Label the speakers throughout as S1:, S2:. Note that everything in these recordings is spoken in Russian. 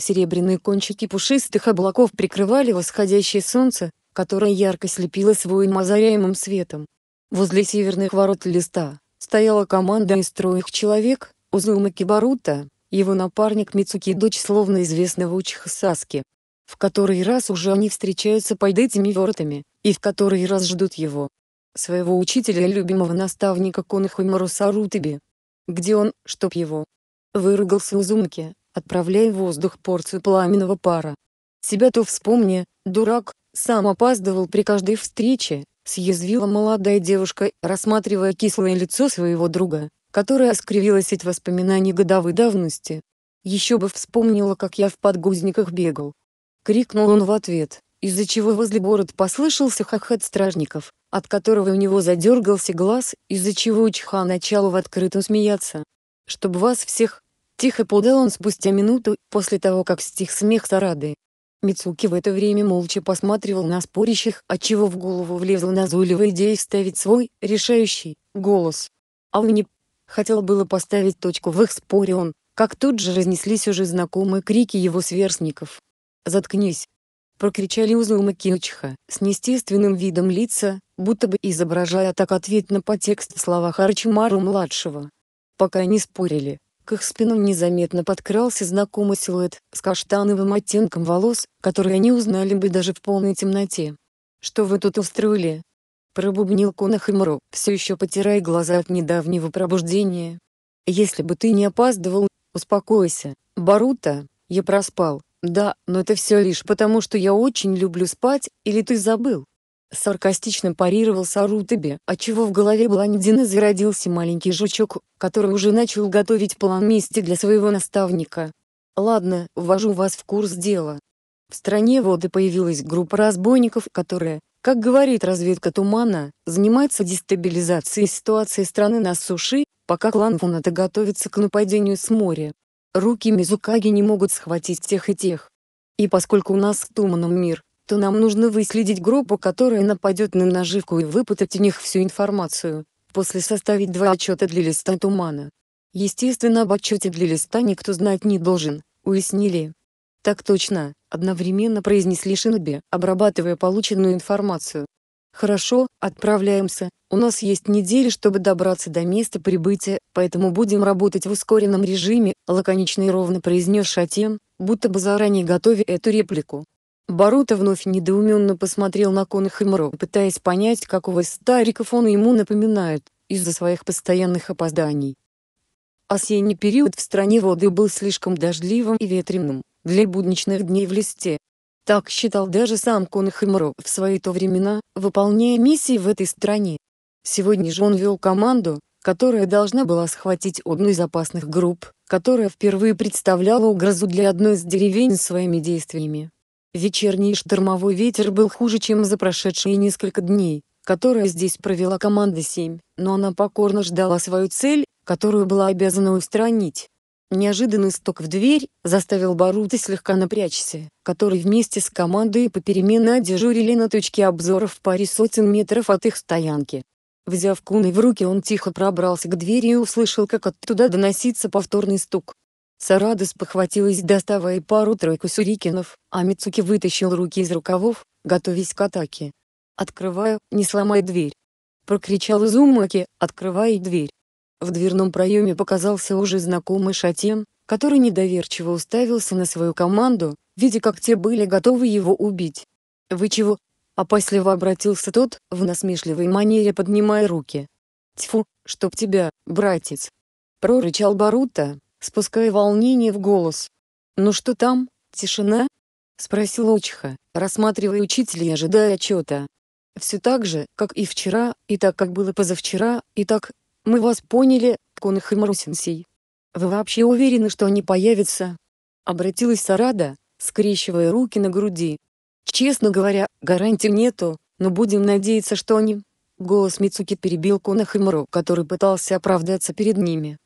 S1: Серебряные кончики пушистых облаков прикрывали восходящее солнце, которое ярко слепило своим озаряемым светом. Возле северных ворот листа стояла команда из троих человек, Узума Кибарута, его напарник Мицуки дочь словно известного учиха Саски. В который раз уже они встречаются под этими воротами, и в который раз ждут его. Своего учителя и любимого наставника Конаху Марусарутеби. Где он, чтоб его? Выругался Узумки, отправляя в воздух порцию пламенного пара. Себя то вспомни, дурак, сам опаздывал при каждой встрече, съязвила молодая девушка, рассматривая кислое лицо своего друга, которое скривилось от воспоминаний годовой давности. Еще бы вспомнила, как я в подгузниках бегал. Крикнул он в ответ, из-за чего возле бород послышался хохот стражников, от которого у него задергался глаз, из-за чего Чха начал в открытую смеяться. чтобы вас всех, Тихо подал он спустя минуту, после того как стих смех Сарады. Мицуки в это время молча посматривал на спорящих, отчего в голову влезла назойливая идея ставить свой, решающий, голос. А он не хотел было поставить точку в их споре он, как тут же разнеслись уже знакомые крики его сверстников. «Заткнись!» — прокричали Узума Киочха, с неестественным видом лица, будто бы изображая так ответ на подтекст в словах Арчимару-младшего. Пока они спорили, к их спинам незаметно подкрался знакомый силуэт с каштановым оттенком волос, который они узнали бы даже в полной темноте. «Что вы тут устроили?» Пробубнил Конахимру, все еще потирая глаза от недавнего пробуждения. «Если бы ты не опаздывал, успокойся, Барута, я проспал, да, но это все лишь потому, что я очень люблю спать, или ты забыл, Саркастично парировал Сарутаби, отчего в голове блондина зародился маленький жучок, который уже начал готовить план мести для своего наставника. «Ладно, ввожу вас в курс дела». В стране воды появилась группа разбойников, которая, как говорит разведка Тумана, занимается дестабилизацией ситуации страны на суше, пока клан Фуната готовится к нападению с моря. Руки Мизукаги не могут схватить тех и тех. И поскольку у нас с Туманом мир, то нам нужно выследить группу, которая нападет на наживку и выпутать у них всю информацию. После составить два отчета для листа тумана. Естественно, об отчете для листа никто знать не должен, уяснили. Так точно, одновременно произнесли Шиноби, обрабатывая полученную информацию. Хорошо, отправляемся. У нас есть неделя, чтобы добраться до места прибытия, поэтому будем работать в ускоренном режиме, лаконично и ровно произнес Шатен, будто бы заранее готовя эту реплику. Барута вновь недоуменно посмотрел на Конхэмеру, пытаясь понять, какого из стариков он ему напоминает, из-за своих постоянных опозданий. Осенний период в стране воды был слишком дождливым и ветреным, для будничных дней в листе. Так считал даже сам Конхэмеру в свои то времена, выполняя миссии в этой стране. Сегодня же он вел команду, которая должна была схватить одну из опасных групп, которая впервые представляла угрозу для одной из деревень своими действиями. Вечерний штормовой ветер был хуже, чем за прошедшие несколько дней, которые здесь провела команда 7, но она покорно ждала свою цель, которую была обязана устранить. Неожиданный стук в дверь заставил Барута слегка напрячься, который вместе с командой попеременно дежурили на точке обзора в паре сотен метров от их стоянки. Взяв куны в руки он тихо пробрался к двери и услышал как оттуда доносится повторный стук. Сарада спохватилась, доставая пару-тройку сюрикенов, а Мицуки вытащил руки из рукавов, готовясь к атаке. «Открываю, не сломай дверь!» Прокричал Изумаки, открывая дверь. В дверном проеме показался уже знакомый шатен, который недоверчиво уставился на свою команду, видя как те были готовы его убить. «Вы чего?» — опасливо обратился тот, в насмешливой манере поднимая руки. «Тьфу, чтоб тебя, братец!» — прорычал Барута, спуская волнение в голос. «Ну что там, тишина?» — спросил Очиха, рассматривая учителя и ожидая отчета. «Все так же, как и вчера, и так, как было позавчера, и так... Мы вас поняли, Конах и Марусенсей. Вы вообще уверены, что они появятся?» Обратилась Сарада, скрещивая руки на груди. «Честно говоря, гарантий нету, но будем надеяться, что они...» Голос Мицуки перебил Конахимару, который пытался оправдаться перед ними.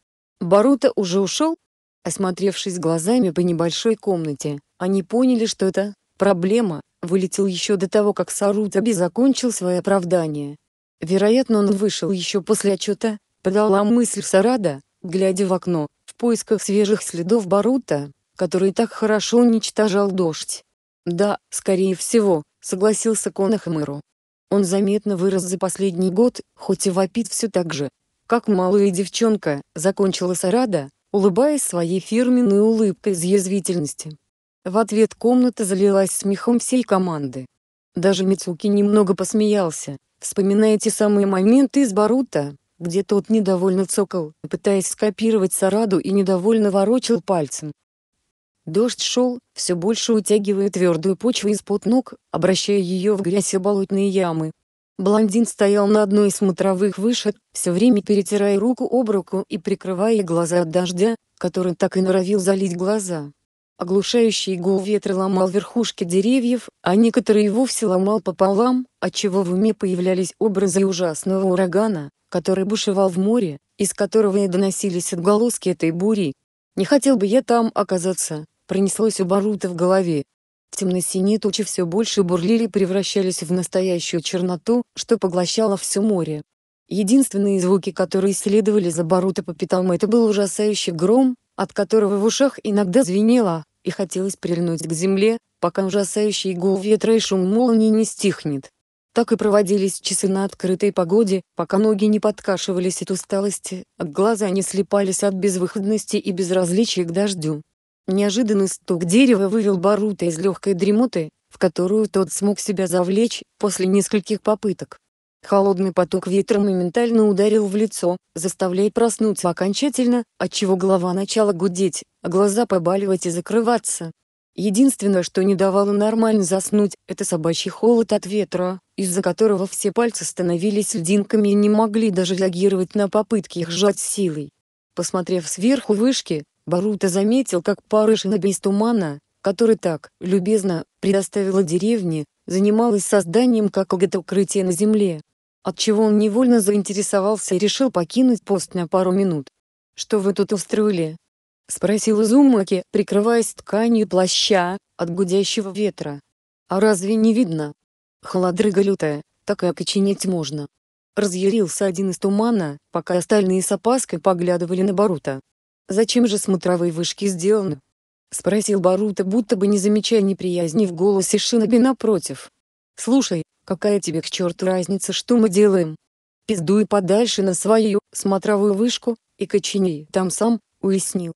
S1: Барута уже ушел? Осмотревшись глазами по небольшой комнате, они поняли, что это проблема, вылетел еще до того, как Сарутаби закончил свое оправдание. Вероятно, он вышел еще после отчета, подала мысль Сарада, глядя в окно, в поисках свежих следов Барута, который так хорошо уничтожал дождь. «Да, скорее всего», — согласился Конахмыру. Он заметно вырос за последний год, хоть и вопит все так же, как малая девчонка, закончила Сарада, улыбаясь своей фирменной улыбкой из язвительности. В ответ комната залилась смехом всей команды. Даже Мицуки немного посмеялся, вспоминая те самые моменты из Барута, где тот недовольно цокал, пытаясь скопировать Сараду и недовольно ворочал пальцем. Дождь шел, все больше утягивая твердую почву из-под ног, обращая ее в грязь и болотные ямы. Блондин стоял на одной из смотровых вышек, все время перетирая руку об руку и прикрывая глаза от дождя, который так и норовил залить глаза. Оглушающий гул ветра ломал верхушки деревьев, а некоторые вовсе ломал пополам, отчего в уме появлялись образы ужасного урагана, который бушевал в море, из которого и доносились отголоски этой бури. «Не хотел бы я там оказаться», — пронеслось у Барута в голове. Темно-синие тучи все больше бурлили и превращались в настоящую черноту, что поглощало все море. Единственные звуки, которые следовали за Баруто по пятам, это был ужасающий гром, от которого в ушах иногда звенело, и хотелось прильнуть к земле, пока ужасающий гул ветра и шум молнии не стихнет. Так и проводились часы на открытой погоде, пока ноги не подкашивались от усталости, от а глаза не слепались от безвыходности и безразличия к дождю. Неожиданный стук дерева вывел Барута из легкой дремоты, в которую тот смог себя завлечь, после нескольких попыток. Холодный поток ветра моментально ударил в лицо, заставляя проснуться окончательно, отчего голова начала гудеть, а глаза побаливать и закрываться. Единственное, что не давало нормально заснуть, это собачий холод от ветра, из-за которого все пальцы становились льдинками и не могли даже реагировать на попытки их сжать силой. Посмотрев сверху вышки, Барута заметил, как Парышинабе из тумана, который так любезно предоставила деревне, занималась созданием какого-то укрытия на земле, отчего он невольно заинтересовался и решил покинуть пост на пару минут. «Что вы тут устроили?» — спросил Изумаки, прикрываясь тканью плаща от гудящего ветра. «А разве не видно? Холодрыга лютая, так и окоченеть можно». Разъярился один из тумана, пока остальные с опаской поглядывали на Барута. «Зачем же смотровые вышки сделаны?» — спросил Барута, будто бы не замечая неприязни в голосе Шиноби напротив. «Слушай, какая тебе к черту разница, что мы делаем? Пиздуй подальше на свою смотровую вышку, и коченей там сам», — уяснил.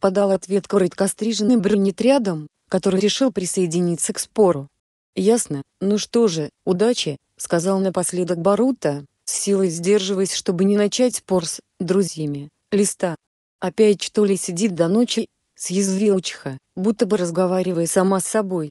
S1: Подал ответ короткостриженный брюнет рядом, который решил присоединиться к спору. «Ясно, ну что же, удачи», — сказал напоследок Барута, с силой сдерживаясь, чтобы не начать спор с друзьями. Листа, Опять что ли сидит до ночи, съязвила Чха, будто бы разговаривая сама с собой.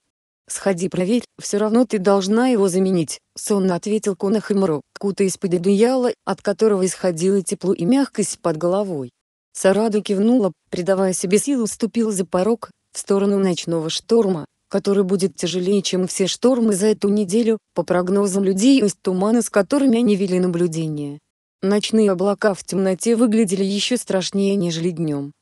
S1: «Сходи проверь, все равно ты должна его заменить», — сонно ответил Конахимару, кутаясь под одеяло, от которого исходило тепло и мягкость под головой. Сараду кивнула, придавая себе силу, ступил за порог, в сторону ночного шторма, который будет тяжелее, чем все штормы за эту неделю, по прогнозам людей из тумана, с которыми они вели наблюдение. Ночные облака в темноте выглядели еще страшнее, нежели днем.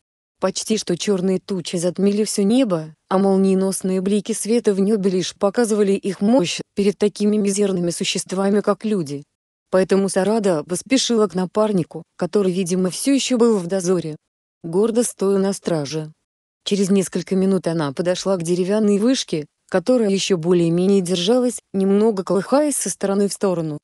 S1: Почти что черные тучи затмили все небо, а молниеносные блики света в небе лишь показывали их мощь перед такими мизерными существами, как люди. Поэтому Сарада поспешила к напарнику, который, видимо, все еще был в дозоре. Гордо стоя на страже. Через несколько минут она подошла к деревянной вышке, которая еще более-менее держалась, немного колыхаясь со стороны в сторону,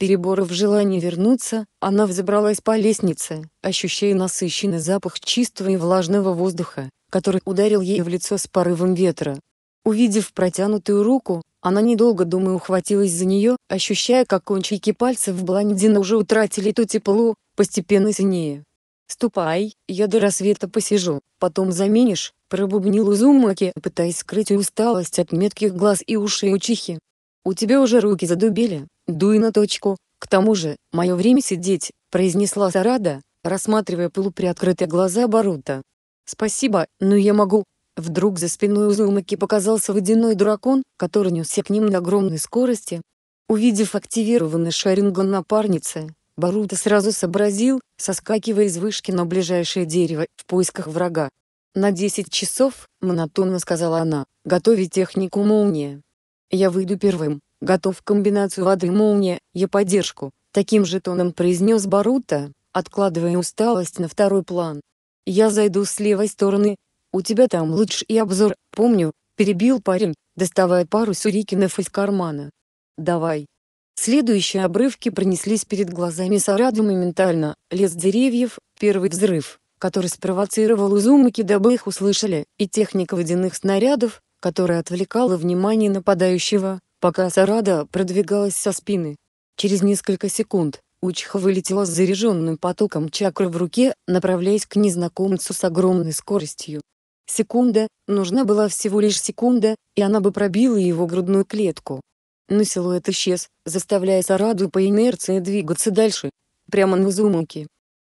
S1: Переборов желание вернуться, она взобралась по лестнице, ощущая насыщенный запах чистого и влажного воздуха, который ударил ей в лицо с порывом ветра. Увидев протянутую руку, она недолго думая ухватилась за нее, ощущая как кончики пальцев в блондина уже утратили то тепло, постепенно синее. «Ступай, я до рассвета посижу, потом заменишь», пробубнил Узумаки, пытаясь скрыть усталость от метких глаз и ушей учихи. «У тебя уже руки задубили, дуй на точку, к тому же, мое время сидеть», — произнесла Сарада, рассматривая полуприоткрытые глаза Барута. «Спасибо, но я могу». Вдруг за спиной у Зумаки показался водяной дракон, который несся к ним на огромной скорости. Увидев активированный шаринган напарницы, Барута сразу сообразил, соскакивая из вышки на ближайшее дерево в поисках врага. «На десять часов», — монотонно сказала она, — «готовить технику молния». «Я выйду первым, готов к комбинацию воды и молния, я поддержку», таким же тоном произнес Барута, откладывая усталость на второй план. «Я зайду с левой стороны, у тебя там лучше и обзор, помню», перебил парень, доставая пару сюрикинов из кармана. «Давай». Следующие обрывки пронеслись перед глазами Сарады моментально, лес деревьев, первый взрыв, который спровоцировал Узумаки, дабы их услышали, и техника водяных снарядов, которая отвлекала внимание нападающего, пока Сарада продвигалась со спины. Через несколько секунд Учха вылетела с заряженным потоком чакры в руке, направляясь к незнакомцу с огромной скоростью. Секунда, нужна была всего лишь секунда, и она бы пробила его грудную клетку. Но силуэт исчез, заставляя Сараду по инерции двигаться дальше, прямо на Зумаки.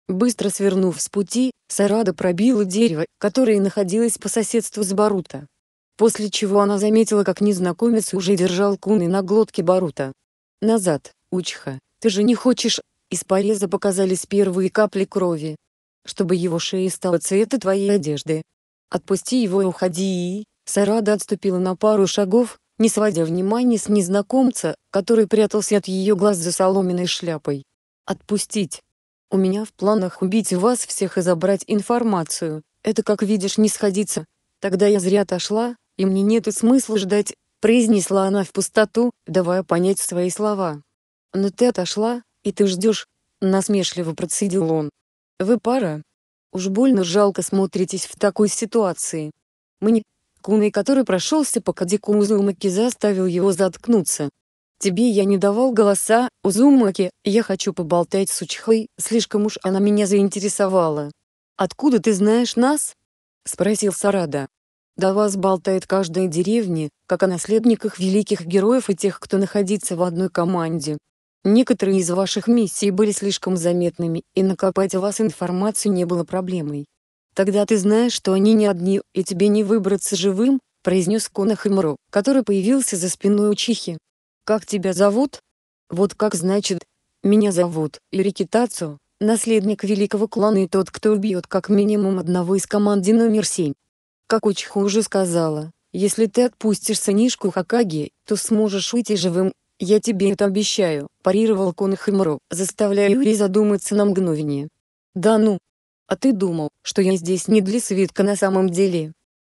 S1: Быстро свернув с пути, Сарада пробила дерево, которое находилось по соседству с Барута после чего она заметила как незнакомец уже держал куны на глотке Барута. «Назад, Учха, ты же не хочешь...» Из пореза показались первые капли крови. «Чтобы его шея стала цвета твоей одежды. Отпусти его и уходи!» Сарада отступила на пару шагов, не сводя внимания с незнакомца, который прятался от ее глаз за соломенной шляпой. «Отпустить! У меня в планах убить вас всех и забрать информацию, это как видишь не сходится. Тогда я зря отошла, и мне нет и смысла ждать», — произнесла она в пустоту, давая понять свои слова. «Но ты отошла, и ты ждешь», — насмешливо процедил он. «Вы пара? Уж больно жалко смотритесь в такой ситуации. Мне...» Куной, который прошелся по кадику Узумаки, заставил его заткнуться. «Тебе я не давал голоса, Узумаки, я хочу поболтать с Учхой, слишком уж она меня заинтересовала». «Откуда ты знаешь нас?» — спросил Сарада. До вас болтает каждая деревня, как о наследниках великих героев и тех, кто находится в одной команде. Некоторые из ваших миссий были слишком заметными, и накопать у вас информацию не было проблемой. Тогда ты знаешь, что они не одни, и тебе не выбраться живым, произнес Конахимру, который появился за спиной учихи. Как тебя зовут? Вот как значит, меня зовут Ирики Тацу, наследник великого клана и тот, кто убьет как минимум одного из команды номер семь. Как Учиха уже сказала, если ты отпустишь сынишку Хакаги, то сможешь уйти живым. Я тебе это обещаю, парировал Конахимуро, заставляя Юри задуматься на мгновение. Да ну! А ты думал, что я здесь не для свитка на самом деле?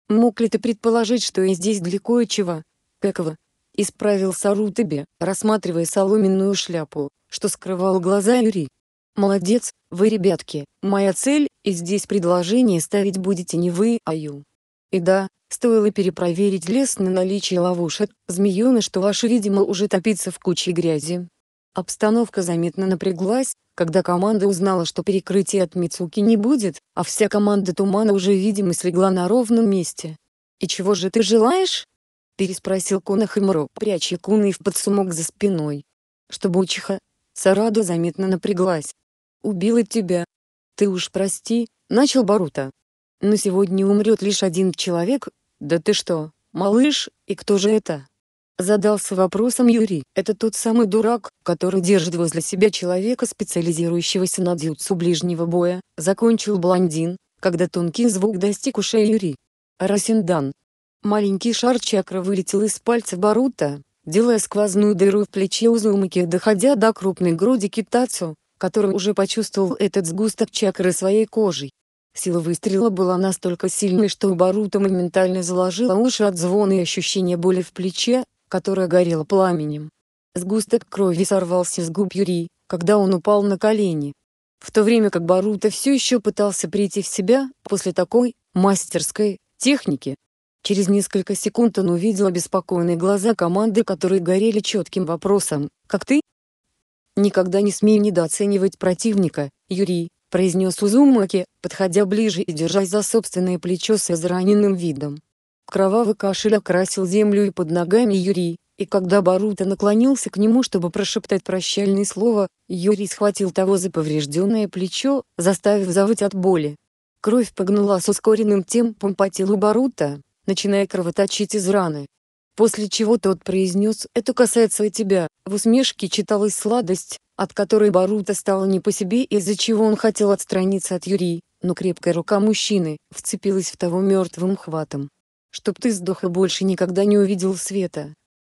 S1: Мог ли ты предположить, что я здесь для кое-чего? Какого? Исправил Рутеби, рассматривая соломенную шляпу, что скрывал глаза Юри. Молодец, вы ребятки, моя цель, и здесь предложение ставить будете не вы, а Ю. И да, стоило перепроверить лес на наличие ловушек, змеёныш что ваше видимо уже топится в куче грязи. Обстановка заметно напряглась, когда команда узнала, что перекрытия от Мицуки не будет, а вся команда тумана уже видимо слегла на ровном месте. «И чего же ты желаешь?» — переспросил Куна пряча Куны в подсумок за спиной. «Чтобы учиха...» Сарада заметно напряглась. «Убила тебя». «Ты уж прости», — начал Барута. Но сегодня умрет лишь один человек. Да ты что, малыш, и кто же это? Задался вопросом Юрий. Это тот самый дурак, который держит возле себя человека, специализирующегося на дзюцу ближнего боя, закончил блондин, когда тонкий звук достиг ушей Юрий. Расиндан. Маленький шар чакры вылетел из пальца Барута, делая сквозную дыру в плече Узумаки, доходя до крупной груди Китацу, который уже почувствовал этот сгусток чакры своей кожей. Сила выстрела была настолько сильной, что у Барута моментально заложила уши от звона и ощущения боли в плече, которое горело пламенем. Сгусток крови сорвался с губ Юрий, когда он упал на колени. В то время как Барута все еще пытался прийти в себя после такой мастерской техники. Через несколько секунд он увидел обеспокоенные глаза команды, которые горели четким вопросом «Как ты?» «Никогда не смей недооценивать противника, Юрий», произнес Узумаки, подходя ближе и держась за собственное плечо с израненным видом. Кровавый кашель окрасил землю и под ногами Юрий, и когда Барута наклонился к нему, чтобы прошептать прощальное слово, Юрий схватил того за поврежденное плечо, заставив завыть от боли. Кровь погнула с ускоренным темпом по телу Барута, начиная кровоточить из раны. После чего тот произнес «Это касается и тебя». В усмешке читалась сладость, от которой Барута стало не по себе из-за чего он хотел отстраниться от Юрии, но крепкая рука мужчины вцепилась в того мертвым хватом. «Чтоб ты сдох и больше никогда не увидел света».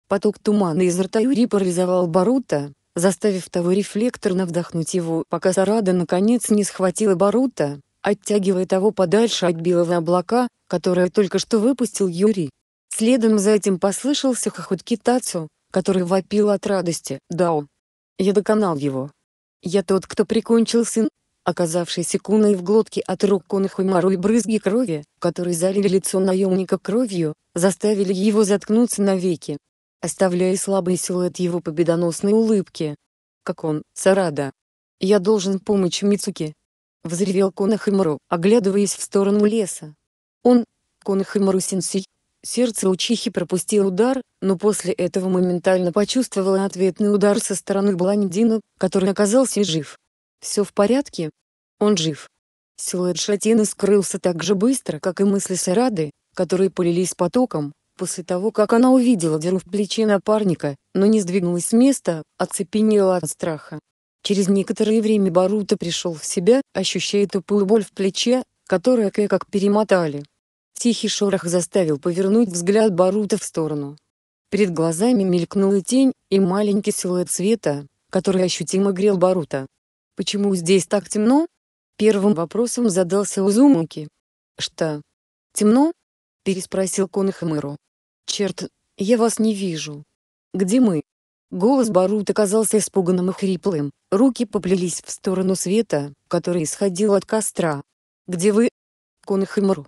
S1: Поток тумана из рта Юрии парализовал Барута, заставив того рефлекторно вдохнуть его, пока Сарада наконец не схватила Барута, оттягивая того подальше от белого облака, которое только что выпустил Юрий. Следом за этим послышался хохот Китацу, который вопил от радости. «Дао! Я доконал его! Я тот, кто прикончил сын!» оказавшийся куной в глотке от рук Куна и брызги крови, которые залили лицо наемника кровью, заставили его заткнуться навеки, оставляя слабый силуэт его победоносной улыбки. «Как он, Сарада! Я должен помочь Мицуке!» — взревел Куна оглядываясь в сторону леса. «Он, Куна Хумару Сердце учихи пропустило удар, но после этого моментально почувствовала ответный удар со стороны блондина, который оказался жив. «Все в порядке? Он жив». Силуэт Шатина скрылся так же быстро, как и мысли Сарады, которые полились потоком, после того как она увидела дыру в плече напарника, но не сдвинулась с места, оцепенела от страха. Через некоторое время Барута пришел в себя, ощущая тупую боль в плече, которая которое как перемотали. Тихий шорох заставил повернуть взгляд Барута в сторону. Перед глазами мелькнула тень и маленький силуэт света, который ощутимо грел Барута. «Почему здесь так темно?» Первым вопросом задался Узумаки. «Что? Темно?» — переспросил Конахамыру. «Черт, я вас не вижу. Где мы?» Голос Барута казался испуганным и хриплым, руки поплелись в сторону света, который исходил от костра. «Где вы?» «Конахамыру»,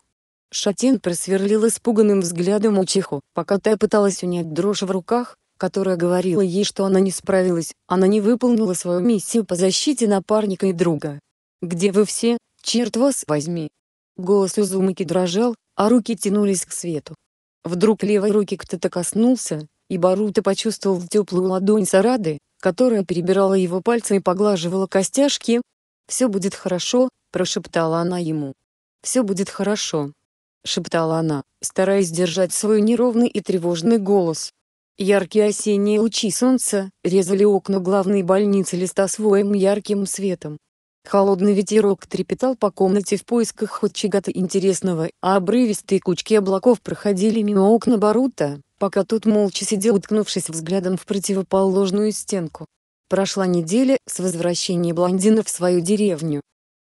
S1: Шатин просверлил испуганным взглядом Учиху, пока та пыталась унять дрожь в руках, которая говорила ей, что она не справилась, она не выполнила свою миссию по защите напарника и друга. «Где вы все, черт вас возьми?» Голос Узумаки дрожал, а руки тянулись к свету. Вдруг левой руки кто-то коснулся, и Баруто почувствовал теплую ладонь Сарады, которая перебирала его пальцы и поглаживала костяшки. «Все будет хорошо», — прошептала она ему. «Все будет хорошо». — шептала она, стараясь держать свой неровный и тревожный голос. Яркие осенние лучи солнца резали окна главной больницы листосвоем ярким светом. Холодный ветерок трепетал по комнате в поисках хоть чего-то интересного, а обрывистые кучки облаков проходили мимо окна Барута, пока тот молча сидел, уткнувшись взглядом в противоположную стенку. Прошла неделя с возвращения блондина в свою деревню.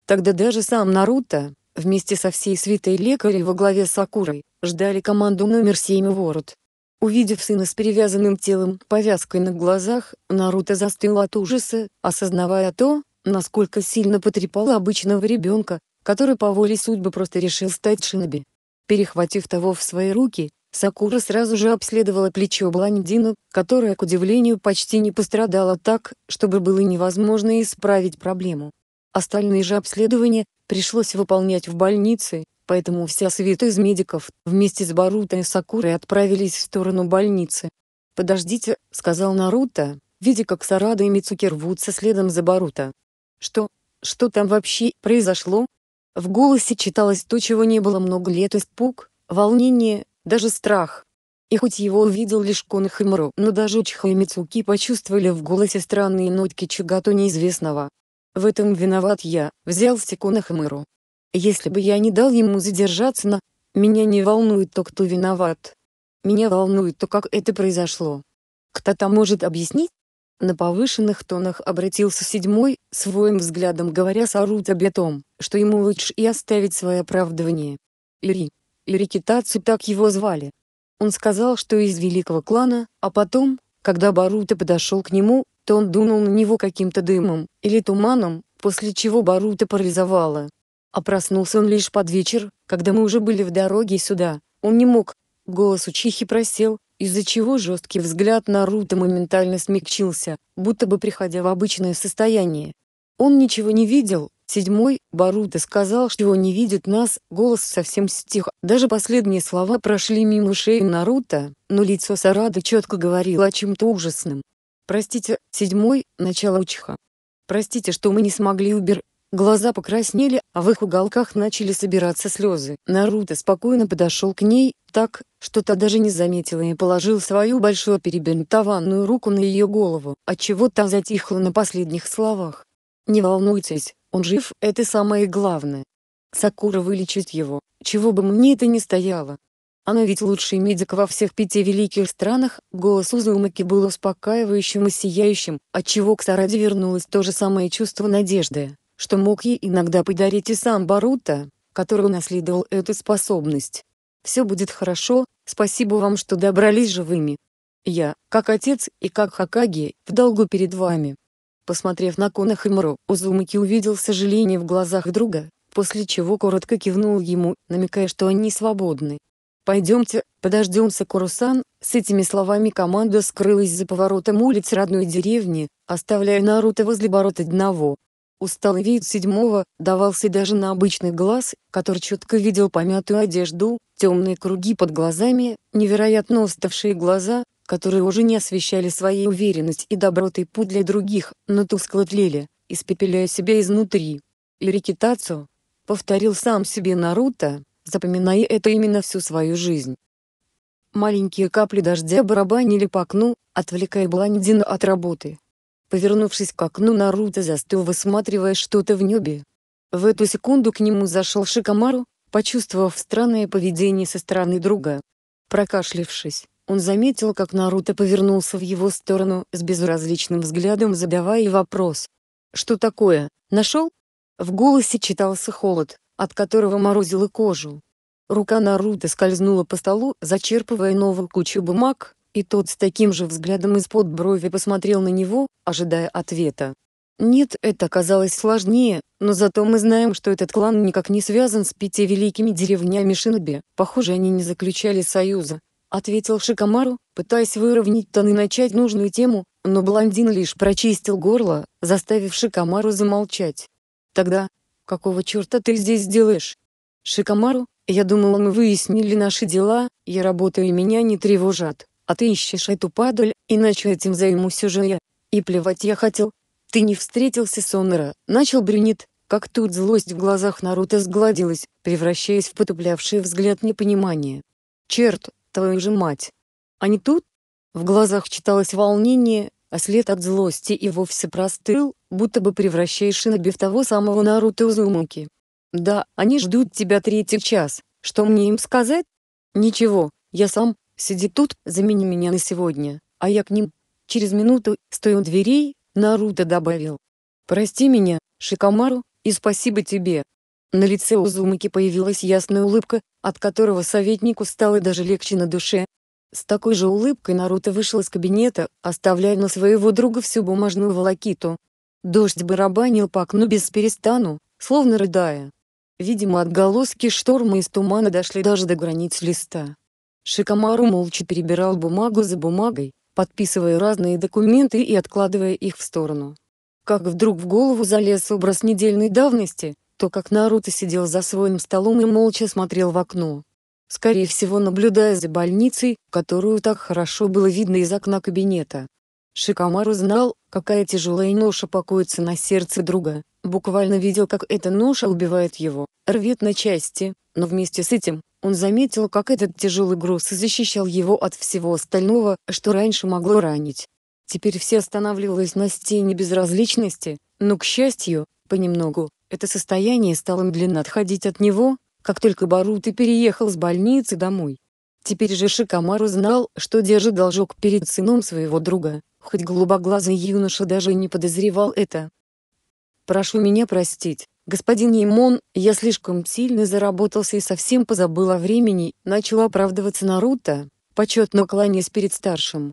S1: Тогда даже сам Наруто, вместе со всей свитой лекарей во главе с Акурой, ждали команду номер 7 ворот. Увидев сына с перевязанным телом, повязкой на глазах, Наруто застыл от ужаса, осознавая то, насколько сильно потрепало обычного ребенка, который по воле судьбы просто решил стать шиноби. Перехватив того в свои руки, Сакура сразу же обследовала плечо блондина, которое, к удивлению, почти не пострадало так, чтобы было невозможно исправить проблему. Остальные же обследования, пришлось выполнять в больнице, поэтому вся свита из медиков вместе с Барутой и Сакурой отправились в сторону больницы. «Подождите», — сказал Наруто, видя, как Сарада и Мицуки рвутся следом за Баруто. «Что? Что там вообще произошло?» В голосе читалось то, чего не было много лет испуг, волнение, даже страх. И хоть его увидел лишь Кон Хэмору, но даже Учха и Мицуки почувствовали в голосе странные нотки чего-то неизвестного. В этом виноват я, взял Секуна Хамыру. Если бы я не дал ему задержаться на... Меня не волнует то, кто виноват. Меня волнует то, как это произошло. Кто-то может объяснить? На повышенных тонах обратился седьмой, своим взглядом говоря Сарут об том, что ему лучше и оставить свое оправдывание. Ири. Ирикитацию так его звали. Он сказал, что из великого клана, а потом, когда Барута подошел к нему, то он дунул на него каким-то дымом или туманом, после чего Барута парализовало. А проснулся он лишь под вечер, когда мы уже были в дороге сюда. Он не мог. Голос у Чихи просел, из-за чего жесткий взгляд Наруто моментально смягчился, будто бы приходя в обычное состояние. Он ничего не видел. Седьмой, Баруто сказал, что он не видит нас, голос совсем стих. Даже последние слова прошли мимо шеи Наруто, но лицо Сарады четко говорило о чем-то ужасном. Простите, седьмой, начало учиха. Простите, что мы не смогли убер... Глаза покраснели, а в их уголках начали собираться слезы. Наруто спокойно подошел к ней, так, что та даже не заметила и положил свою большую перебинтованную руку на ее голову, отчего та затихла на последних словах. «Не волнуйтесь, он жив, это самое главное. Сакура вылечит его, чего бы мне это ни стояло. Она ведь лучший медик во всех пяти великих странах, голос Узумаки был успокаивающим и сияющим, отчего к Сараде вернулось то же самое чувство надежды, что мог ей иногда подарить и сам Барута, который унаследовал эту способность. «Все будет хорошо, спасибо вам, что добрались живыми. Я, как отец и как Хакаги, в долгу перед вами». Посмотрев на Кона Узумаки увидел сожаление в глазах друга, после чего коротко кивнул ему, намекая, что они свободны. «Пойдемте, подождемся, Курусан», с этими словами команда скрылась за поворотом улиц родной деревни, оставляя Наруто возле борот одного. Усталый вид седьмого давался даже на обычный глаз, который четко видел помятую одежду, темные круги под глазами, невероятно уставшие глаза, которые уже не освещали своей уверенность и добротой путь для других, но тускло тлели, испепеляя себя изнутри. «Ирикитацу», — повторил сам себе Наруто, запоминай это именно всю свою жизнь. Маленькие капли дождя барабанили по окну, отвлекая блондина от работы. Повернувшись к окну, Наруто застыл, высматривая что-то в небе. В эту секунду к нему зашел Шикамару, почувствовав странное поведение со стороны друга. Прокашлившись, он заметил, как Наруто повернулся в его сторону с безразличным взглядом, задавая вопрос. «Что такое, нашел?» В голосе читался холод от которого морозило кожу. Рука Наруто скользнула по столу, зачерпывая новую кучу бумаг, и тот с таким же взглядом из-под брови посмотрел на него, ожидая ответа. Нет, это казалось сложнее, но зато мы знаем, что этот клан никак не связан с пяти великими деревнями Шиноби. Похоже, они не заключали союза, ответил Шикамару, пытаясь выровнять тон и начать нужную тему, но блондин лишь прочистил горло, заставив Шикамару замолчать. Тогда, «Какого черта ты здесь делаешь?» «Шикомару, я думала мы выяснили наши дела, я работаю и меня не тревожат, а ты ищешь эту падаль, иначе этим займусь уже я. И плевать я хотел. Ты не встретился с Онера, начал Брюнет, как тут злость в глазах Наруто сгладилась, превращаясь в потуплявший взгляд непонимания. «Черт, твою же мать! Они тут?» В глазах читалось волнение, а след от злости и вовсе простыл, будто бы превращаешь Шиноби в того самого Наруто Узумаки. Да, они ждут тебя третий час, что мне им сказать? Ничего, я сам, сиди тут, замени меня на сегодня, а я к ним. Через минуту, стоя у дверей, Наруто добавил. Прости меня, Шикамару, и спасибо тебе. На лице Узумаки появилась ясная улыбка, от которого советнику стало даже легче на душе. С такой же улыбкой Наруто вышел из кабинета, оставляя на своего друга всю бумажную волокиту, Дождь барабанил по окну без перестану, словно рыдая. Видимо, отголоски шторма из тумана дошли даже до границ листа. Шикомару молча перебирал бумагу за бумагой, подписывая разные документы и откладывая их в сторону. Как вдруг в голову залез образ недельной давности, то как Наруто сидел за своим столом и молча смотрел в окно. Скорее всего, наблюдая за больницей, которую так хорошо было видно из окна кабинета. Шикамар узнал, какая тяжелая ноша покоится на сердце друга, буквально видел как эта ноша убивает его, рвет на части, но вместе с этим, он заметил как этот тяжелый груз защищал его от всего остального, что раньше могло ранить. Теперь все останавливалось на стене безразличности, но к счастью, понемногу, это состояние стало медленно отходить от него, как только Баруты переехал с больницы домой. Теперь же Шикамар узнал, что держит должок перед сыном своего друга, хоть голубоглазый юноша даже не подозревал это. «Прошу меня простить, господин Емон, я слишком сильно заработался и совсем позабыл о времени», начал оправдываться Наруто, почетно кланясь перед старшим.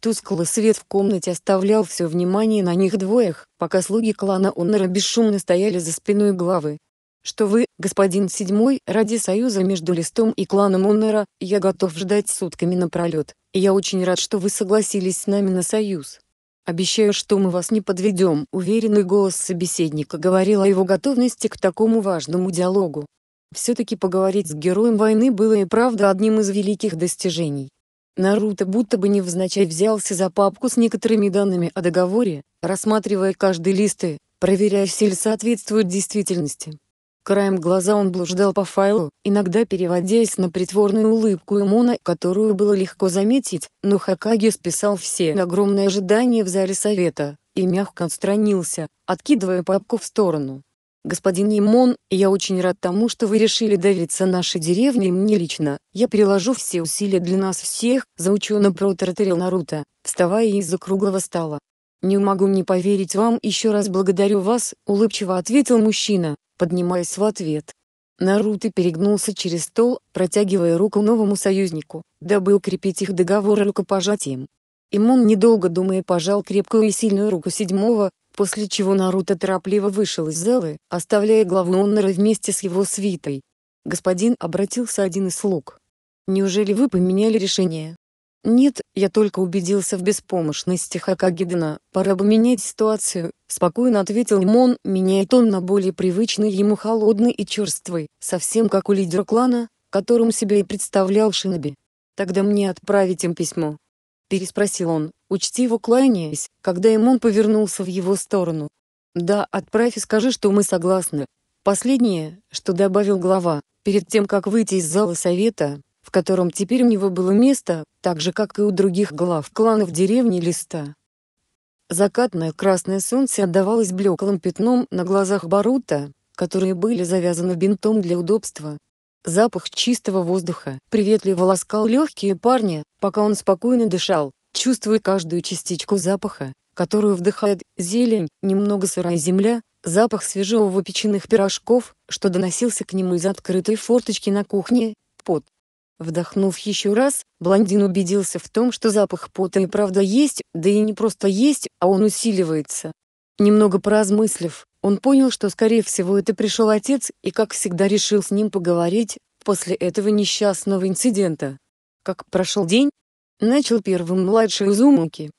S1: Тусклый свет в комнате оставлял все внимание на них двоих, пока слуги клана Онора бесшумно стояли за спиной главы что вы, господин седьмой, ради союза между Листом и кланом Уннера, я готов ждать сутками напролет, и я очень рад, что вы согласились с нами на союз. Обещаю, что мы вас не подведем», — уверенный голос собеседника говорил о его готовности к такому важному диалогу. Все-таки поговорить с героем войны было и правда одним из великих достижений. Наруто будто бы невзначай взялся за папку с некоторыми данными о договоре, рассматривая каждый лист и, проверяя, все ли соответствуют действительности. Краем глаза он блуждал по файлу, иногда переводясь на притворную улыбку Эмона, которую было легко заметить, но Хакаги списал все огромные ожидания в зале совета, и мягко отстранился, откидывая папку в сторону. «Господин Имон, я очень рад тому, что вы решили довериться нашей деревне мне лично. Я приложу все усилия для нас всех», — заучено протараторил Наруто, вставая из-за круглого стола. «Не могу не поверить вам, еще раз благодарю вас», — улыбчиво ответил мужчина, поднимаясь в ответ. Наруто перегнулся через стол, протягивая руку новому союзнику, дабы укрепить их договор рукопожатием. Имон, недолго думая, пожал крепкую и сильную руку седьмого, после чего Наруто торопливо вышел из залы, оставляя главу Оннера вместе с его свитой. «Господин», — обратился один из слуг. «Неужели вы поменяли решение?» «Нет, я только убедился в беспомощности Хакагидена, пора бы менять ситуацию», — спокойно ответил Мон, меняя тон на более привычный ему холодный и черствый, совсем как у лидера клана, которым себя и представлял Шиноби. «Тогда мне отправить им письмо?» — переспросил он, учтиво кланяясь, когда Эмон повернулся в его сторону. «Да, отправь и скажи, что мы согласны». Последнее, что добавил глава, перед тем, как выйти из зала совета, в котором теперь у него было место, так же как и у других глав кланов деревни Листа. Закатное красное солнце отдавалось блеклым пятном на глазах Барута, которые были завязаны бинтом для удобства. Запах чистого воздуха приветливо ласкал легкие парня, пока он спокойно дышал, чувствуя каждую частичку запаха, которую вдыхает зелень, немного сырая земля, запах свежего выпеченных пирожков, что доносился к нему из открытой форточки на кухне, пот, Вдохнув еще раз, блондин убедился в том, что запах пота и правда есть, да и не просто есть, а он усиливается. Немного поразмыслив, он понял, что скорее всего это пришел отец и как всегда решил с ним поговорить после этого несчастного инцидента. Как прошел день? Начал первым младший Узумуки.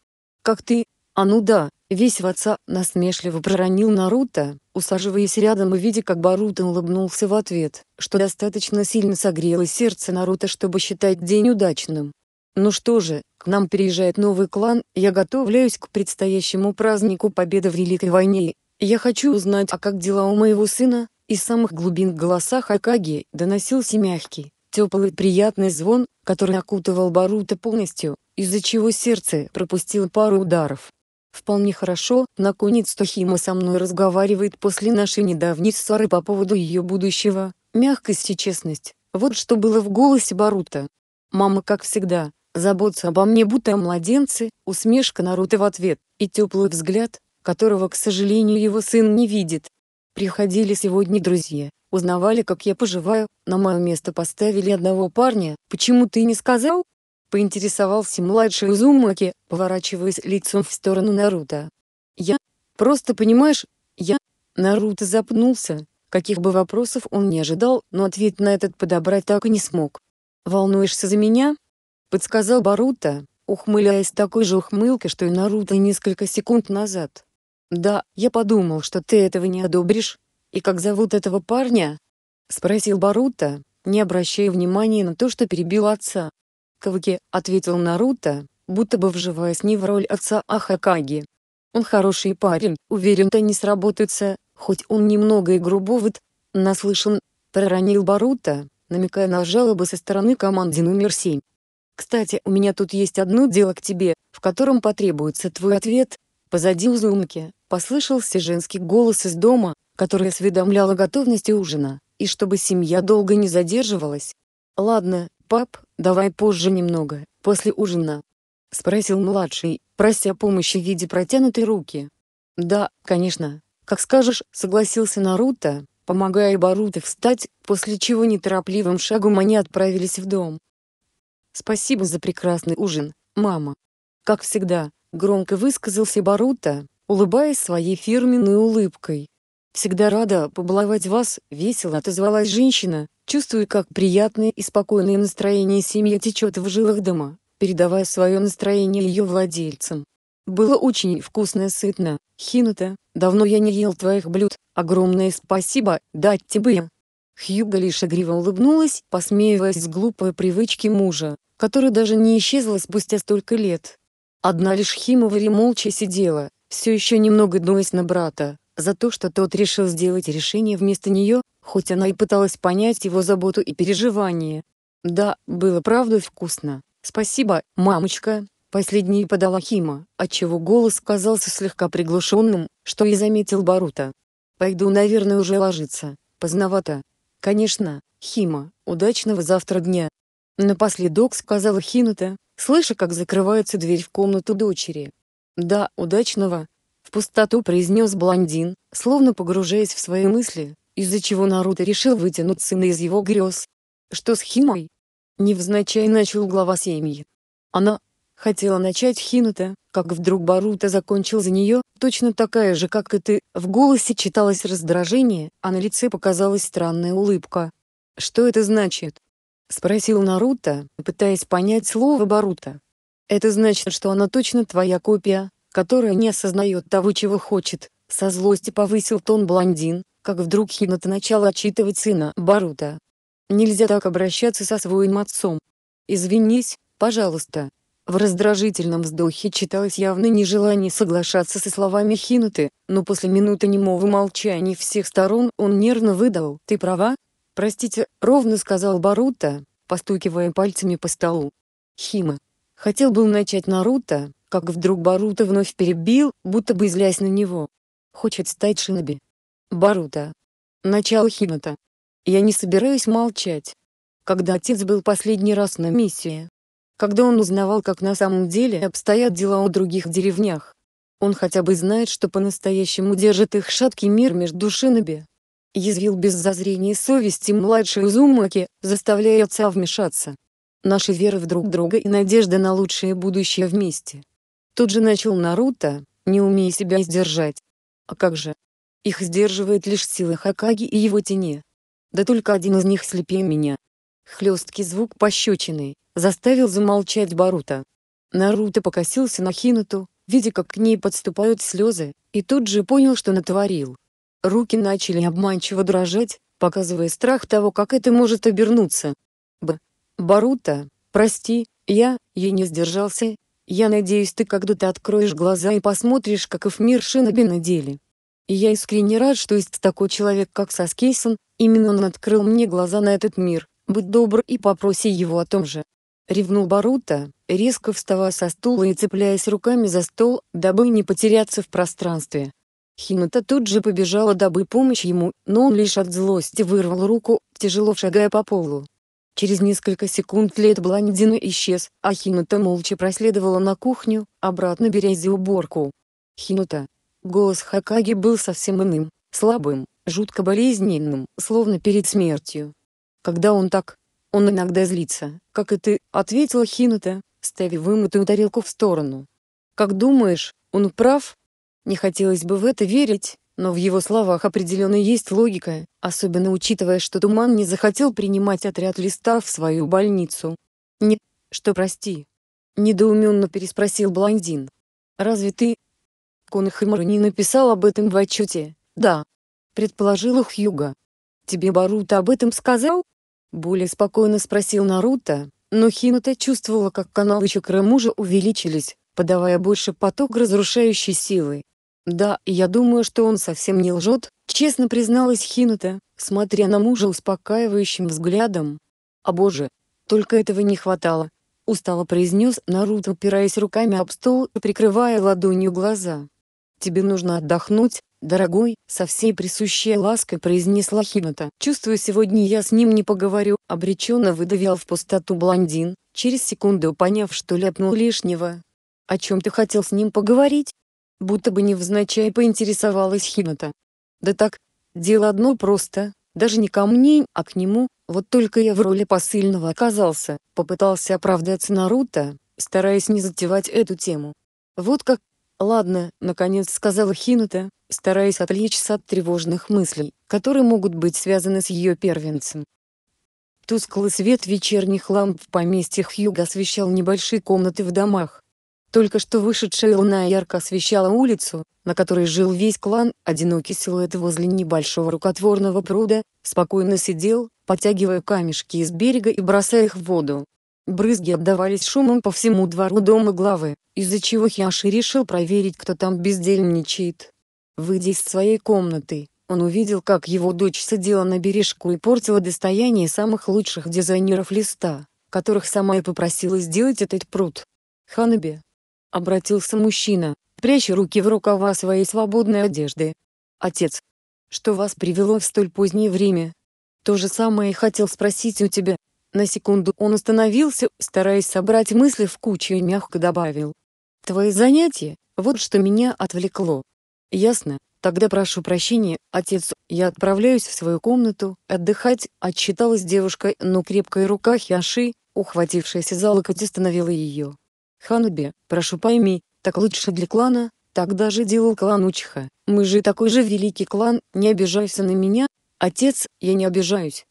S1: Как ты? А ну да, Весь в отца насмешливо проронил Наруто, усаживаясь рядом и видя, как Баруто улыбнулся в ответ, что достаточно сильно согрело сердце Наруто, чтобы считать день удачным. Ну что же, к нам переезжает новый клан, я готовлюсь к предстоящему празднику победы в Великой войне. Я хочу узнать, а как дела у моего сына? Из самых глубин голоса Хакаги доносился мягкий, теплый приятный звон, который окутывал Барута полностью, из-за чего сердце пропустило пару ударов. Вполне хорошо, наконец-то со мной разговаривает после нашей недавней ссоры по поводу ее будущего. Мягкость и честность. Вот что было в голосе Барута. Мама, как всегда, заботится обо мне будто о младенце, усмешка Наруто в ответ, и теплый взгляд, которого, к сожалению, его сын не видит. Приходили сегодня друзья, узнавали, как я поживаю, на мое место поставили одного парня, почему ты не сказал, поинтересовался младший Узумаки, поворачиваясь лицом в сторону Наруто. «Я... просто понимаешь, я...» Наруто запнулся, каких бы вопросов он не ожидал, но ответ на этот подобрать так и не смог. «Волнуешься за меня?» — подсказал Баруто, ухмыляясь такой же ухмылкой, что и Наруто несколько секунд назад. «Да, я подумал, что ты этого не одобришь. И как зовут этого парня?» — спросил Баруто, не обращая внимания на то, что перебил отца. Кавки ответил Наруто, будто бы вживаясь не в роль отца Ахакаги. Он хороший парень, уверен-то не сработается, хоть он немного и грубоват, наслышан, проронил Барута, намекая на жалобы со стороны команды номер семь. «Кстати, у меня тут есть одно дело к тебе, в котором потребуется твой ответ». Позади узумки послышался женский голос из дома, который осведомлял о готовности ужина, и чтобы семья долго не задерживалась. «Ладно, «Пап, давай позже немного, после ужина?» — спросил младший, прося помощи в виде протянутой руки. «Да, конечно, как скажешь», — согласился Наруто, помогая Баруто встать, после чего неторопливым шагом они отправились в дом. «Спасибо за прекрасный ужин, мама». Как всегда, громко высказался Баруто, улыбаясь своей фирменной улыбкой. Всегда рада побаловать вас, весело отозвалась женщина, чувствуя, как приятное и спокойное настроение семьи течет в жилах дома, передавая свое настроение ее владельцам. Было очень вкусно и сытно, Хинута, давно я не ел твоих блюд, огромное спасибо, дать тебе. Хьюга лишь игриво улыбнулась, посмеиваясь с глупой привычки мужа, которая даже не исчезла спустя столько лет. Одна лишь Химовари молча сидела, все еще немного дуясь на брата, за то, что тот решил сделать решение вместо нее, хоть она и пыталась понять его заботу и переживания. Да, было правда вкусно. Спасибо, мамочка. Последний подала Хима, отчего голос казался слегка приглушенным, что и заметил Барута. Пойду, наверное, уже ложиться. Поздновато. Конечно, Хима, удачного завтра дня. Напоследок сказала Хинута, слыша, как закрывается дверь в комнату дочери. Да, удачного, в пустоту произнес блондин, словно погружаясь в свои мысли, из-за чего Наруто решил вытянуть сына из его грез. Что с Химой? Невзначай начал глава семьи. Она хотела начать Хинута, как вдруг Барута закончил за нее, точно такая же, как и ты. В голосе читалось раздражение, а на лице показалась странная улыбка. Что это значит? Спросил Наруто, пытаясь понять слово Барута. Это значит, что она точно твоя копия, которая не осознает того, чего хочет, со злости повысил тон блондин, как вдруг Хината начала отчитывать сына Барута. Нельзя так обращаться со своим отцом. Извинись, пожалуйста. В раздражительном вздохе читалось явное нежелание соглашаться со словами Хинаты, но после минуты немого молчания всех сторон он нервно выдал «Ты права?» «Простите», — ровно сказал Барута, постукивая пальцами по столу. Хима. Хотел был начать Наруто, как вдруг Барута вновь перебил, будто бы излясь на него. Хочет стать шиноби. Барута. Начало Хината. Я не собираюсь молчать. Когда отец был последний раз на миссии. Когда он узнавал, как на самом деле обстоят дела у других деревнях. Он хотя бы знает, что по-настоящему держит их шаткий мир между шиноби. Язвил без зазрения совести младший Узумаки, заставляя отца вмешаться. Наша вера в друг друга и надежда на лучшее будущее вместе. Тут же начал Наруто, не умея себя сдержать. А как же? Их сдерживает лишь сила Хакаги и его тени. Да только один из них слепее меня. Хлесткий звук пощечины заставил замолчать Барута. Наруто покосился на Хинату, видя как к ней подступают слезы, и тут же понял, что натворил. Руки начали обманчиво дрожать, показывая страх того, как это может обернуться. Б. Барута, прости, я, ей не сдержался, я надеюсь, ты когда-то откроешь глаза и посмотришь, каков мир Шиноби на деле. И я искренне рад, что есть такой человек, как Саскейсон, именно он открыл мне глаза на этот мир, будь добр и попроси его о том же. Ревнул Барута, резко вставая со стула и цепляясь руками за стол, дабы не потеряться в пространстве. Хинута тут же побежала, дабы помочь ему, но он лишь от злости вырвал руку, тяжело шагая по полу. Через несколько секунд Лет Блондина исчез, а Хинута молча проследовала на кухню, обратно берясь за уборку. Хинута. Голос Хакаги был совсем иным, слабым, жутко болезненным, словно перед смертью. Когда он так, он иногда злится, как и ты, ответила Хинута, ставя вымытую тарелку в сторону. Как думаешь, он прав? Не хотелось бы в это верить, но в его словах определенно есть логика, особенно учитывая, что Туман не захотел принимать отряд листа в свою больницу. «Не... что прости?» — недоуменно переспросил блондин. «Разве ты...» Конахэмор не написал об этом в отчете, да. Предположила Хьюга. «Тебе Барута об этом сказал?» Более спокойно спросил Наруто, но Хинута чувствовала, как каналы чакры мужа увеличились, подавая больше поток разрушающей силы, «Да, я думаю, что он совсем не лжет», — честно призналась Хинута, смотря на мужа успокаивающим взглядом. «А боже, только этого не хватало», — устало произнес Наруто, упираясь руками об стол и прикрывая ладонью глаза. «Тебе нужно отдохнуть, «Дорогой», — со всей присущей лаской произнесла Хината. «Чувствую, сегодня я с ним не поговорю», — обреченно выдавил в пустоту блондин, через секунду поняв, что ляпнул лишнего. «О чем ты хотел с ним поговорить?» Будто бы невзначай поинтересовалась Хината. Да так, дело одно просто, даже не ко мне, а к нему, вот только я в роли посыльного оказался, попытался оправдаться Наруто, стараясь не затевать эту тему. Вот как... Ладно, наконец сказала Хината, стараясь отвлечься от тревожных мыслей, которые могут быть связаны с ее первенцем. Тусклый свет вечерних ламп в поместьях юга освещал небольшие комнаты в домах, только что вышедшая луна ярко освещала улицу, на которой жил весь клан, одинокий силуэт возле небольшого рукотворного пруда, спокойно сидел, потягивая камешки из берега и бросая их в воду. Брызги отдавались шумом по всему двору дома главы, из-за чего Хиаши решил проверить, кто там бездельничает. Выйдя из своей комнаты, он увидел, как его дочь сидела на бережку и портила достояние самых лучших дизайнеров листа, которых сама и попросила сделать этот пруд. Ханаби, обратился мужчина, пряча руки в рукава своей свободной одежды. «Отец, что вас привело в столь позднее время?» «То же самое и хотел спросить у тебя». На секунду он остановился, стараясь собрать мысли в кучу и мягко добавил. «Твои занятия, вот что меня отвлекло». «Ясно, тогда прошу прощения, отец, я отправляюсь в свою комнату, отдыхать», отчиталась девушка, но крепкая рука Хиаши, ухватившаяся за локоть, остановила ее. Ханбе, прошу пойми, так лучше для клана, так даже делал клан Учиха, мы же такой же великий клан, не обижайся на меня, отец, я не обижаюсь.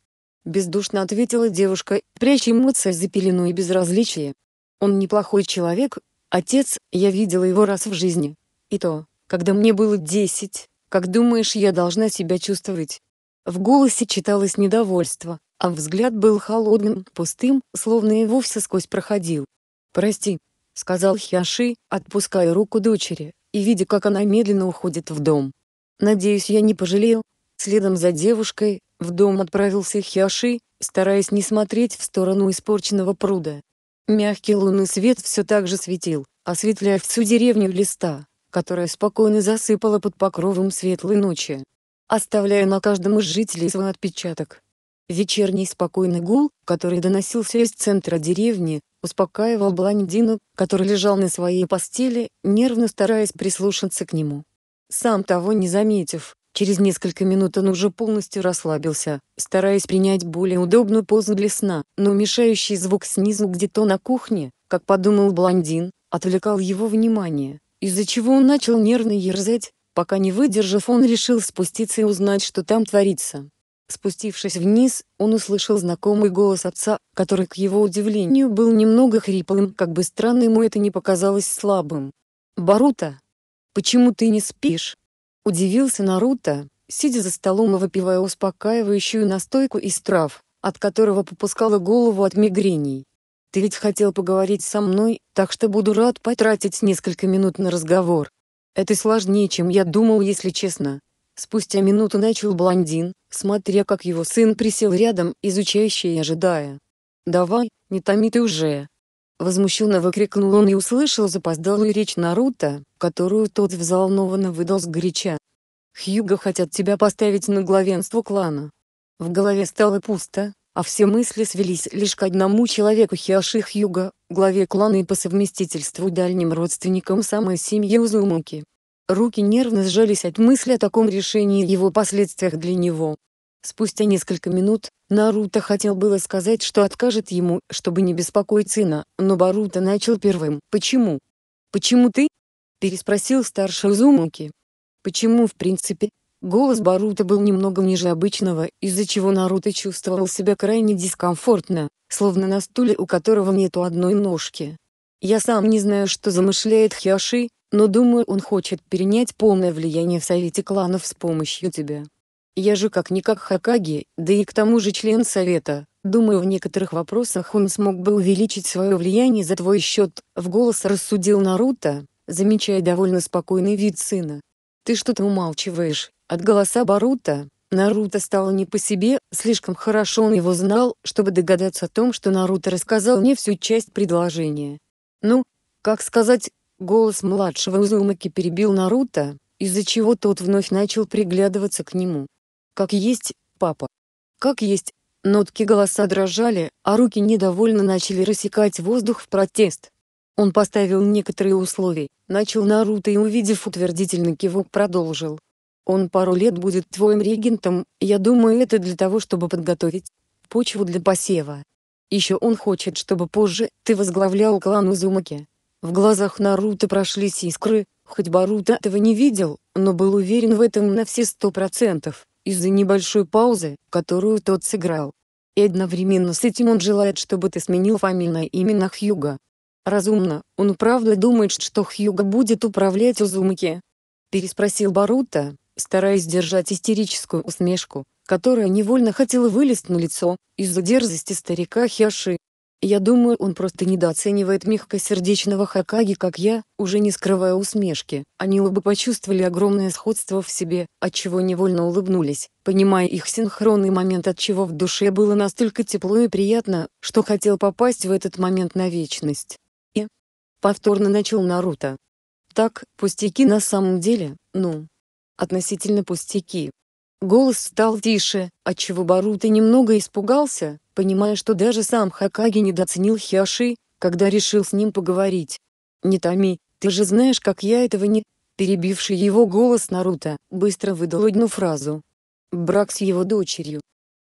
S1: Бездушно ответила девушка, пряча эмоции за пелену и безразличие. Он неплохой человек, отец, я видела его раз в жизни. И то, когда мне было десять, как думаешь, я должна себя чувствовать? В голосе читалось недовольство, а взгляд был холодным, пустым, словно и вовсе сквозь проходил. «Прости, сказал Хиаши, отпуская руку дочери, и видя, как она медленно уходит в дом. «Надеюсь, я не пожалел?» Следом за девушкой, в дом отправился Хиаши, стараясь не смотреть в сторону испорченного пруда. Мягкий лунный свет все так же светил, осветляя всю деревню листа, которая спокойно засыпала под покровом светлой ночи, оставляя на каждом из жителей свой отпечаток. Вечерний спокойный гул, который доносился из центра деревни, успокаивал блондину, который лежал на своей постели, нервно стараясь прислушаться к нему. Сам того не заметив, через несколько минут он уже полностью расслабился, стараясь принять более удобную позу для сна, но мешающий звук снизу где-то на кухне, как подумал блондин, отвлекал его внимание, из-за чего он начал нервно ерзать, пока не выдержав он решил спуститься и узнать, что там творится. Спустившись вниз, он услышал знакомый голос отца, который, к его удивлению, был немного хриплым, как бы странно ему это не показалось слабым. «Барута! Почему ты не спишь?» Удивился Наруто, сидя за столом и выпивая успокаивающую настойку из трав, от которого попускала голову от мигрений. «Ты ведь хотел поговорить со мной, так что буду рад потратить несколько минут на разговор. Это сложнее, чем я думал, если честно. Спустя минуту начал блондин, смотря как его сын присел рядом, изучающий и ожидая. «Давай, не томи ты уже!» Возмущенно выкрикнул он и услышал запоздалую речь Наруто, которую тот взволнованно выдал сгоряча. «Хьюго хотят тебя поставить на главенство клана». В голове стало пусто, а все мысли свелись лишь к одному человеку Хиаши Хьюго, главе клана и по совместительству дальним родственникам самой семьи Узумаки. Руки нервно сжались от мысли о таком решении и его последствиях для него. Спустя несколько минут, Наруто хотел было сказать, что откажет ему, чтобы не беспокоить сына, но Баруто начал первым. «Почему? Почему ты?» – переспросил старший Узумуки. «Почему в принципе?» Голос Барута был немного ниже обычного, из-за чего Наруто чувствовал себя крайне дискомфортно, словно на стуле, у которого нету одной ножки. «Я сам не знаю, что замышляет Хиаши, но думаю, он хочет перенять полное влияние в Совете кланов с помощью тебя. Я же как-никак Хакаги, да и к тому же член Совета. Думаю, в некоторых вопросах он смог бы увеличить свое влияние за твой счет, в голос рассудил Наруто, замечая довольно спокойный вид сына. Ты что-то умалчиваешь, от голоса Барута, Наруто стало не по себе, слишком хорошо он его знал, чтобы догадаться о том, что Наруто рассказал мне всю часть предложения. Ну, как сказать, Голос младшего Узумаки перебил Наруто, из-за чего тот вновь начал приглядываться к нему. «Как есть, папа!» «Как есть!» Нотки голоса дрожали, а руки недовольно начали рассекать воздух в протест. Он поставил некоторые условия, начал Наруто и увидев утвердительный кивок продолжил. «Он пару лет будет твоим регентом, я думаю это для того, чтобы подготовить почву для посева. Еще он хочет, чтобы позже ты возглавлял клан Узумаки. В глазах Наруто прошлись искры, хоть Баруто этого не видел, но был уверен в этом на все сто процентов, из-за небольшой паузы, которую тот сыграл. И одновременно с этим он желает, чтобы ты сменил фамильное имя на Хьюга. Разумно, он правда думает, что Хьюга будет управлять Узумаки? Переспросил Баруто, стараясь держать истерическую усмешку, которая невольно хотела вылезть на лицо, из-за дерзости старика Хяши. Я думаю, он просто недооценивает мягкосердечного Хакаги, как я, уже не скрывая усмешки. Они оба почувствовали огромное сходство в себе, отчего невольно улыбнулись, понимая их синхронный момент, отчего в душе было настолько тепло и приятно, что хотел попасть в этот момент на вечность. И повторно начал Наруто. Так, пустяки на самом деле, ну, относительно пустяки. Голос стал тише, отчего Баруто немного испугался, понимая, что даже сам Хакаги недооценил Хиаши, когда решил с ним поговорить. «Не томи, ты же знаешь, как я этого не...» Перебивший его голос Наруто, быстро выдал одну фразу. «Брак с его дочерью».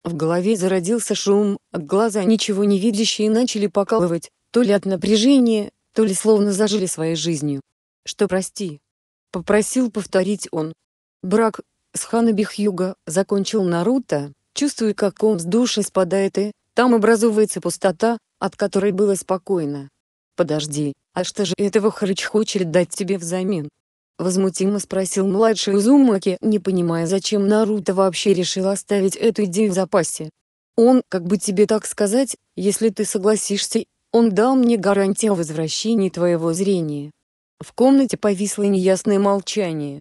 S1: В голове зародился шум, а глаза ничего не видящие начали покалывать, то ли от напряжения, то ли словно зажили своей жизнью. «Что прости?» — попросил повторить он. «Брак, с Ханаби Хьюга закончил Наруто, чувствуя, как он с души спадает и там образовывается пустота, от которой было спокойно. «Подожди, а что же этого Харыч хочет дать тебе взамен?» Возмутимо спросил младший Узумаки, не понимая, зачем Наруто вообще решил оставить эту идею в запасе. «Он, как бы тебе так сказать, если ты согласишься, он дал мне гарантию возвращения твоего зрения». В комнате повисло неясное молчание.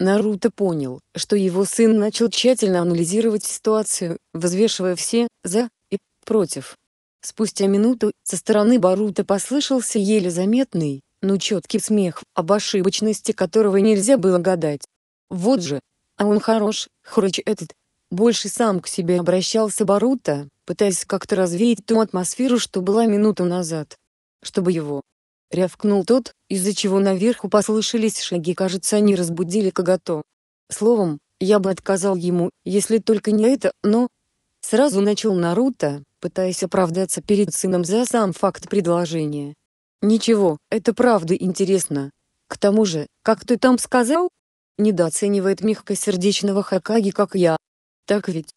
S1: Наруто понял, что его сын начал тщательно анализировать ситуацию, взвешивая все «за» и «против». Спустя минуту со стороны Барута послышался еле заметный, но четкий смех, об ошибочности которого нельзя было гадать. «Вот же! А он хорош, хрыч этот!» Больше сам к себе обращался Барута, пытаясь как-то развеять ту атмосферу, что была минуту назад. Чтобы его — рявкнул тот, из-за чего наверху послышались шаги, кажется, они разбудили Кагато. Словом, я бы отказал ему, если только не это, но... Сразу начал Наруто, пытаясь оправдаться перед сыном за сам факт предложения. «Ничего, это правда интересно. К тому же, как ты там сказал?» Недооценивает мягкосердечного Хакаги, как я. «Так ведь?»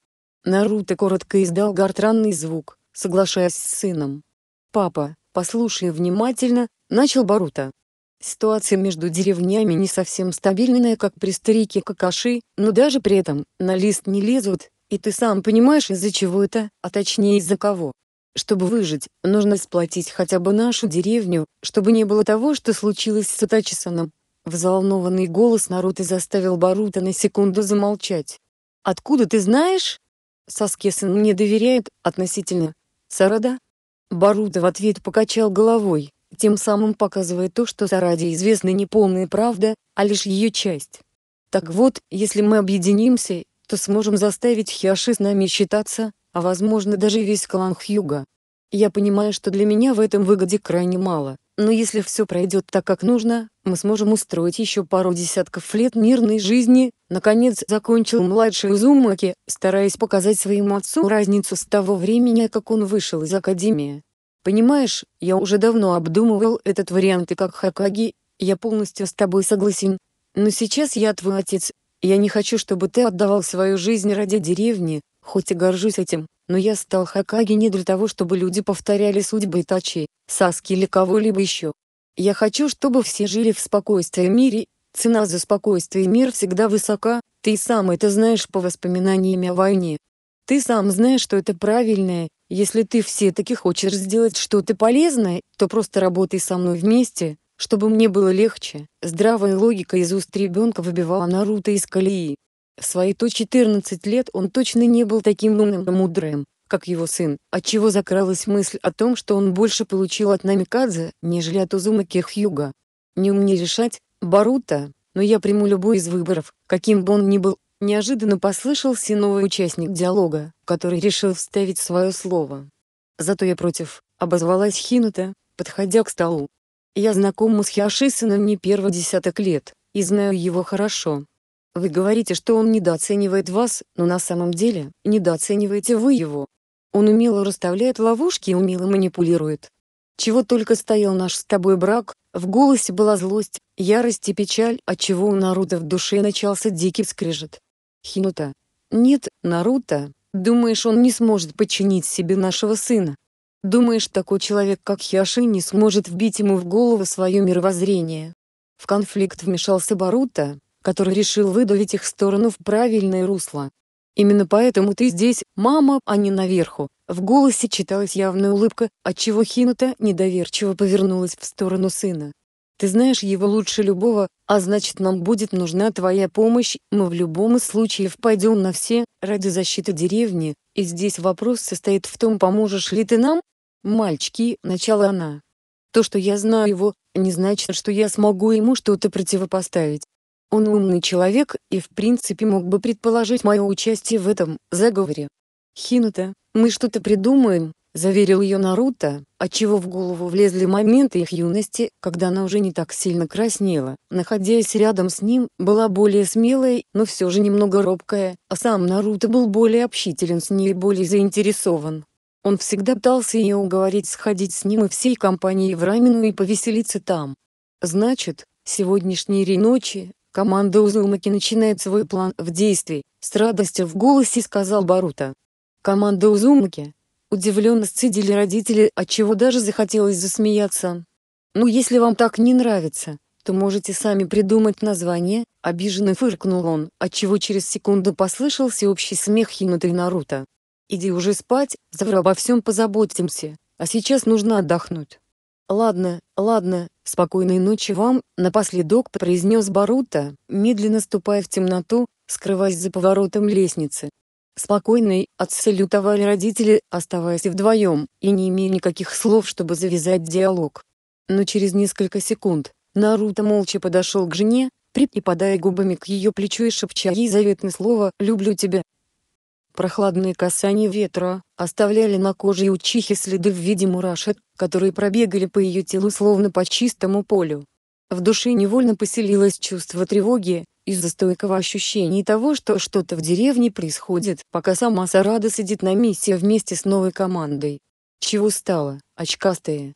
S1: Наруто коротко издал гортранный звук, соглашаясь с сыном. «Папа, послушай внимательно, Начал Барута. Ситуация между деревнями не совсем стабильная, как при старике Какаши, но даже при этом на лист не лезут, и ты сам понимаешь из-за чего это, а точнее из-за кого. Чтобы выжить, нужно сплотить хотя бы нашу деревню, чтобы не было того, что случилось с Утачисоном. Взволнованный голос Наруто заставил Барута на секунду замолчать. «Откуда ты знаешь?» Саскесен мне доверяет относительно. «Сарада?» Барута в ответ покачал головой тем самым показывая то, что заради известна не полная правда, а лишь ее часть. Так вот, если мы объединимся, то сможем заставить Хиаши с нами считаться, а возможно даже весь клан Хьюга. Я понимаю, что для меня в этом выгоде крайне мало, но если все пройдет так, как нужно, мы сможем устроить еще пару десятков лет мирной жизни, наконец закончил младший Узумаки, стараясь показать своему отцу разницу с того времени, как он вышел из академии. Понимаешь, я уже давно обдумывал этот вариант и как Хакаги, я полностью с тобой согласен. Но сейчас я твой отец. Я не хочу, чтобы ты отдавал свою жизнь ради деревни, хоть и горжусь этим, но я стал Хакаги не для того, чтобы люди повторяли судьбы тачи, Саски или кого-либо еще. Я хочу, чтобы все жили в спокойствии и мире, цена за спокойствие и мир всегда высока, ты сам это знаешь по воспоминаниям о войне. Ты сам знаешь, что это правильное, если ты все-таки хочешь сделать что-то полезное, то просто работай со мной вместе, чтобы мне было легче. Здравая логика из уст ребенка выбивала Наруто из колеи. В свои то 14 лет он точно не был таким умным и мудрым, как его сын, отчего закралась мысль о том, что он больше получил от Намикадзе, нежели от Узумаки Хьюга. Не умнее решать, Барута, но я приму любой из выборов, каким бы он ни был, Неожиданно послышался новый участник диалога, который решил вставить свое слово. Зато я против, обозвалась Хинута, подходя к столу. Я знакома с Хиашисоном не первый десяток лет, и знаю его хорошо. Вы говорите, что он недооценивает вас, но на самом деле, недооцениваете вы его. Он умело расставляет ловушки и умело манипулирует. Чего только стоял наш с тобой брак, в голосе была злость, ярость и печаль, от чего у народа в душе начался дикий скрежет. Хинута. Нет, Наруто, думаешь, он не сможет подчинить себе нашего сына? Думаешь, такой человек, как Хиаши, не сможет вбить ему в голову свое мировоззрение? В конфликт вмешался Барута, который решил выдавить их сторону в правильное русло. Именно поэтому ты здесь, мама, а не наверху. В голосе читалась явная улыбка, отчего Хинута недоверчиво повернулась в сторону сына. Ты знаешь его лучше любого, а значит, нам будет нужна твоя помощь. Мы в любом случае впадем на все ради защиты деревни, и здесь вопрос состоит в том, поможешь ли ты нам? Мальчики, начала она. То, что я знаю его, не значит, что я смогу ему что-то противопоставить. Он умный человек и в принципе мог бы предположить мое участие в этом заговоре. Хинута, мы что-то придумаем, заверил ее Наруто, отчего в голову влезли моменты их юности, когда она уже не так сильно краснела, находясь рядом с ним, была более смелой, но все же немного робкая, а сам Наруто был более общителен с ней и более заинтересован. Он всегда пытался ее уговорить сходить с ним и всей компанией в Рамину и повеселиться там. Значит, сегодняшней ночи команда Узумаки начинает свой план в действии, с радостью в голосе сказал Барута. Команда Узумаки, Удивленно сцедили родители, от чего даже захотелось засмеяться. «Ну если вам так не нравится, то можете сами придумать название», — обиженно фыркнул он, отчего через секунду послышался общий смех Хината и Наруто. «Иди уже спать, завтра обо всем позаботимся, а сейчас нужно отдохнуть». «Ладно, ладно, спокойной ночи вам», — напоследок произнес Барута, медленно ступая в темноту, скрываясь за поворотом лестницы. Спокойной отсалютовали родители, оставаясь вдвоем, и не имея никаких слов, чтобы завязать диалог. Но через несколько секунд, Наруто молча подошел к жене, припадая губами к ее плечу и шепча ей заветное слово «люблю тебя». Прохладные касания ветра оставляли на коже Учихи следы в виде мурашек, которые пробегали по ее телу словно по чистому полю. В душе невольно поселилось чувство тревоги, из-за стойкого ощущения того, что что-то в деревне происходит, пока сама Сарада сидит на миссии вместе с новой командой. «Чего стало, очкастые?»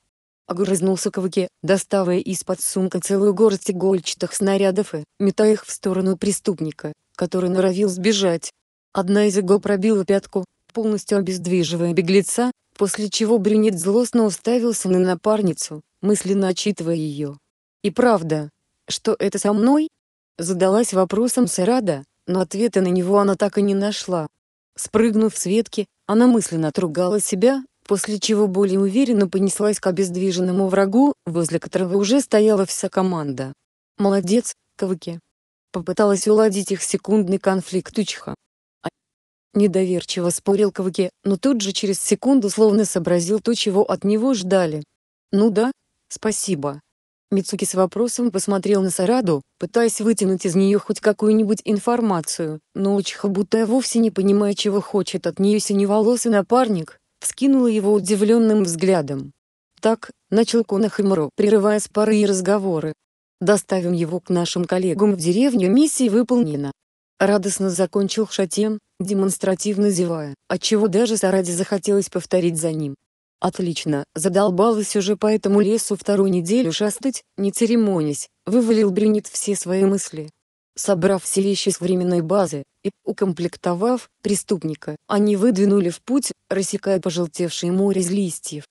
S1: Огрызнулся Каваке, доставая из-под сумка целую горсть игольчатых снарядов и, метая их в сторону преступника, который норовил сбежать. Одна из его пробила пятку, полностью обездвиживая беглеца, после чего Брюнет злостно уставился на напарницу, мысленно отчитывая ее. «И правда, что это со мной?» Задалась вопросом Сарада, но ответа на него она так и не нашла. Спрыгнув с ветки, она мысленно отругала себя, после чего более уверенно понеслась к обездвиженному врагу, возле которого уже стояла вся команда. «Молодец, Кавыки!» Попыталась уладить их секундный конфликт Учиха. «А недоверчиво спорил Кавыки, но тут же через секунду словно сообразил то, чего от него ждали. «Ну да, спасибо», Мицуки с вопросом посмотрел на Сараду, пытаясь вытянуть из нее хоть какую-нибудь информацию, но Учиха, будто вовсе не понимая, чего хочет от нее синеволосый напарник, вскинула его удивленным взглядом. Так, начал Конахимро, прерывая споры и разговоры. «Доставим его к нашим коллегам в деревню, миссия выполнена». Радостно закончил Шатен, демонстративно зевая, отчего даже Сараде захотелось повторить за ним. Отлично, задолбалась уже по этому лесу вторую неделю шастать, не церемонясь, вывалил Брюнет все свои мысли. Собрав все вещи с временной базы и укомплектовав преступника, они выдвинули в путь, рассекая пожелтевшее море из листьев.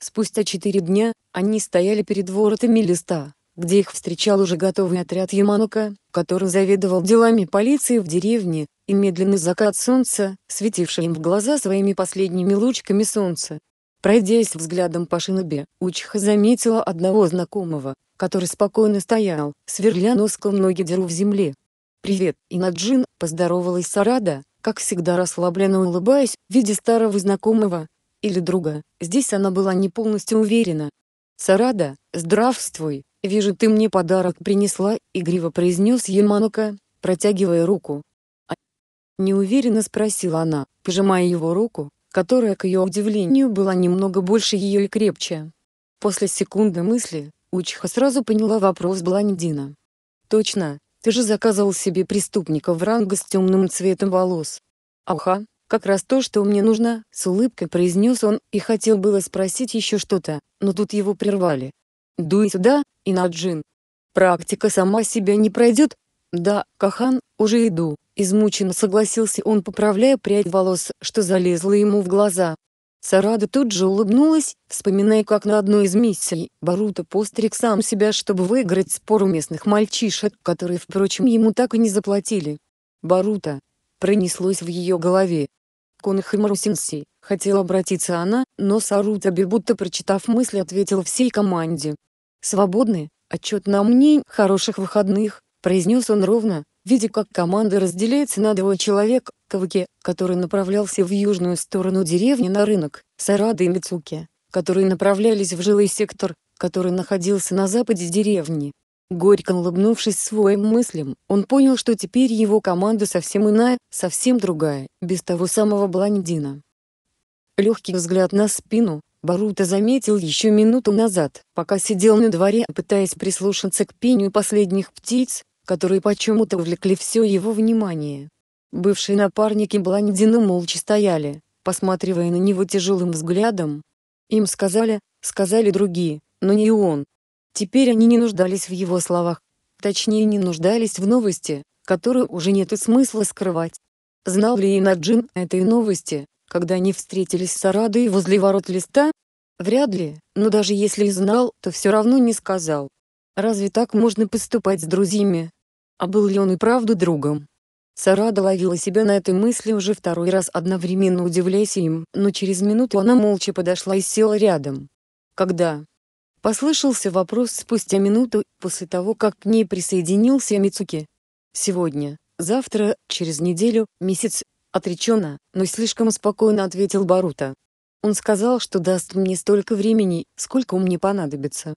S1: Спустя четыре дня, они стояли перед воротами листа, где их встречал уже готовый отряд Яманука, который заведовал делами полиции в деревне, и медленный закат солнца, светивший им в глаза своими последними лучками солнца. Пройдясь взглядом по шинобе, Учиха заметила одного знакомого, который спокойно стоял, сверля носком ноги дыру в земле. «Привет, Инаджин», — поздоровалась Сарада, как всегда расслабленно улыбаясь, в виде старого знакомого, или друга, здесь она была не полностью уверена. «Сарада, здравствуй, вижу ты мне подарок принесла», — игриво произнес Яманока, протягивая руку. Неуверенно спросила она, пожимая его руку, которая, к ее удивлению, была немного больше ее и крепче. После секунды мысли, Учиха сразу поняла вопрос блондина. «Точно, ты же заказывал себе преступника в ранга с темным цветом волос». «Аха, как раз то, что мне нужно», — с улыбкой произнес он и хотел было спросить еще что-то, но тут его прервали. «Дуй сюда, Инаджин. Практика сама себя не пройдет». «Да, Кахан, уже иду», Измученно согласился он, поправляя прядь волос, что залезла ему в глаза. Сарада тут же улыбнулась, вспоминая, как на одной из миссий Барута постриг сам себя, чтобы выиграть спор у местных мальчишек, которые, впрочем, ему так и не заплатили. Барута, пронеслось в ее голове. «Конахимару хотела обратиться она, но Сарутаби, будто прочитав мысли, ответила всей команде. «Свободны, отчет на мне, хороших выходных!» — произнес он ровно, видя как команда разделяется на двое человек, Каваки, который направлялся в южную сторону деревни на рынок, Сарада и Мицуки, которые направлялись в жилый сектор, который находился на западе деревни. Горько улыбнувшись своим мыслям, он понял, что теперь его команда совсем иная, совсем другая, без того самого блондина. Легкий взгляд на спину, Барута заметил еще минуту назад, пока сидел на дворе, пытаясь прислушаться к пению последних птиц, которые почему-то увлекли все его внимание. Бывшие напарники блондины молча стояли, посматривая на него тяжелым взглядом. Им сказали, сказали другие, но не он. Теперь они не нуждались в его словах. Точнее не нуждались в новости, которую уже нет и смысла скрывать. Знал ли Инаджин этой новости, когда они встретились с Арадой возле ворот листа? Вряд ли, но даже если и знал, то все равно не сказал. Разве так можно поступать с друзьями, а был ли он и правда другом? Сара ловила себя на этой мысли уже второй раз одновременно удивляясь им, но через минуту она молча подошла и села рядом. «Когда?» Послышался вопрос спустя минуту, после того, как к ней присоединился Мицуки. «Сегодня, завтра, через неделю, месяц». Отреченно, но слишком спокойно ответил Барута. Он сказал, что даст мне столько времени, сколько мне понадобится.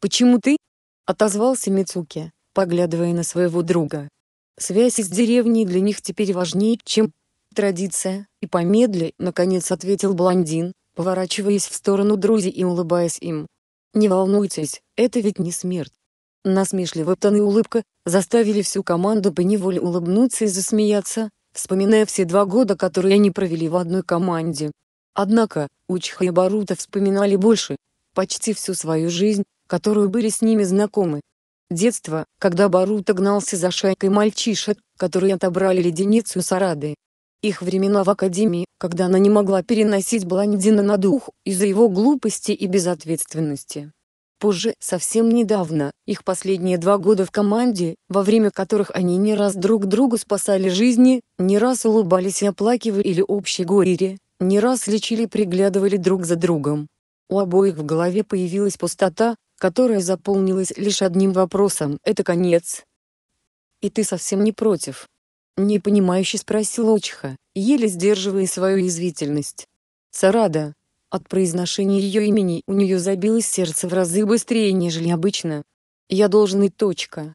S1: «Почему ты?» — отозвался Мицуки поглядывая на своего друга. Связь с деревней для них теперь важнее, чем традиция, и помедли, наконец ответил блондин, поворачиваясь в сторону друзей и улыбаясь им. «Не волнуйтесь, это ведь не смерть». Насмешливый тон и улыбка заставили всю команду поневоле улыбнуться и засмеяться, вспоминая все два года, которые они провели в одной команде. Однако, Учха и Барута вспоминали больше, почти всю свою жизнь, которую были с ними знакомы. Детство, когда Баруто гнался за шайкой мальчишек, которые отобрали леденицу Сарады. Их времена в академии, когда она не могла переносить блондина на дух, из-за его глупости и безответственности. Позже, совсем недавно, их последние два года в команде, во время которых они не раз друг другу спасали жизни, не раз улыбались и оплакивали или общей горе, не раз лечили и приглядывали друг за другом. У обоих в голове появилась пустота, которая заполнилась лишь одним вопросом «Это конец?» «И ты совсем не против?» Непонимающе спросил Очиха, еле сдерживая свою язвительность. «Сарада». От произношения ее имени у нее забилось сердце в разы быстрее, нежели обычно. «Я должен и точка».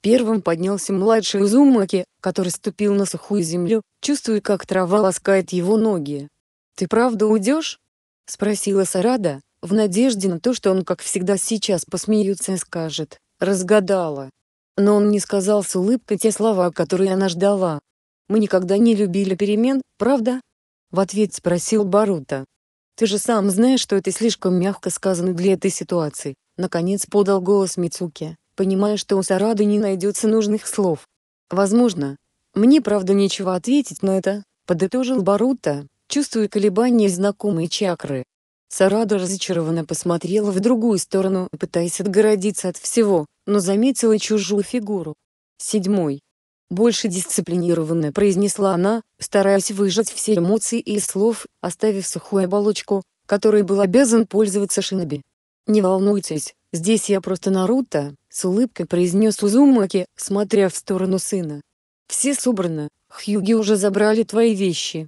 S1: Первым поднялся младший Узумаки, который ступил на сухую землю, чувствуя, как трава ласкает его ноги. «Ты правда уйдешь?» — спросила Сарада, в надежде на то, что он, как всегда, сейчас посмеется и скажет «разгадала». Но он не сказал с улыбкой те слова, которые она ждала. «Мы никогда не любили перемен, правда?» В ответ спросил Барута. «Ты же сам знаешь, что это слишком мягко сказано для этой ситуации», наконец подал голос Мицуки, понимая, что у Сарады не найдется нужных слов. «Возможно. Мне, правда, нечего ответить на это», подытожил Барута, чувствуя колебания знакомой чакры. Сарада разочарованно посмотрела в другую сторону, пытаясь отгородиться от всего, но заметила чужую фигуру. Седьмой. Больше дисциплинированно произнесла она, стараясь выжать все эмоции и слов, оставив сухую оболочку, которой был обязан пользоваться Шиноби. «Не волнуйтесь, здесь я просто Наруто», — с улыбкой произнес Узумаки, смотря в сторону сына. «Все собрано, Хьюги уже забрали твои вещи».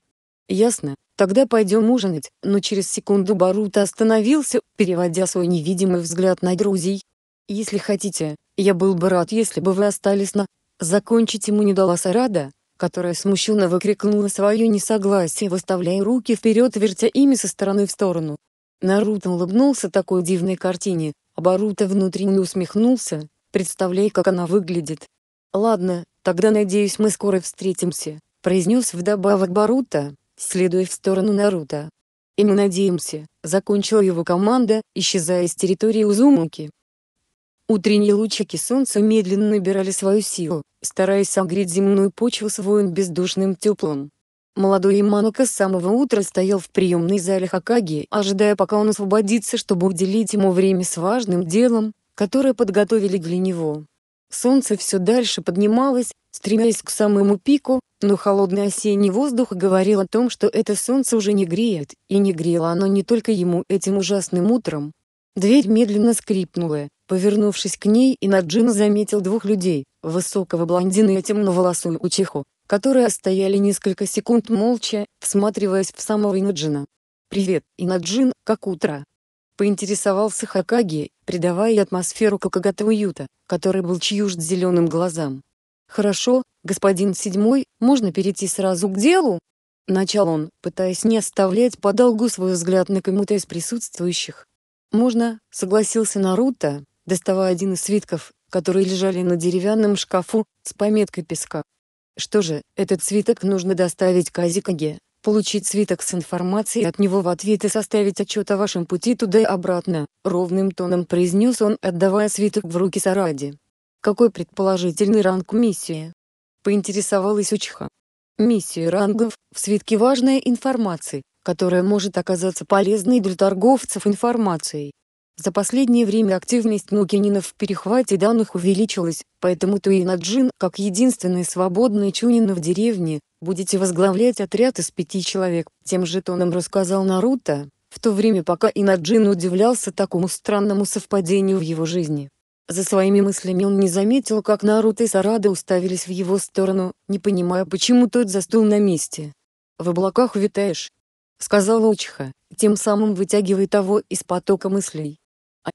S1: «Ясно, «Тогда пойдем ужинать», но через секунду Барут остановился, переводя свой невидимый взгляд на друзей. «Если хотите, я был бы рад, если бы вы остались на...» Закончить ему не дала Сарада, которая смущенно выкрикнула свое несогласие, выставляя руки вперед, вертя ими со стороны в сторону. Наруто улыбнулся такой дивной картине, а Баруто внутренне усмехнулся, представляя, как она выглядит. «Ладно, тогда, надеюсь, мы скоро встретимся», — произнес вдобавок Барута следуя в сторону Наруто. И мы надеемся, закончила его команда, исчезая с территории Узумуки. Утренние лучики солнца медленно набирали свою силу, стараясь согреть земную почву своим бездушным теплом. Молодой Иманука с самого утра стоял в приемной зале Хакаги, ожидая пока он освободится, чтобы уделить ему время с важным делом, которое подготовили для него. Солнце все дальше поднималось, стремясь к самому пику, но холодный осенний воздух говорил о том, что это солнце уже не греет, и не грело оно не только ему этим ужасным утром. Дверь медленно скрипнула, повернувшись к ней и Наджин заметил двух людей, высокого блондина и темноволосую учиху, которые стояли несколько секунд молча, всматриваясь в самого Инаджина. «Привет, Инаджин, как утро?» поинтересовался Хакаги, придавая атмосферу какого-то уюта, который был чужд зеленым глазам. «Хорошо, господин седьмой, можно перейти сразу к делу?» Начал он, пытаясь не оставлять по долгу свой взгляд на кому-то из присутствующих. «Можно», — согласился Наруто, доставая один из свитков, которые лежали на деревянном шкафу, с пометкой песка. «Что же, этот свиток нужно доставить Казикаге, получить свиток с информацией от него в ответ и составить отчет о вашем пути туда и обратно», — ровным тоном произнес он, отдавая свиток в руки Саради. «Какой предположительный ранг миссии?» — поинтересовалась Учха. «Миссии рангов — в свитке важная информация, которая может оказаться полезной для торговцев информацией. За последнее время активность Нукининов в перехвате данных увеличилась, поэтому Туинаджин, как единственный свободный Чунина в деревне, будете возглавлять отряд из пяти человек», — тем же тоном рассказал Наруто, в то время пока Инаджин удивлялся такому странному совпадению в его жизни. За своими мыслями он не заметил, как Наруто и Сарада уставились в его сторону, не понимая, почему тот застыл на месте. «В облаках витаешь», — сказал Учиха, тем самым вытягивая того из потока мыслей. «А,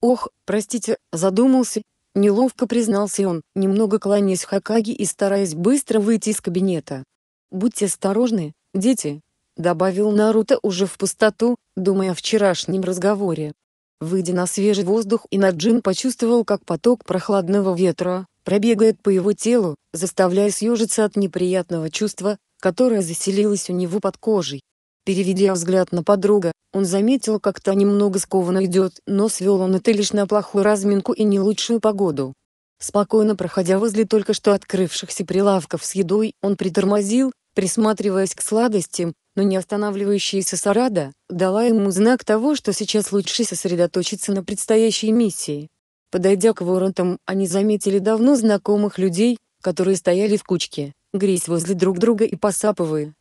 S1: «Ох, простите», — задумался Неловко признался он, немного кланяясь Хакаги и стараясь быстро выйти из кабинета. «Будьте осторожны, дети», — добавил Наруто уже в пустоту, думая о вчерашнем разговоре. Выйдя на свежий воздух, Инаджин почувствовал, как поток прохладного ветра пробегает по его телу, заставляя съежиться от неприятного чувства, которое заселилось у него под кожей. Переведя взгляд на подруга, он заметил, как то немного скованно идет, но свел он это лишь на плохую разминку и не лучшую погоду. Спокойно проходя возле только что открывшихся прилавков с едой, он притормозил, присматриваясь к сладостям, но не останавливающаяся Сарада дала ему знак того, что сейчас лучше сосредоточиться на предстоящей миссии. Подойдя к воротам, они заметили давно знакомых людей, которые стояли в кучке, грязь возле друг друга и посапывая.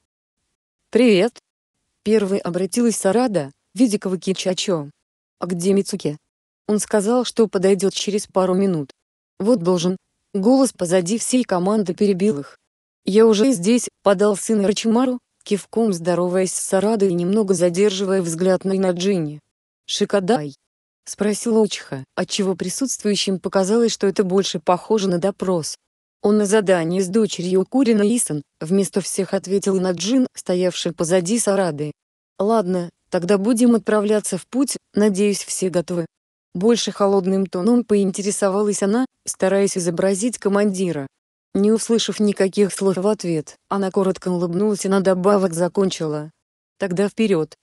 S1: «Привет!» Первой обратилась Сарада, видя Каваки Чачо. «А где Мицуке?» Он сказал, что подойдет через пару минут. «Вот должен». Голос позади всей команды перебил их. «Я уже здесь», — подал сын Рачимару, кивком здороваясь с Сарадой и немного задерживая взгляд на Инаджини. «Шикадай?» — спросил Очиха, отчего присутствующим показалось, что это больше похоже на допрос. Он на задании с дочерью Курина Исан, вместо всех ответил Наджин, стоявший позади Сарады. «Ладно, тогда будем отправляться в путь, надеюсь все готовы». Больше холодным тоном поинтересовалась она, стараясь изобразить командира. Не услышав никаких слов в ответ, она коротко улыбнулась и на добавок закончила. «Тогда вперед!»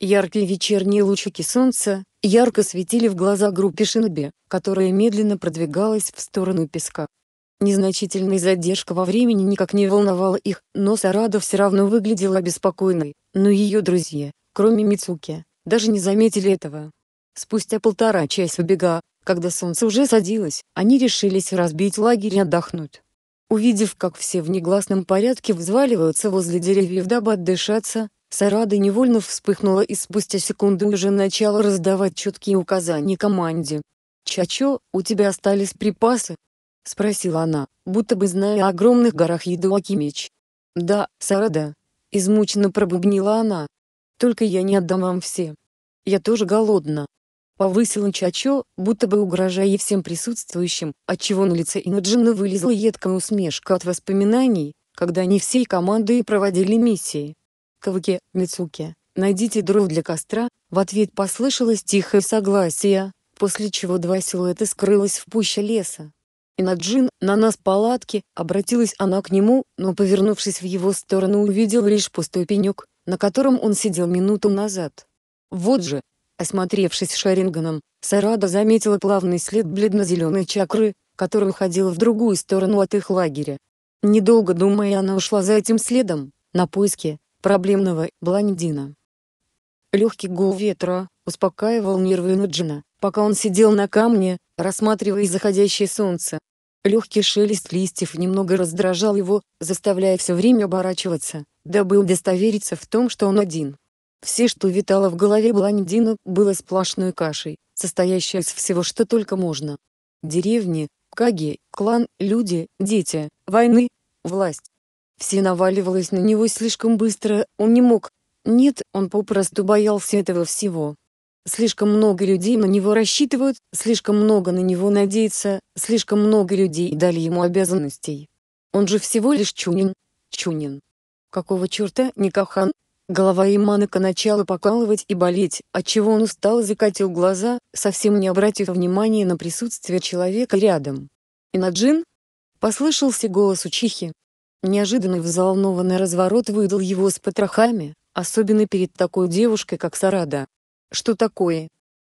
S1: Яркие вечерние лучики солнца, ярко светили в глаза группе Шиноби, которая медленно продвигалась в сторону песка. Незначительная задержка во времени никак не волновала их, но Сарада все равно выглядела обеспокоенной, но ее друзья, кроме Мицуки, даже не заметили этого. Спустя полтора часа бега, когда солнце уже садилось, они решились разбить лагерь и отдохнуть. Увидев, как все в негласном порядке взваливаются возле деревьев, дабы отдышаться, Сарада невольно вспыхнула и спустя секунду уже начала раздавать четкие указания команде. «Чачо, у тебя остались припасы, — спросила она, будто бы зная о огромных горах Едуакимич. «Да, Сарада», — измученно пробубнила она. «Только я не отдам вам все. Я тоже голодна». Повысила Чачо, будто бы угрожая всем присутствующим, отчего на лице Инаджина вылезла едкая усмешка от воспоминаний, когда они всей командой проводили миссии. «Каваке, Мицуке, найдите дров для костра», в ответ послышалось тихое согласие, после чего два силуэта скрылось в пуще леса и на джин, на нас палатки, обратилась она к нему, но повернувшись в его сторону увидела лишь пустой пенек, на котором он сидел минуту назад. Вот же, осмотревшись шаринганом, Сарада заметила плавный след бледно-зеленой чакры, который уходил в другую сторону от их лагеря. Недолго думая она ушла за этим следом, на поиски проблемного блондина. Легкий гул ветра, успокаивал нервы Нуджина, пока он сидел на камне, рассматривая заходящее солнце. Легкий шелест листьев немного раздражал его, заставляя все время оборачиваться, дабы удостовериться в том, что он один. Все, что витало в голове блондина, было сплошной кашей, состоящей из всего, что только можно. Деревни, каги, клан, люди, дети, войны, власть. Все наваливалось на него слишком быстро, он не мог. Нет, он попросту боялся этого всего. Слишком много людей на него рассчитывают, слишком много на него надеется, слишком много людей дали ему обязанностей. Он же всего лишь Чунин. Чунин. Какого черта Никахан? Голова Иманыка начала покалывать и болеть, отчего он устал закатил глаза, совсем не обратив внимания на присутствие человека рядом. «Инаджин?» — послышался голос учихи. Неожиданный взволнованный разворот выдал его с потрохами, особенно перед такой девушкой, как Сарада. «Что такое?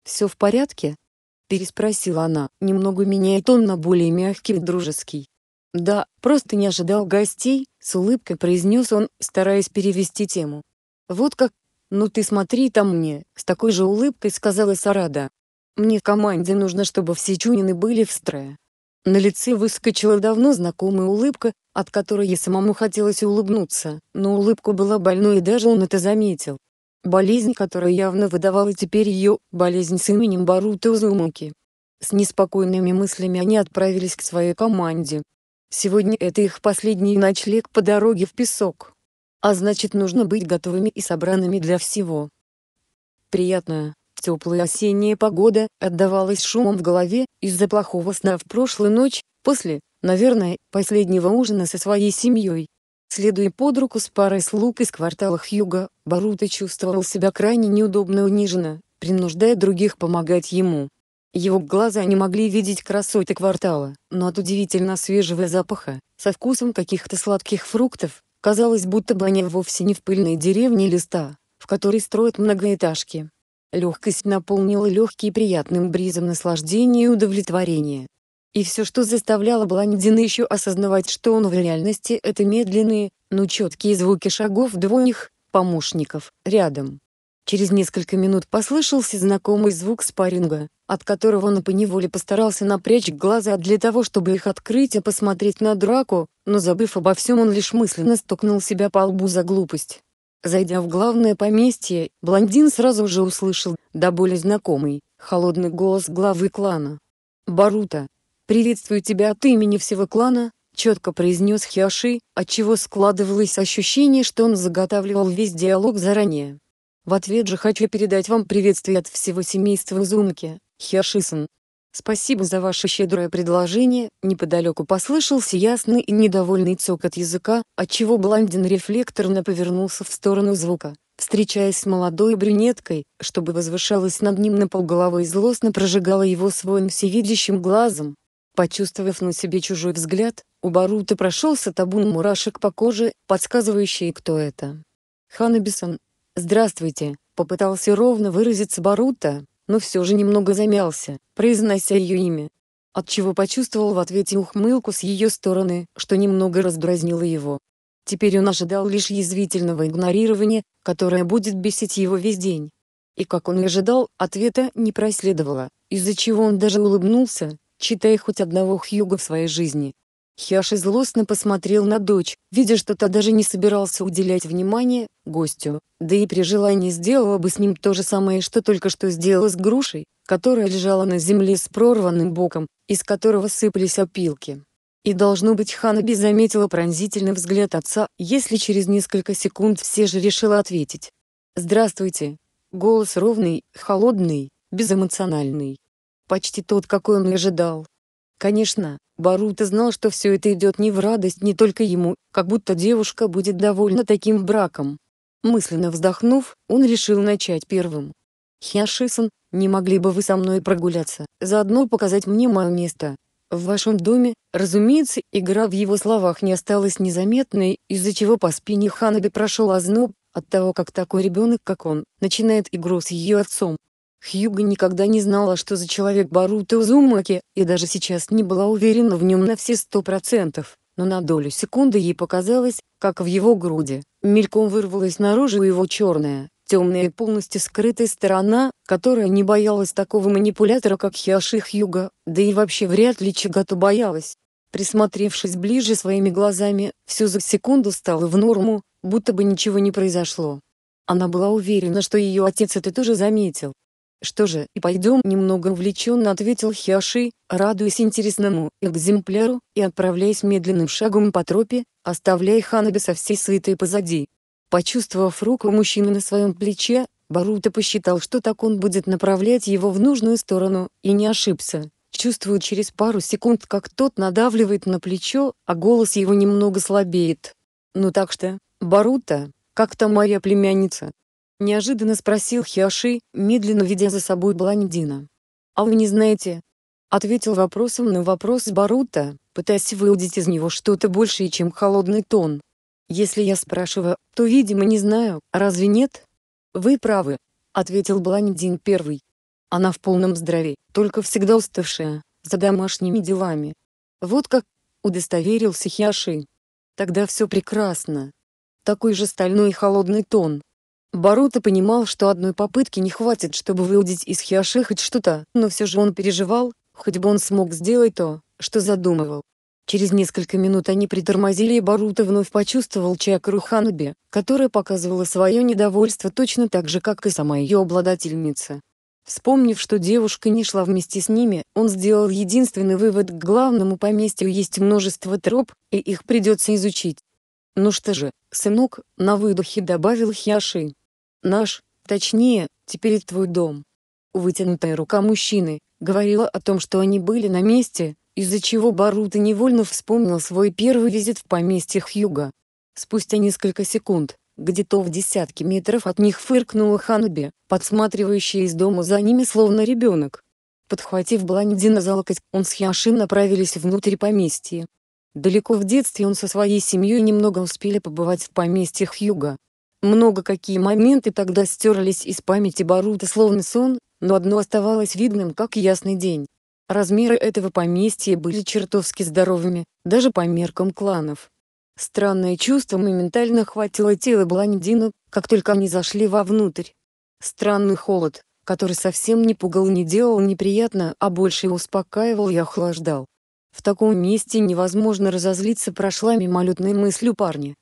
S1: Все в порядке?» — переспросила она, немного меняя тон на более мягкий и дружеский. «Да, просто не ожидал гостей», — с улыбкой произнес он, стараясь перевести тему. «Вот как? Ну ты смотри там мне», — с такой же улыбкой сказала Сарада. «Мне в команде нужно, чтобы все чунины были в строе». На лице выскочила давно знакомая улыбка, от которой ей самому хотелось улыбнуться, но улыбка была больной и даже он это заметил. Болезнь, которая явно выдавала теперь ее, болезнь с именем Баруто Узумаки. С неспокойными мыслями они отправились к своей команде. Сегодня это их последний ночлег по дороге в песок. А значит нужно быть готовыми и собранными для всего. Приятная, теплая осенняя погода отдавалась шумом в голове из-за плохого сна в прошлую ночь, после, наверное, последнего ужина со своей семьей. Следуя под руку с парой слуг из квартала Хьюга, Барута чувствовал себя крайне неудобно и униженно, принуждая других помогать ему. Его глаза не могли видеть красоты квартала, но от удивительно свежего запаха, со вкусом каких-то сладких фруктов, казалось будто бы они вовсе не в пыльной деревне листа, в которой строят многоэтажки. Легкость наполнила легкий приятным бризом наслаждения и удовлетворения. И все, что заставляло блондина еще осознавать, что он в реальности, это медленные, но четкие звуки шагов двоих помощников рядом. Через несколько минут послышался знакомый звук спарринга, от которого он поневоле постарался напрячь глаза для того, чтобы их открыть и посмотреть на драку, но забыв обо всем он лишь мысленно стукнул себя по лбу за глупость. Зайдя в главное поместье, блондин сразу же услышал, да более знакомый, холодный голос главы клана. «Барута, «Приветствую тебя от имени всего клана», — четко произнес Хиаши, отчего складывалось ощущение, что он заготавливал весь диалог заранее. «В ответ же хочу передать вам приветствие от всего семейства Зумки, Хиашисан. Спасибо за ваше щедрое предложение», — неподалеку послышался ясный и недовольный цок от языка, отчего блондин рефлекторно повернулся в сторону звука встречаясь с молодой брюнеткой, чтобы возвышалась над ним на полголовы и злостно прожигала его своим всевидящим глазом. Почувствовав на себе чужой взгляд, у Барута прошелся табун мурашек по коже, подсказывающие, кто это. «Ханабисон, здравствуйте», — попытался ровно выразиться Барута, но все же немного замялся, произнося ее имя. Отчего почувствовал в ответе ухмылку с ее стороны, что немного раздразнило его. Теперь он ожидал лишь язвительного игнорирования, которое будет бесить его весь день. И как он и ожидал, ответа не проследовало, из-за чего он даже улыбнулся, читая хоть одного Хьюга в своей жизни. Хяши злостно посмотрел на дочь, видя, что та даже не собирался уделять внимания гостю, да и при желании сделала бы с ним то же самое, что только что сделала с грушей, которая лежала на земле с прорванным боком, из которого сыпались опилки. И должно быть Ханаби заметила пронзительный взгляд отца, если через несколько секунд все же решила ответить. «Здравствуйте». Голос ровный, холодный, безэмоциональный почти тот, какой он и ожидал. Конечно, Барута знал, что все это идет не в радость не только ему, как будто девушка будет довольна таким браком. Мысленно вздохнув, он решил начать первым. «Хяшисан, не могли бы вы со мной прогуляться, заодно показать мне мое место?» В вашем доме, разумеется, игра в его словах не осталась незаметной, из-за чего по спине Ханаби прошел озноб, от того как такой ребенок как он, начинает игру с ее отцом. Хьюга никогда не знала, что за человек Баруто Узумаки, и даже сейчас не была уверена в нем на все сто процентов, но на долю секунды ей показалось, как в его груди, мельком вырвалась наружу его черная, темная и полностью скрытая сторона, которая не боялась такого манипулятора, как Хиаши Хьюга, да и вообще вряд ли Чигату боялась. Присмотревшись ближе своими глазами, все за секунду стало в норму, будто бы ничего не произошло. Она была уверена, что ее отец это тоже заметил, «Что же, и пойдем?» — немного увлеченно ответил Хиаши, радуясь интересному экземпляру, и отправляясь медленным шагом по тропе, оставляя Ханаби со всей свитой позади. Почувствовав руку мужчины на своем плече, Барута посчитал, что так он будет направлять его в нужную сторону, и не ошибся. Чувствует через пару секунд, как тот надавливает на плечо, а голос его немного слабеет. «Ну так что, Барута, как там моя племянница?» Неожиданно спросил Хиаши, медленно ведя за собой блондина. «А вы не знаете?» Ответил вопросом на вопрос Барута, пытаясь выудить из него что-то большее, чем холодный тон. «Если я спрашиваю, то, видимо, не знаю, разве нет?» «Вы правы», — ответил блондин первый. «Она в полном здравии, только всегда уставшая, за домашними делами». «Вот как?» — удостоверился Хиаши. «Тогда все прекрасно». Такой же стальной и холодный тон, Баруто понимал, что одной попытки не хватит, чтобы выудить из Хиаши хоть что-то, но все же он переживал, хоть бы он смог сделать то, что задумывал. Через несколько минут они притормозили и Баруто вновь почувствовал чакру Ханаби, которая показывала свое недовольство точно так же, как и сама ее обладательница. Вспомнив, что девушка не шла вместе с ними, он сделал единственный вывод к главному поместью есть множество троп, и их придется изучить. «Ну что же, сынок», — на выдохе добавил Хиаши, Наш, точнее, теперь твой дом. Вытянутая рука мужчины говорила о том, что они были на месте, из-за чего Барута невольно вспомнил свой первый визит в поместье Хьюга. Спустя несколько секунд, где-то в десятке метров от них фыркнула Ханаби, подсматривающая из дома за ними словно ребенок. Подхватив блондина за локоть, он с Яшин направились внутрь поместья. Далеко в детстве он со своей семьей немного успели побывать в поместье Хьюга, много какие моменты тогда стерлись из памяти Барута словно сон, но одно оставалось видным как ясный день. Размеры этого поместья были чертовски здоровыми, даже по меркам кланов. Странное чувство моментально охватило тело блондина, как только они зашли вовнутрь. Странный холод, который совсем не пугал не делал неприятно, а больше успокаивал и охлаждал. В таком месте невозможно разозлиться прошла мимолетной мыслью парня.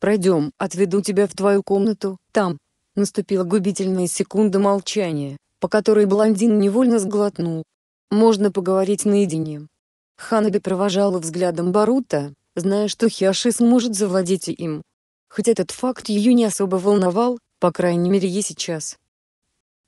S1: Пройдем, отведу тебя в твою комнату, там». Наступила губительная секунда молчания, по которой блондин невольно сглотнул. «Можно поговорить наедине». Ханаби провожала взглядом Барута, зная, что Хиаши сможет завладеть им. Хоть этот факт ее не особо волновал, по крайней мере ей сейчас.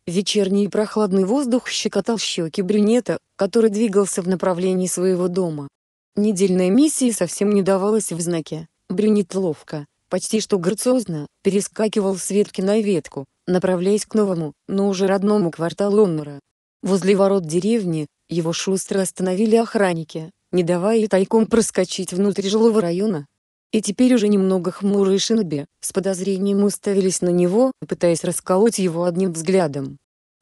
S1: Вечерний прохладный воздух щекотал щеки брюнета, который двигался в направлении своего дома. Недельная миссия совсем не давалась в знаке. Брюнет ловко, почти что грациозно, перескакивал с ветки на ветку, направляясь к новому, но уже родному кварталу Оннера. Возле ворот деревни, его шустро остановили охранники, не давая тайком проскочить внутрь жилого района. И теперь уже немного хмурые шиноби, с подозрением уставились на него, пытаясь расколоть его одним взглядом.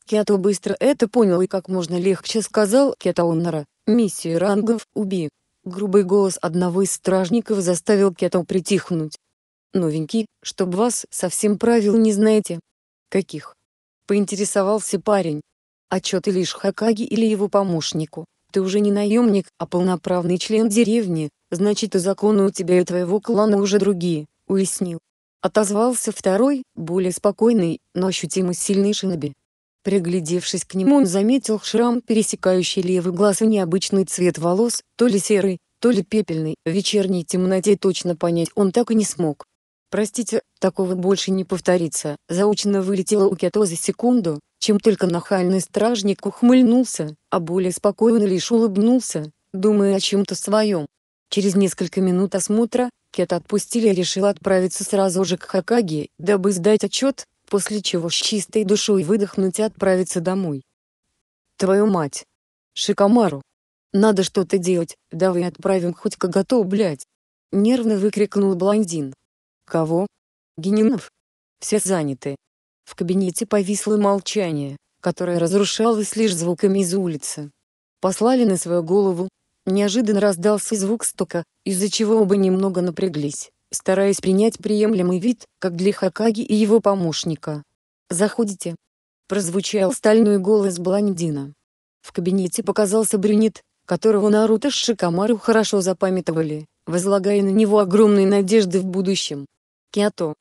S1: Кято быстро это понял и как можно легче сказал Кето Оннера, «Миссия рангов, уби». Грубый голос одного из стражников заставил Кето притихнуть, новенький, чтоб вас совсем правил не знаете. Каких? Поинтересовался парень. А чё ты лишь Хакаги или его помощнику? Ты уже не наемник, а полноправный член деревни, значит и законы у тебя и твоего клана уже другие, уяснил. Отозвался второй, более спокойный, но ощутимо сильный шиноби. Приглядевшись к нему он заметил шрам, пересекающий левый глаз и необычный цвет волос, то ли серый, то ли пепельный. В вечерней темноте точно понять он так и не смог. Простите, такого больше не повторится. Заучено вылетело у Кето за секунду, чем только нахальный стражник ухмыльнулся, а более спокойно лишь улыбнулся, думая о чем-то своем. Через несколько минут осмотра, Кета отпустили и решил отправиться сразу же к Хакаге, дабы сдать отчет, после чего с чистой душой выдохнуть и отправиться домой. Твою мать! Шикомару! Надо что-то делать, давай отправим хоть кого-то, блядь! Нервно выкрикнул блондин. Кого? Генинов? Все заняты. В кабинете повисло молчание, которое разрушалось лишь звуками из улицы. Послали на свою голову. Неожиданно раздался звук стука, из-за чего оба немного напряглись, стараясь принять приемлемый вид, как для Хакаги и его помощника. «Заходите!» Прозвучал стальной голос блондина. В кабинете показался брюнет, которого Наруто с Шикамару хорошо запамятовали, возлагая на него огромные надежды в будущем. Киото.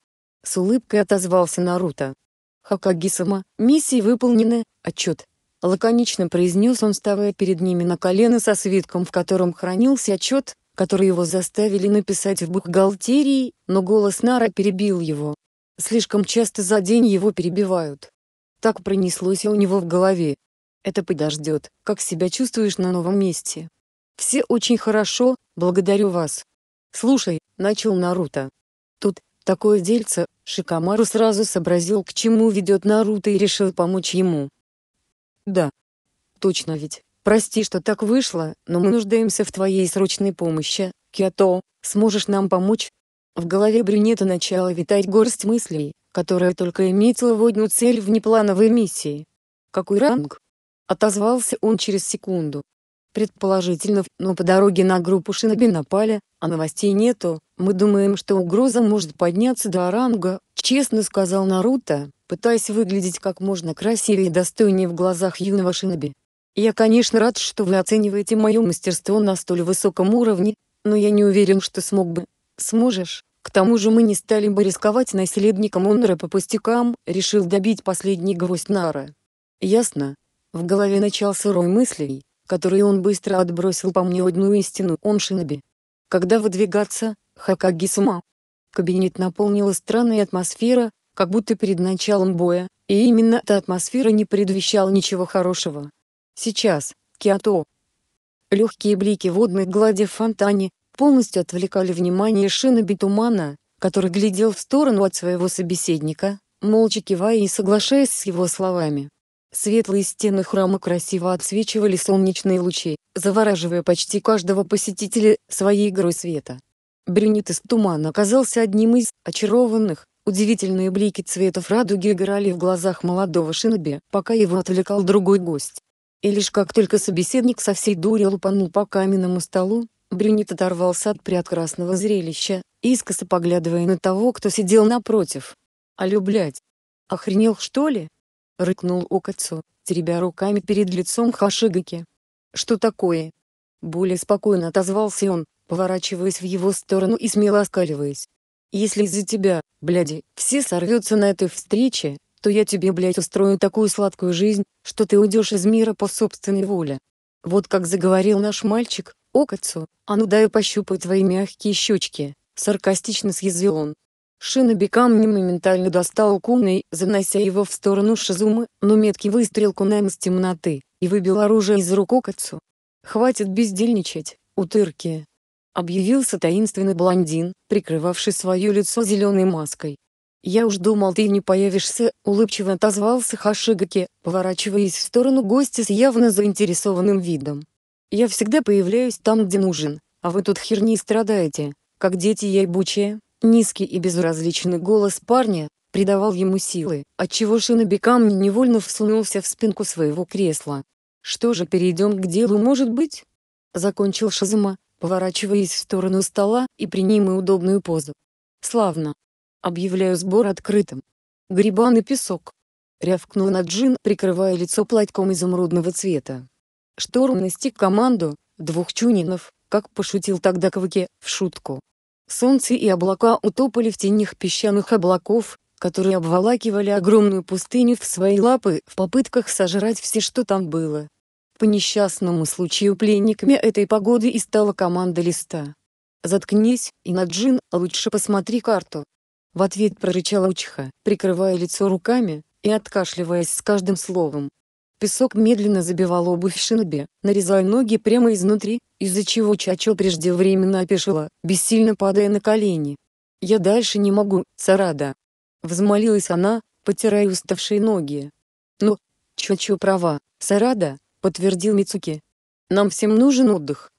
S1: с улыбкой отозвался Наруто. «Хакагисама, миссия выполнена, отчет!» — лаконично произнес он, ставая перед ними на колено со свитком, в котором хранился отчет, который его заставили написать в бухгалтерии, но голос Нара перебил его. Слишком часто за день его перебивают. Так пронеслось у него в голове. Это подождет, как себя чувствуешь на новом месте. Все очень хорошо, благодарю вас. Слушай, начал Наруто. Тут такое дельце, Шикамару сразу сообразил к чему ведет Наруто и решил помочь ему. Да. Точно ведь, прости, что так вышло, но мы нуждаемся в твоей срочной помощи, Киото, сможешь нам помочь? В голове брюнета начала витать горсть мыслей, которая только иметила водную цель в внеплановой миссии. Какой ранг? Отозвался он через секунду, Предположительно, но по дороге на группу шиноби напали, а новостей нету, мы думаем, что угроза может подняться до ранга, честно сказал Наруто, пытаясь выглядеть как можно красивее и достойнее в глазах юного шиноби. Я, конечно, рад, что вы оцениваете мое мастерство на столь высоком уровне, но я не уверен, что смог бы. Сможешь? К тому же мы не стали бы рисковать наследником Онора по пустякам, решил добить последний гвоздь Нара. Ясно. В голове начался рой мыслей, которые он быстро отбросил по мне одну истину. Он шиноби. Когда выдвигаться, Хакаги сама. Кабинет наполнила странная атмосфера, как будто перед началом боя, и именно эта атмосфера не предвещала ничего хорошего. Сейчас, Киото. Легкие блики водной глади в фонтане, полностью отвлекали внимание Шиноби Тумана, который глядел в сторону от своего собеседника, молча кивая и соглашаясь с его словами. Светлые стены храма красиво отсвечивали солнечные лучи, завораживая почти каждого посетителя своей игрой света. Брюнет из тумана оказался одним из очарованных. Удивительные блики цветов радуги играли в глазах молодого шиноби, пока его отвлекал другой гость. И лишь как только собеседник со всей дури лупанул по каменному столу, Брюнет оторвался от прекрасного зрелища, искоса поглядывая на того, кто сидел напротив. «А люблять? Охренел что ли?» — рыкнул Окацу, теребя руками перед лицом Хашигаки. «Что такое?» Более спокойно отозвался он, поворачиваясь в его сторону и смело оскаливаясь. «Если из-за тебя, бляди, все сорвется на этой встрече, то я тебе, блядь, устрою такую сладкую жизнь, что ты уйдешь из мира по собственной воле». Вот как заговорил наш мальчик, Окацу, а ну дай пощупай твои мягкие щечки, саркастично съязвил он. Шиноби камнем моментально достал куной, занося его в сторону Шизумы, но меткий выстрел кунем из темноты, и выбил оружие из рук Окацу. «Хватит бездельничать, утырки!» Объявился таинственный блондин, прикрывавший свое лицо зеленой маской. «Я уж думал, ты не появишься», — улыбчиво отозвался Хашигаки, поворачиваясь в сторону гостя с явно заинтересованным видом. «Я всегда появляюсь там, где нужен, а вы тут херни страдаете, как дети яйбучие». Низкий и безразличный голос парня придавал ему силы, отчего Шиноби камни невольно всунулся в спинку своего кресла. «Что же перейдем к делу может быть?» Закончил Шазума, поворачиваясь в сторону стола и принимая удобную позу. «Славно! Объявляю сбор открытым. Грибан и песок!» Рявкнул Наджин, прикрывая лицо платком изумрудного цвета. Шторм настиг команду, двух чунинов, как пошутил тогда Кваке, в шутку, Солнце и облака утопали в тенях песчаных облаков, которые обволакивали огромную пустыню в свои лапы в попытках сожрать все, что там было. По несчастному случаю пленниками этой погоды и стала команда листа. «Заткнись, и на джин, лучше посмотри карту». В ответ прорычала Учиха, прикрывая лицо руками и откашливаясь с каждым словом. Песок медленно забивал обувь шиноби, нарезая ноги прямо изнутри, из-за чего Чачо преждевременно опешила, бессильно падая на колени. «Я дальше не могу, Сарада!» Взмолилась она, потирая уставшие ноги. Но Чачо права, Сарада!» — подтвердил Мицуки. «Нам всем нужен отдых.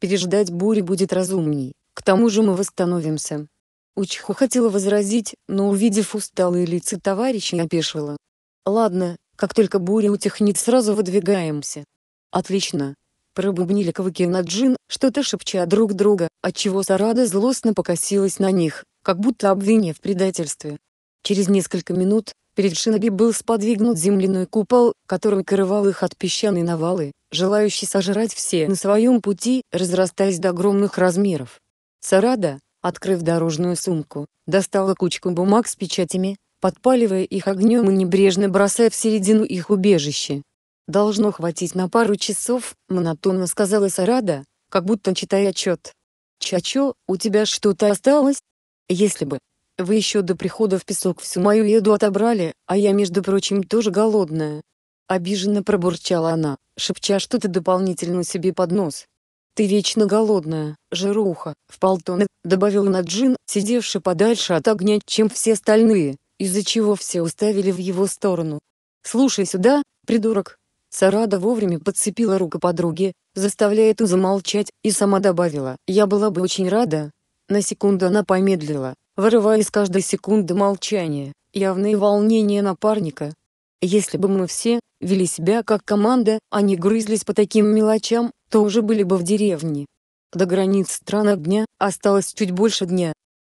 S1: Переждать бури будет разумней, к тому же мы восстановимся». Учху хотела возразить, но увидев усталые лица товарищей, опешила. «Ладно, как только буря утихнет, сразу выдвигаемся. Отлично. Пробубнили Кавыки и Наджин, что-то шепча друг друга, отчего Сарада злостно покосилась на них, как будто обвиняя в предательстве. Через несколько минут, перед Шиноби был сподвигнут земляной купол, который укрывал их от песчаной навалы, желающий сожрать все на своем пути, разрастаясь до огромных размеров. Сарада, открыв дорожную сумку, достала кучку бумаг с печатями, подпаливая их огнем и небрежно бросая в середину их убежище. «Должно хватить на пару часов», — монотонно сказала Сарада, как будто читая отчет. «Чачо, у тебя что-то осталось? Если бы. Вы еще до прихода в песок всю мою еду отобрали, а я, между прочим, тоже голодная». Обиженно пробурчала она, шепча что-то дополнительно себе под нос. «Ты вечно голодная, жируха», — в полтона добавил Наджин, сидевший подальше от огня, чем все остальные из-за чего все уставили в его сторону. «Слушай сюда, придурок!» Сарада вовремя подцепила руку подруги, заставляя ту замолчать, и сама добавила «Я была бы очень рада». На секунду она помедлила, вырывая из каждой секунды молчания, явное волнение напарника. «Если бы мы все вели себя как команда, а не грызлись по таким мелочам, то уже были бы в деревне. До границ стран огня осталось чуть больше дня.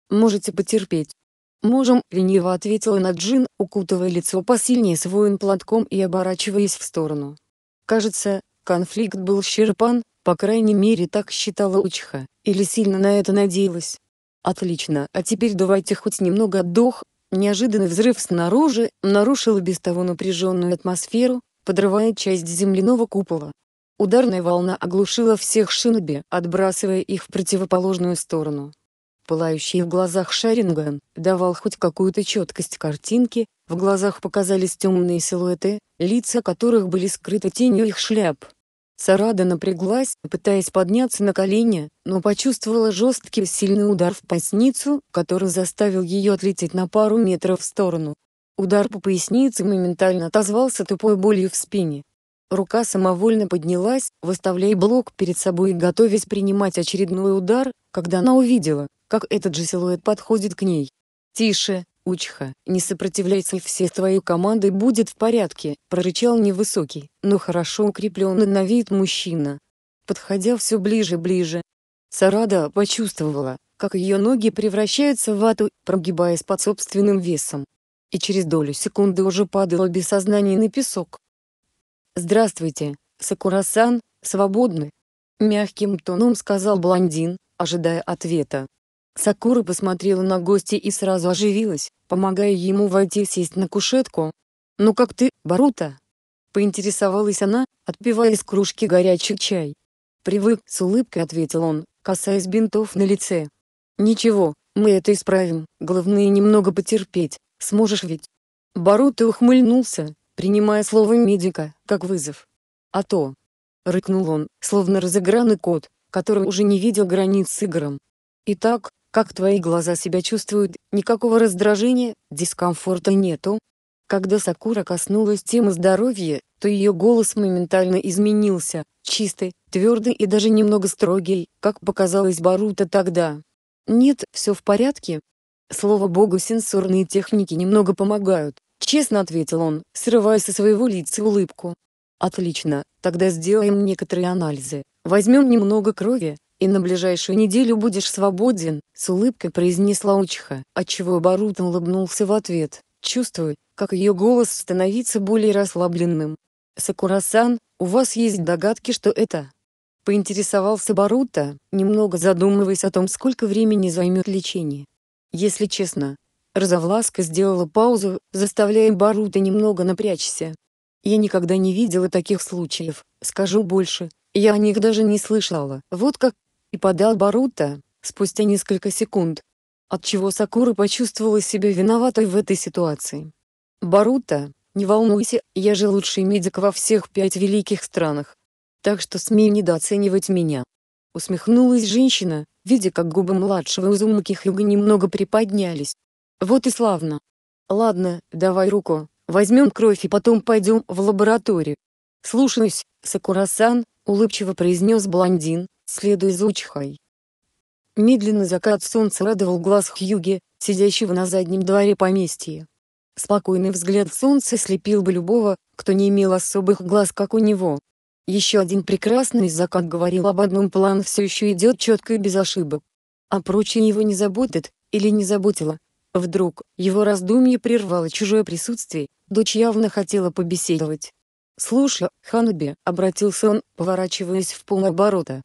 S1: Можете потерпеть, Можем, лениво ответила Наджин, укутывая лицо посильнее своим платком и оборачиваясь в сторону. Кажется, конфликт был щерпан, по крайней мере так считала Учха, или сильно на это надеялась. Отлично, а теперь давайте хоть немного отдох. Неожиданный взрыв снаружи нарушил и без того напряженную атмосферу, подрывая часть земляного купола. Ударная волна оглушила всех шиноби, отбрасывая их в противоположную сторону. Пылающий в глазах Шаринган давал хоть какую-то четкость картинки, в глазах показались темные силуэты, лица которых были скрыты тенью их шляп. Сарада напряглась, пытаясь подняться на колени, но почувствовала жесткий сильный удар в поясницу, который заставил ее отлететь на пару метров в сторону. Удар по пояснице моментально отозвался тупой болью в спине. Рука самовольно поднялась, выставляя блок перед собой и готовясь принимать очередной удар, когда она увидела, как этот же силуэт подходит к ней. «Тише, Учха, не сопротивляйся, все твои команды будет в порядке», — прорычал невысокий, но хорошо укрепленный на вид мужчина. Подходя все ближе-ближе, Сарада почувствовала, как ее ноги превращаются в вату, прогибаясь под собственным весом. И через долю секунды уже падала без сознания на песок. «Здравствуйте, Сакурасан, свободны?» Мягким тоном сказал блондин, ожидая ответа. Сакура посмотрела на гостя и сразу оживилась, помогая ему войти и сесть на кушетку. «Ну как ты, Барута?» Поинтересовалась она, отпивая из кружки горячий чай. «Привык», — с улыбкой ответил он, касаясь бинтов на лице. «Ничего, мы это исправим, главное немного потерпеть, сможешь ведь?» Барута ухмыльнулся, принимая слово медика, как вызов. «А то!» — рыкнул он, словно разыгранный кот, который уже не видел границ с Игорем. «Итак, как твои глаза себя чувствуют? Никакого раздражения, дискомфорта нету? Когда Сакура коснулась темы здоровья, то ее голос моментально изменился, чистый, твердый и даже немного строгий, как показалось Барута тогда. «Нет, все в порядке?» «Слово богу, сенсорные техники немного помогают», — честно ответил он, срывая со своего лица улыбку. «Отлично, тогда сделаем некоторые анализы, возьмем немного крови, и на ближайшую неделю будешь свободен», — с улыбкой произнесла Учиха, отчего Барута улыбнулся в ответ, чувствуя, как ее голос становится более расслабленным. «Сакурасан, у вас есть догадки, что это?» Поинтересовался Барута, немного задумываясь о том, сколько времени займет лечение. Если честно, Розовласка сделала паузу, заставляя Барута немного напрячься. «Я никогда не видела таких случаев, скажу больше, я о них даже не слышала. Вот как, и подал Барута, спустя несколько секунд, отчего Сакура почувствовала себя виноватой в этой ситуации. «Барута, не волнуйся, я же лучший медик во всех пять великих странах. Так что смей недооценивать меня». Усмехнулась женщина, видя как губы младшего Узумаки Хьюга немного приподнялись. «Вот и славно. Ладно, давай руку, возьмем кровь и потом пойдем в лабораторию». «Слушаюсь, Сакурасан», — улыбчиво произнес блондин, следуй за Учхой. Медленный закат солнца радовал глаз Хьюги, сидящего на заднем дворе поместья. Спокойный взгляд солнца слепил бы любого, кто не имел особых глаз, как у него. Еще один прекрасный закат говорил об одном план все еще идет четко и без ошибок. А прочее его не заботит, или не заботило. Вдруг, его раздумье прервало чужое присутствие, дочь явно хотела побеседовать. «Слушай, Ханаби», — обратился он, поворачиваясь в полоборота,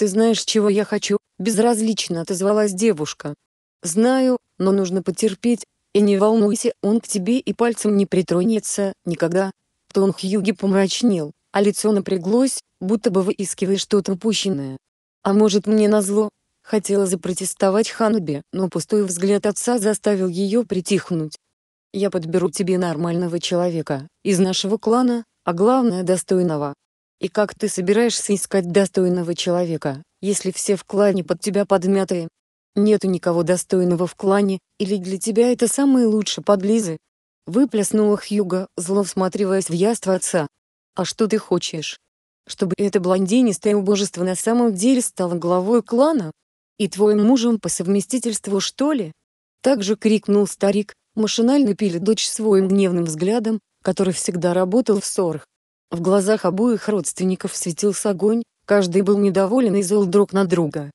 S1: «Ты знаешь, чего я хочу?» — безразлично отозвалась девушка. «Знаю, но нужно потерпеть, и не волнуйся, он к тебе и пальцем не притронется, никогда». Тон Хьюги помрачнел, а лицо напряглось, будто бы выискивая что-то упущенное. «А может мне назло?» Хотела запротестовать Ханубе, но пустой взгляд отца заставил ее притихнуть. «Я подберу тебе нормального человека, из нашего клана, а главное достойного, и как ты собираешься искать достойного человека, если все в клане под тебя подмятые? Нету никого достойного в клане, или для тебя это самые лучшие подлизы?» Выплеснула Хьюга, зло всматриваясь в яство отца. «А что ты хочешь? Чтобы это блондинистое убожество на самом деле стало главой клана? И твоим мужем по совместительству, что ли?» Также крикнул старик, машинально пили дочь своим гневным взглядом, который всегда работал в ссорах. В глазах обоих родственников светился огонь, каждый был недоволен и зол друг на друга.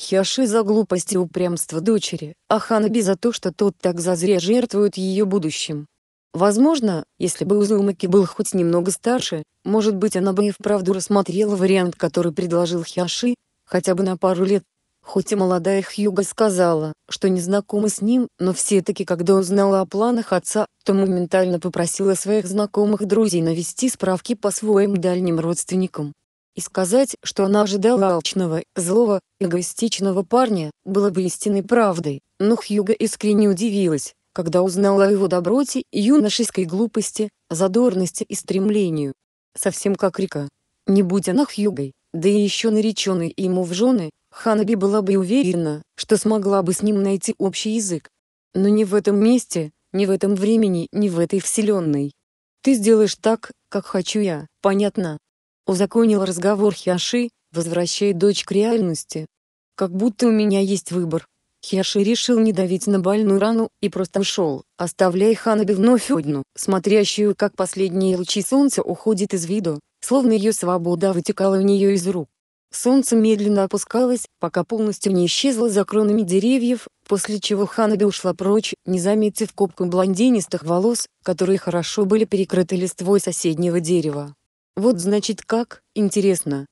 S1: Хиаши за глупость и упрямство дочери, а Ханаби за то, что тот так зазря жертвует ее будущим. Возможно, если бы Узумаки был хоть немного старше, может быть она бы и вправду рассмотрела вариант, который предложил Хиаши, хотя бы на пару лет Хоть и молодая Хьюга сказала, что не знакома с ним, но все-таки когда узнала о планах отца, то моментально попросила своих знакомых друзей навести справки по своим дальним родственникам. И сказать, что она ожидала алчного, злого, эгоистичного парня, было бы истинной правдой, но Хьюга искренне удивилась, когда узнала о его доброте, юношеской глупости, задорности и стремлению. Совсем как Рика. Не будь она Хьюгой, да и еще нареченной ему в жены, Ханаби была бы уверена, что смогла бы с ним найти общий язык. Но не в этом месте, не в этом времени, не в этой вселенной. Ты сделаешь так, как хочу я, понятно? Узаконил разговор Хиаши, возвращая дочь к реальности. Как будто у меня есть выбор. Хиаши решил не давить на больную рану и просто ушел, оставляя Ханаби вновь одну, смотрящую, как последние лучи солнца уходят из виду, словно ее свобода вытекала у нее из рук. Солнце медленно опускалось, пока полностью не исчезло за кронами деревьев, после чего Ханаби ушла прочь, не заметив копку блондинистых волос, которые хорошо были перекрыты листвой соседнего дерева. Вот значит как, интересно.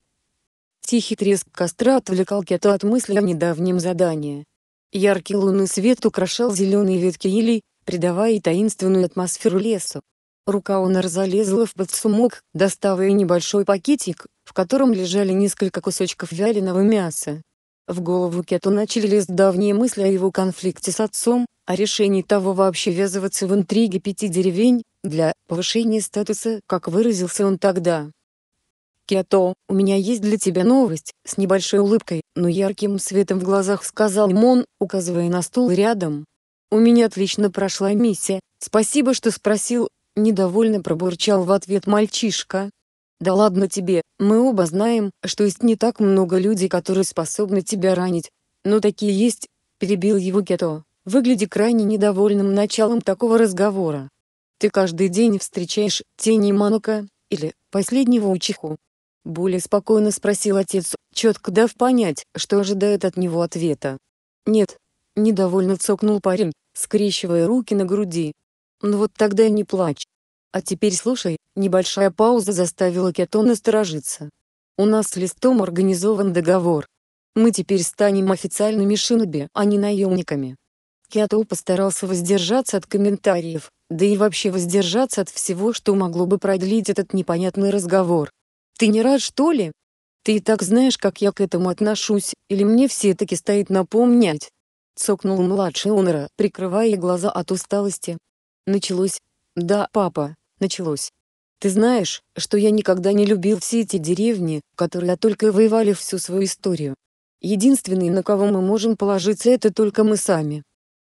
S1: Тихий треск костра отвлекал Кето от мысли о недавнем задании. Яркий лунный свет украшал зеленые ветки елей, придавая таинственную атмосферу лесу. Рука Онор залезла в подсумок, доставая небольшой пакетик, в котором лежали несколько кусочков вяленого мяса. В голову Кету начали лезть давние мысли о его конфликте с отцом, о решении того вообще ввязываться в интриги пяти деревень, для повышения статуса, как выразился он тогда. «Кето, у меня есть для тебя новость», — с небольшой улыбкой, но ярким светом в глазах сказал Мон, указывая на стул рядом. «У меня отлично прошла миссия, спасибо, что спросил, Недовольно пробурчал в ответ мальчишка. «Да ладно тебе, мы оба знаем, что есть не так много людей, которые способны тебя ранить. Но такие есть», — перебил его Кето, выглядя крайне недовольным началом такого разговора. «Ты каждый день встречаешь тени Манука, или последнего учиху?» Более спокойно спросил отец, четко дав понять, что ожидает от него ответа. «Нет», — недовольно цокнул парень, скрещивая руки на груди. Ну вот тогда и не плачь. А теперь слушай, небольшая пауза заставила Кето насторожиться. У нас с Листом организован договор. Мы теперь станем официальными шиноби, а не наемниками. Кято постарался воздержаться от комментариев, да и вообще воздержаться от всего, что могло бы продлить этот непонятный разговор. «Ты не рад, что ли? Ты и так знаешь, как я к этому отношусь, или мне все-таки стоит напомнять?» Цокнул младший Онора, прикрывая глаза от усталости, Началось. Да, папа, началось. Ты знаешь, что я никогда не любил все эти деревни, которые только воевали всю свою историю. Единственный, на кого мы можем положиться, это только мы сами.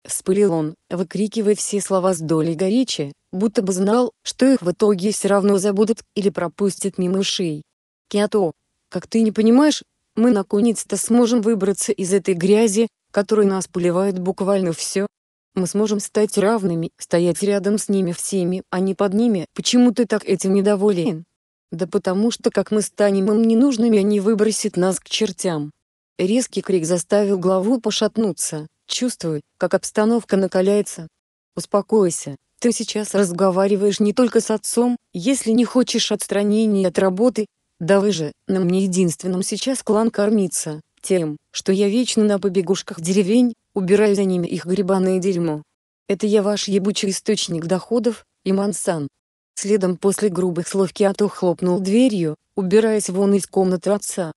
S1: Вспылил он, выкрикивая все слова с долей горечи, будто бы знал, что их в итоге все равно забудут или пропустят мимо ушей. Киато, как ты не понимаешь, мы наконец-то сможем выбраться из этой грязи, которой нас поливает буквально все, мы сможем стать равными, стоять рядом с ними всеми, а не под ними. Почему ты так этим недоволен? Да потому что как мы станем им ненужными, они выбросят нас к чертям. Резкий крик заставил главу пошатнуться. Чувствую, как обстановка накаляется. Успокойся. Ты сейчас разговариваешь не только с отцом, если не хочешь отстранения от работы. да вы же, на мне единственном сейчас клан кормится, тем, что я вечно на побегушках деревень, убирая за ними их грибаное дерьмо. Это я ваш ебучий источник доходов, Имансан. Следом после грубых слов Киато хлопнул дверью, убираясь вон из комнаты отца.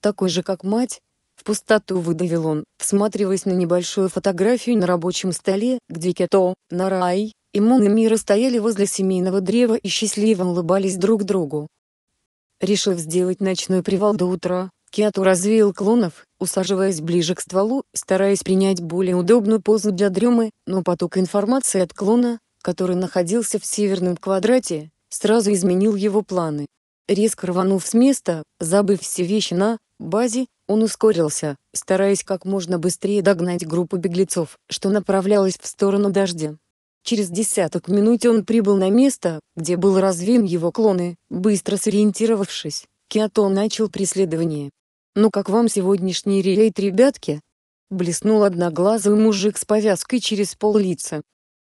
S1: Такой же как мать, в пустоту выдавил он, всматриваясь на небольшую фотографию на рабочем столе, где Киато, Нарай и Мон и Мира стояли возле семейного древа и счастливо улыбались друг другу. Решив сделать ночной привал до утра, Киату развеял клонов, усаживаясь ближе к стволу, стараясь принять более удобную позу для дремы, но поток информации от клона, который находился в северном квадрате, сразу изменил его планы. Резко рванув с места, забыв все вещи на базе, он ускорился, стараясь как можно быстрее догнать группу беглецов, что направлялась в сторону дождя. Через десяток минут он прибыл на место, где был развеян его клоны, быстро сориентировавшись, Киато начал преследование. «Ну как вам сегодняшний рейд, ребятки?» Блеснул одноглазый мужик с повязкой через пол лица.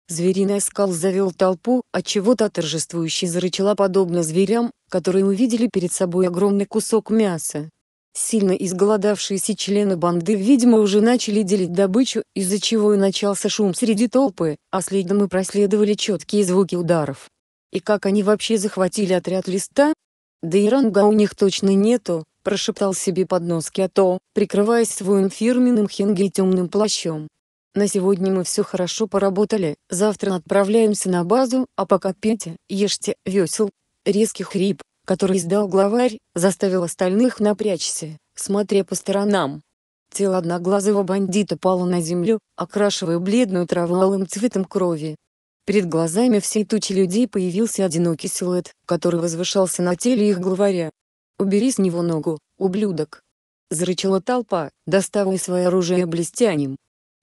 S1: Звериный скал завел толпу, от чего то торжествующе зарычала подобно зверям, которые увидели перед собой огромный кусок мяса. Сильно изголодавшиеся члены банды, видимо, уже начали делить добычу, из-за чего и начался шум среди толпы, а следом мы проследовали четкие звуки ударов. И как они вообще захватили отряд листа? Да и ранга у них точно нету, прошептал себе под нос Кято, «А прикрываясь своим фирменным хенге темным плащом. На сегодня мы все хорошо поработали, завтра отправляемся на базу, а пока пейте, ешьте, весел. Резкий хрип, который издал главарь, заставил остальных напрячься, смотря по сторонам. Тело одноглазого бандита пало на землю, окрашивая бледную траву алым цветом крови. Перед глазами всей тучи людей появился одинокий силуэт, который возвышался на теле их главаря. «Убери с него ногу, ублюдок!» Зарычала толпа, доставая свое оружие блестянем.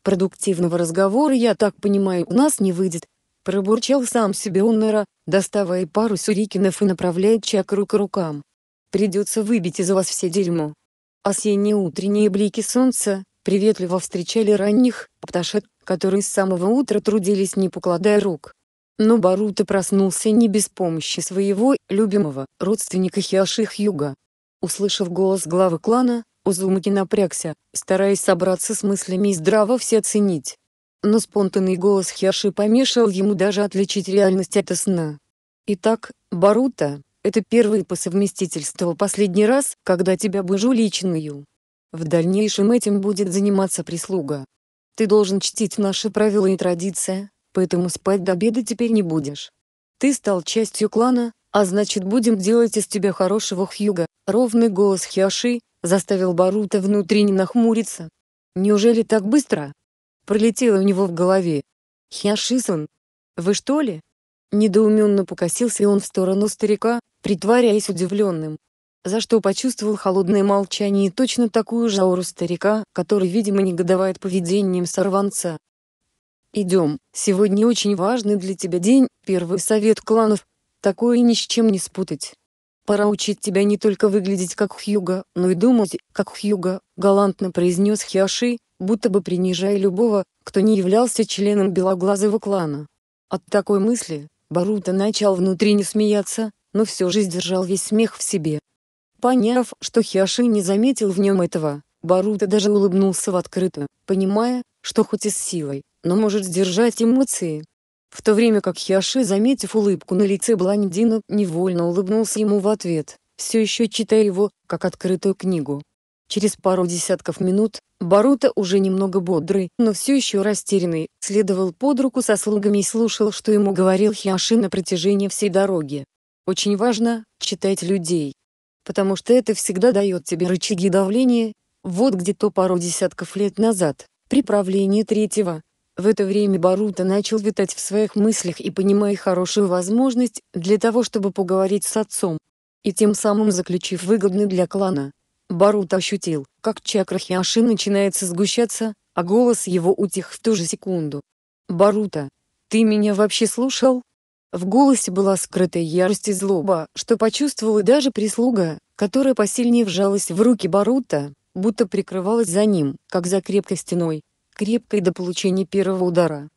S1: «Продуктивного разговора, я так понимаю, у нас не выйдет», пробурчал сам себе Оннера, доставая пару сюрикинов и направляя чакру к рукам. «Придется выбить из вас все дерьмо». Осенние утренние блики солнца приветливо встречали ранних пташек, которые с самого утра трудились не покладая рук. Но Барута проснулся не без помощи своего любимого родственника Хиаших Юга. Услышав голос главы клана, Узумаки напрягся, стараясь собраться с мыслями и здраво все оценить. Но спонтанный голос Хиаши помешал ему даже отличить реальность от сна. Итак, Барута, это первый по совместительству последний раз, когда тебя бужу личную. В дальнейшем этим будет заниматься прислуга. Ты должен чтить наши правила и традиции, поэтому спать до обеда теперь не будешь. Ты стал частью клана, а значит будем делать из тебя хорошего Хьюга», — ровный голос Хиаши заставил Барута внутренне нахмуриться. «Неужели так быстро?» — пролетело у него в голове. «Хиаши-сан, вы что ли?» Недоуменно покосился он в сторону старика, притворяясь удивленным. За что почувствовал холодное молчание и точно такую же ауру старика, который, видимо, негодовает поведением сорванца. Идем, сегодня очень важный для тебя день, первый совет кланов. Такое ни с чем не спутать. Пора учить тебя не только выглядеть как Хьюга, но и думать, как Хьюга, галантно произнес Хиаши, будто бы принижая любого, кто не являлся членом белоглазого клана. От такой мысли, Барута начал внутри не смеяться, но все же сдержал весь смех в себе. Поняв, что Хиаши не заметил в нем этого, Барута даже улыбнулся в открытую, понимая, что хоть и с силой, но может сдержать эмоции. В то время как Хиаши, заметив улыбку на лице блондина, невольно улыбнулся ему в ответ, все еще читая его, как открытую книгу. Через пару десятков минут, Барута уже немного бодрый, но все еще растерянный, следовал под руку со слугами и слушал, что ему говорил Хиаши на протяжении всей дороги. Очень важно, читать людей. Потому что это всегда дает тебе рычаги давления, вот где-то пару десятков лет назад, при правлении третьего, в это время Барута начал витать в своих мыслях и понимая хорошую возможность для того, чтобы поговорить с отцом, и тем самым заключив выгодный для клана. Барута ощутил, как чакра Хиаши начинает сгущаться, а голос его утих в ту же секунду. «Барута, ты меня вообще слушал?» В голосе была скрытая ярость и злоба, что почувствовала даже прислуга, которая посильнее вжалась в руки Барута, будто прикрывалась за ним, как за крепкой стеной крепкой до получения первого удара.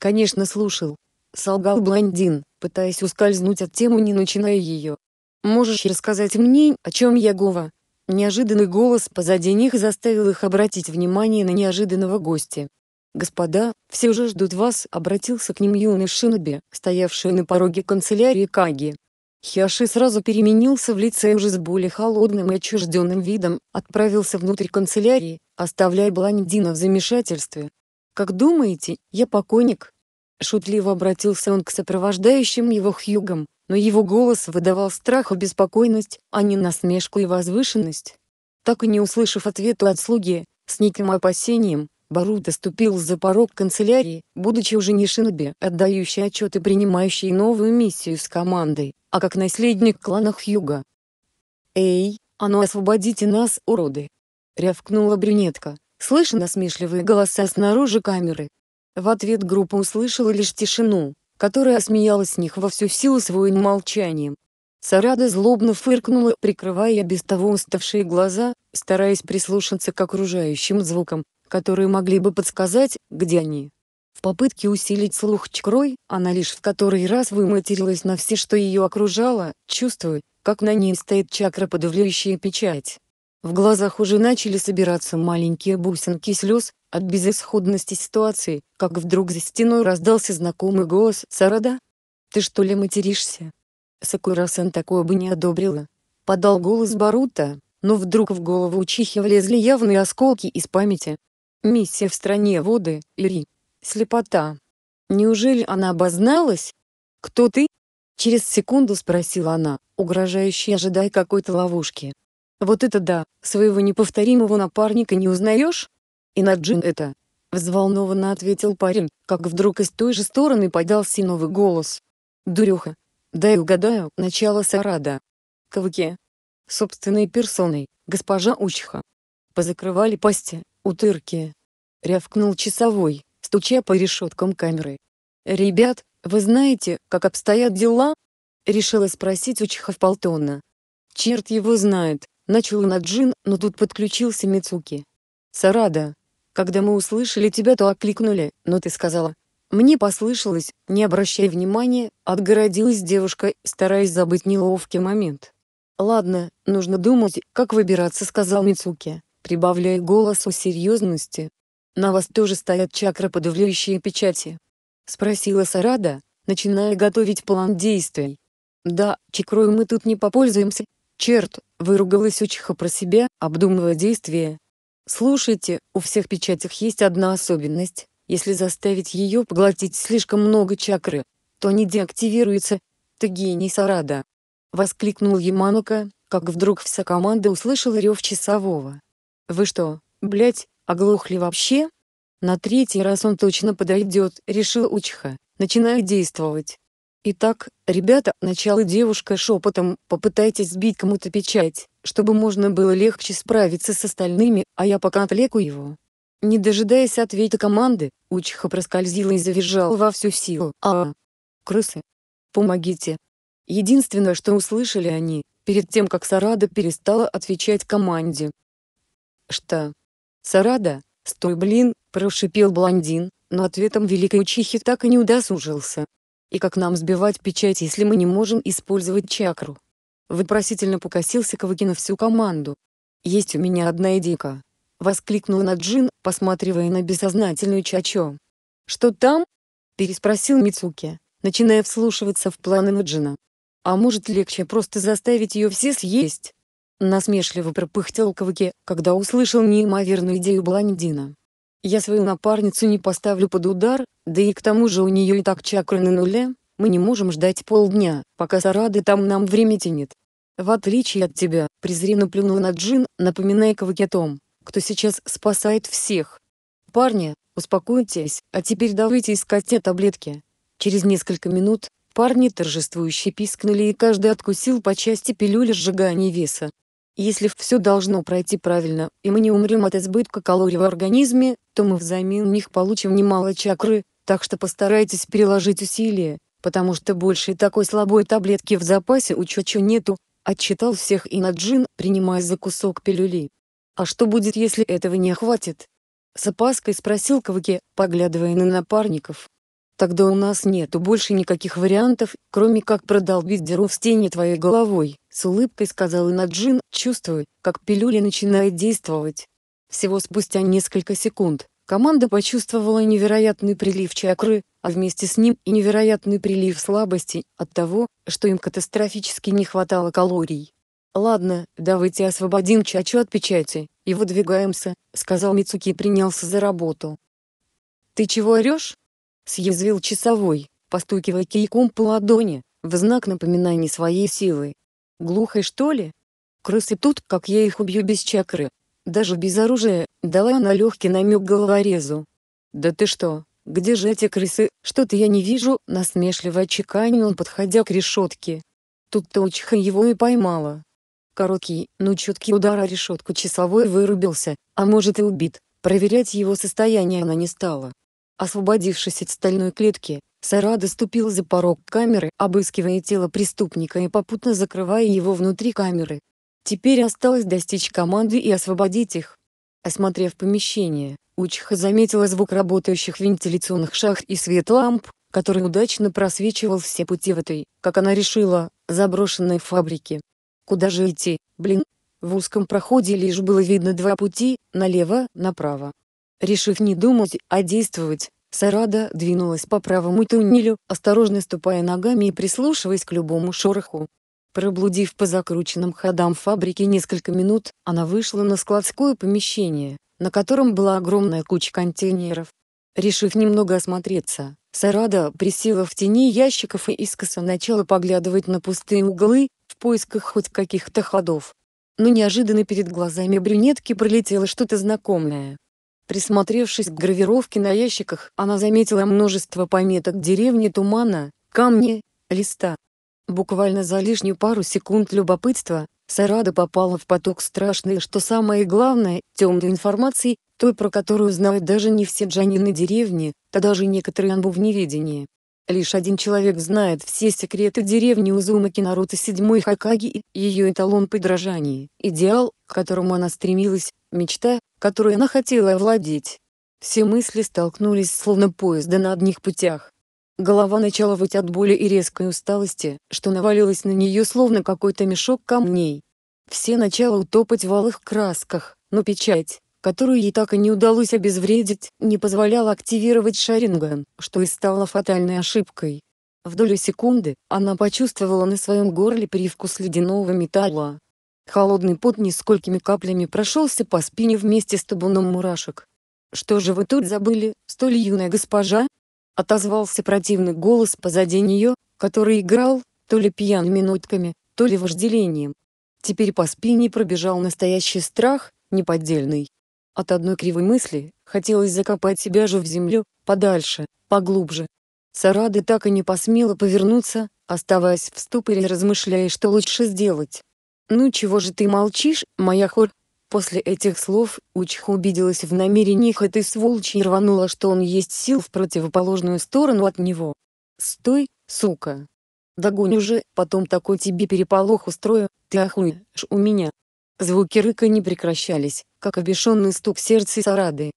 S1: «Конечно слушал», — солгал блондин, пытаясь ускользнуть от темы, не начиная ее. «Можешь рассказать мне, о чем я Гова?» Неожиданный голос позади них заставил их обратить внимание на неожиданного гостя. «Господа, все уже ждут вас», — обратился к ним юный Шиноби, стоявший на пороге канцелярии Каги. Хиаши сразу переменился в лице и уже с более холодным и отчужденным видом, отправился внутрь канцелярии, оставляя блондина в замешательстве. «Как думаете, я покойник?» Шутливо обратился он к сопровождающим его Хьюгам, но его голос выдавал страх и беспокойность, а не насмешку и возвышенность. Так и не услышав ответа от слуги, с неким опасением, Барута ступил за порог канцелярии, будучи уже не шиноби, отдающий отчет и принимающий новую миссию с командой, а как наследник клана Хьюга. «Эй, а ну освободите нас, уроды!» — рявкнула брюнетка, слыша насмешливые голоса снаружи камеры. В ответ группа услышала лишь тишину, которая осмеялась с них во всю силу своим молчанием. Сарада злобно фыркнула, прикрывая без того уставшие глаза, стараясь прислушаться к окружающим звукам, которые могли бы подсказать, где они. В попытке усилить слух чкрой, она лишь в который раз выматерилась на все, что ее окружало, чувствуя, как на ней стоит чакра, подавляющая печать. В глазах уже начали собираться маленькие бусинки слез, от безысходности ситуации, как вдруг за стеной раздался знакомый голос Сарада. «Ты что ли материшься?» Сакура-сан такое бы не одобрила. Подал голос Барута, но вдруг в голову Учихи влезли явные осколки из памяти, Миссия в стране воды, Ири. Слепота. Неужели она обозналась? Кто ты? Через секунду спросила она, угрожающе ожидая какой-то ловушки. Вот это да, своего неповторимого напарника не узнаешь? И на Джин это. Взволнованно ответил парень, как вдруг из той же стороны подался новый голос. Дуреха. Дай угадаю, начало Сарада. Кавыке. Собственной персоной, госпожа Учха. Позакрывали пасти, «Утырки!» — рявкнул часовой, стуча по решеткам камеры. «Ребят, вы знаете, как обстоят дела?» — решила спросить у Чеховполтона. «Черт его знает», — начал Наджин, но тут подключился Мицуки. «Сарада, когда мы услышали тебя, то окликнули, но ты сказала, мне послышалось, не обращая внимания, отгородилась девушка, стараясь забыть неловкий момент. «Ладно, нужно думать, как выбираться», — сказал Мицуки прибавляя голосу серьезности. «На вас тоже стоят чакра подавляющие печати?» — спросила Сарада, начиная готовить план действий. «Да, чакрой мы тут не попользуемся. Черт!» — выругалась Учиха про себя, обдумывая действия. «Слушайте, у всех печатях есть одна особенность. Если заставить ее поглотить слишком много чакры, то не деактивируется. Ты гений Сарада!» — воскликнул Яманука, как вдруг вся команда услышала рев часового. Вы что, блядь, оглохли вообще? На третий раз он точно подойдет, решил Учиха, начиная действовать. Итак, ребята, начало девушка шепотом, попытайтесь сбить кому-то печать, чтобы можно было легче справиться с остальными, а я пока отвлеку его. Не дожидаясь ответа команды, Учиха проскользила и завизжал во всю силу. А, крысы, помогите. Единственное, что услышали они, перед тем как Сарада перестала отвечать команде, «Что? Сарада? Стой, блин!» – прошипел блондин, но ответом великой учихи так и не удосужился. «И как нам сбивать печать, если мы не можем использовать чакру?» Вопросительно покосился Каваки на всю команду. «Есть у меня одна идейка!» — воскликнул Наджин, посматривая на бессознательную Чачо. «Что там?» — переспросил Мицуки, начиная вслушиваться в планы Наджина. «А может легче просто заставить ее все съесть?» Насмешливо пропыхтел Кваки, когда услышал неимоверную идею блондина. «Я свою напарницу не поставлю под удар, да и к тому же у нее и так чакры на нуле, мы не можем ждать полдня, пока Сарады там нам время тянет. В отличие от тебя, презренно плюнула на Джин, напоминая Кваки о том, кто сейчас спасает всех. Парни, успокойтесь, а теперь давайте искать те таблетки». Через несколько минут, парни торжествующе пискнули и каждый откусил по части пилюли сжигания веса, если все должно пройти правильно, и мы не умрем от избытка калорий в организме, то мы взамен них получим немало чакры, так что постарайтесь переложить усилия, потому что больше такой слабой таблетки в запасе у Чочу нету, отчитал всех Инаджин, принимая за кусок пилюли. А что будет, если этого не хватит? С опаской спросил Каваки, поглядывая на напарников. Тогда у нас нету больше никаких вариантов, кроме как продолбить дыру в стене твоей головой, с улыбкой сказала Наджин, чувствуя, как пилюля начинает действовать. Всего спустя несколько секунд, команда почувствовала невероятный прилив чакры, а вместе с ним и невероятный прилив слабости, от того, что им катастрофически не хватало калорий. «Ладно, давайте освободим Чачу от печати, и выдвигаемся», — сказал Мицуки и принялся за работу. «Ты чего орешь?» съязвил часовой, постукивая кейком по ладони, в знак напоминания своей силы. «Глухой что ли? Крысы тут, как я их убью без чакры. Даже без оружия», — дала она легкий намек головорезу. «Да ты что, где же эти крысы, что-то я не вижу», — насмешливо отчеканил он, подходя к решетке. Тут-то учиха его и поймала. Короткий, но чуткий удар о решетку часовой вырубился, а может и убит, проверять его состояние она не стала. Освободившись от стальной клетки, Сарада ступил за порог камеры, обыскивая тело преступника и попутно закрывая его внутри камеры. Теперь осталось достичь команды и освободить их. Осмотрев помещение, Учха заметила звук работающих вентиляционных шахт и свет ламп, который удачно просвечивал все пути в этой, как она решила, заброшенной фабрике. Куда же идти, блин? В узком проходе лишь было видно два пути, налево, направо. Решив не думать, а действовать, Сарада двинулась по правому туннелю, осторожно ступая ногами и прислушиваясь к любому шороху. Проблудив по закрученным ходам фабрики несколько минут, она вышла на складское помещение, на котором была огромная куча контейнеров. Решив немного осмотреться, Сарада присела в тени ящиков и искоса начала поглядывать на пустые углы, в поисках хоть каких-то ходов. Но неожиданно перед глазами брюнетки пролетело что-то знакомое. Присмотревшись к гравировке на ящиках, она заметила множество пометок деревни тумана, камни, листа. Буквально за лишнюю пару секунд любопытства, Сарада попала в поток страшной, что самое главное, темной информации, той, про которую знают даже не все джанины деревни, то даже некоторые анбу в неведении. Лишь один человек знает все секреты деревни Узумаки Наруто седьмой Хакаги и ее эталон подражания, идеал, к которому она стремилась, мечта, которую она хотела овладеть. Все мысли столкнулись словно поезда на одних путях. Голова начала выть от боли и резкой усталости, что навалилось на нее словно какой-то мешок камней. Все начало утопать в алых красках, но печать, которую ей так и не удалось обезвредить, не позволяла активировать Шаринган, что и стало фатальной ошибкой. В долю секунды она почувствовала на своем горле привкус ледяного металла, Холодный пот несколькими каплями прошелся по спине вместе с табуном мурашек. «Что же вы тут забыли, столь юная госпожа?» — отозвался противный голос позади нее, который играл, то ли пьяными нотками, то ли вожделением. Теперь по спине пробежал настоящий страх, неподдельный. От одной кривой мысли хотелось закопать себя же в землю, подальше, поглубже. Сарада так и не посмела повернуться, оставаясь в ступоре размышляя, что лучше сделать. «Ну чего же ты молчишь, моя хор?» После этих слов Учха убедилась в намерениях этой сволочи и рванула, что он есть сил в противоположную сторону от него. «Стой, сука! Догонь уже, потом такой тебе переполох устрою, ты охуешь у меня!» Звуки рыка не прекращались, как обешенный стук сердца Сарады.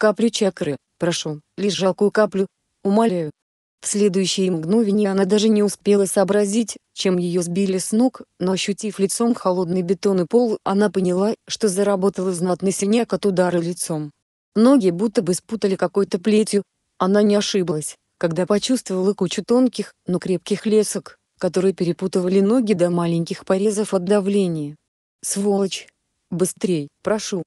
S1: «Капли чакры, прошу, лишь жалкую каплю, умоляю, в следующее мгновение она даже не успела сообразить, чем ее сбили с ног, но ощутив лицом холодный бетон и пол, она поняла, что заработала знатный синяк от удара лицом. Ноги будто бы спутали какой-то плетью. Она не ошиблась, когда почувствовала кучу тонких, но крепких лесок, которые перепутывали ноги до маленьких порезов от давления. «Сволочь! Быстрей, прошу!»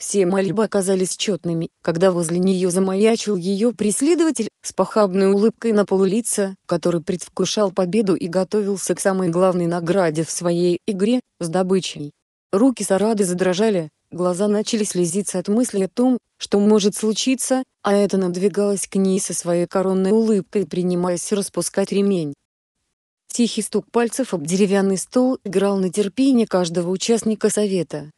S1: Все мольбы оказались четными, когда возле нее замаячил ее преследователь, с похабной улыбкой на полулица, который предвкушал победу и готовился к самой главной награде в своей игре, с добычей. Руки Сарады задрожали, глаза начали слезиться от мысли о том, что может случиться, а это надвигалось к ней со своей коронной улыбкой, принимаясь распускать ремень. Тихий стук пальцев об деревянный стол играл на терпение каждого участника совета.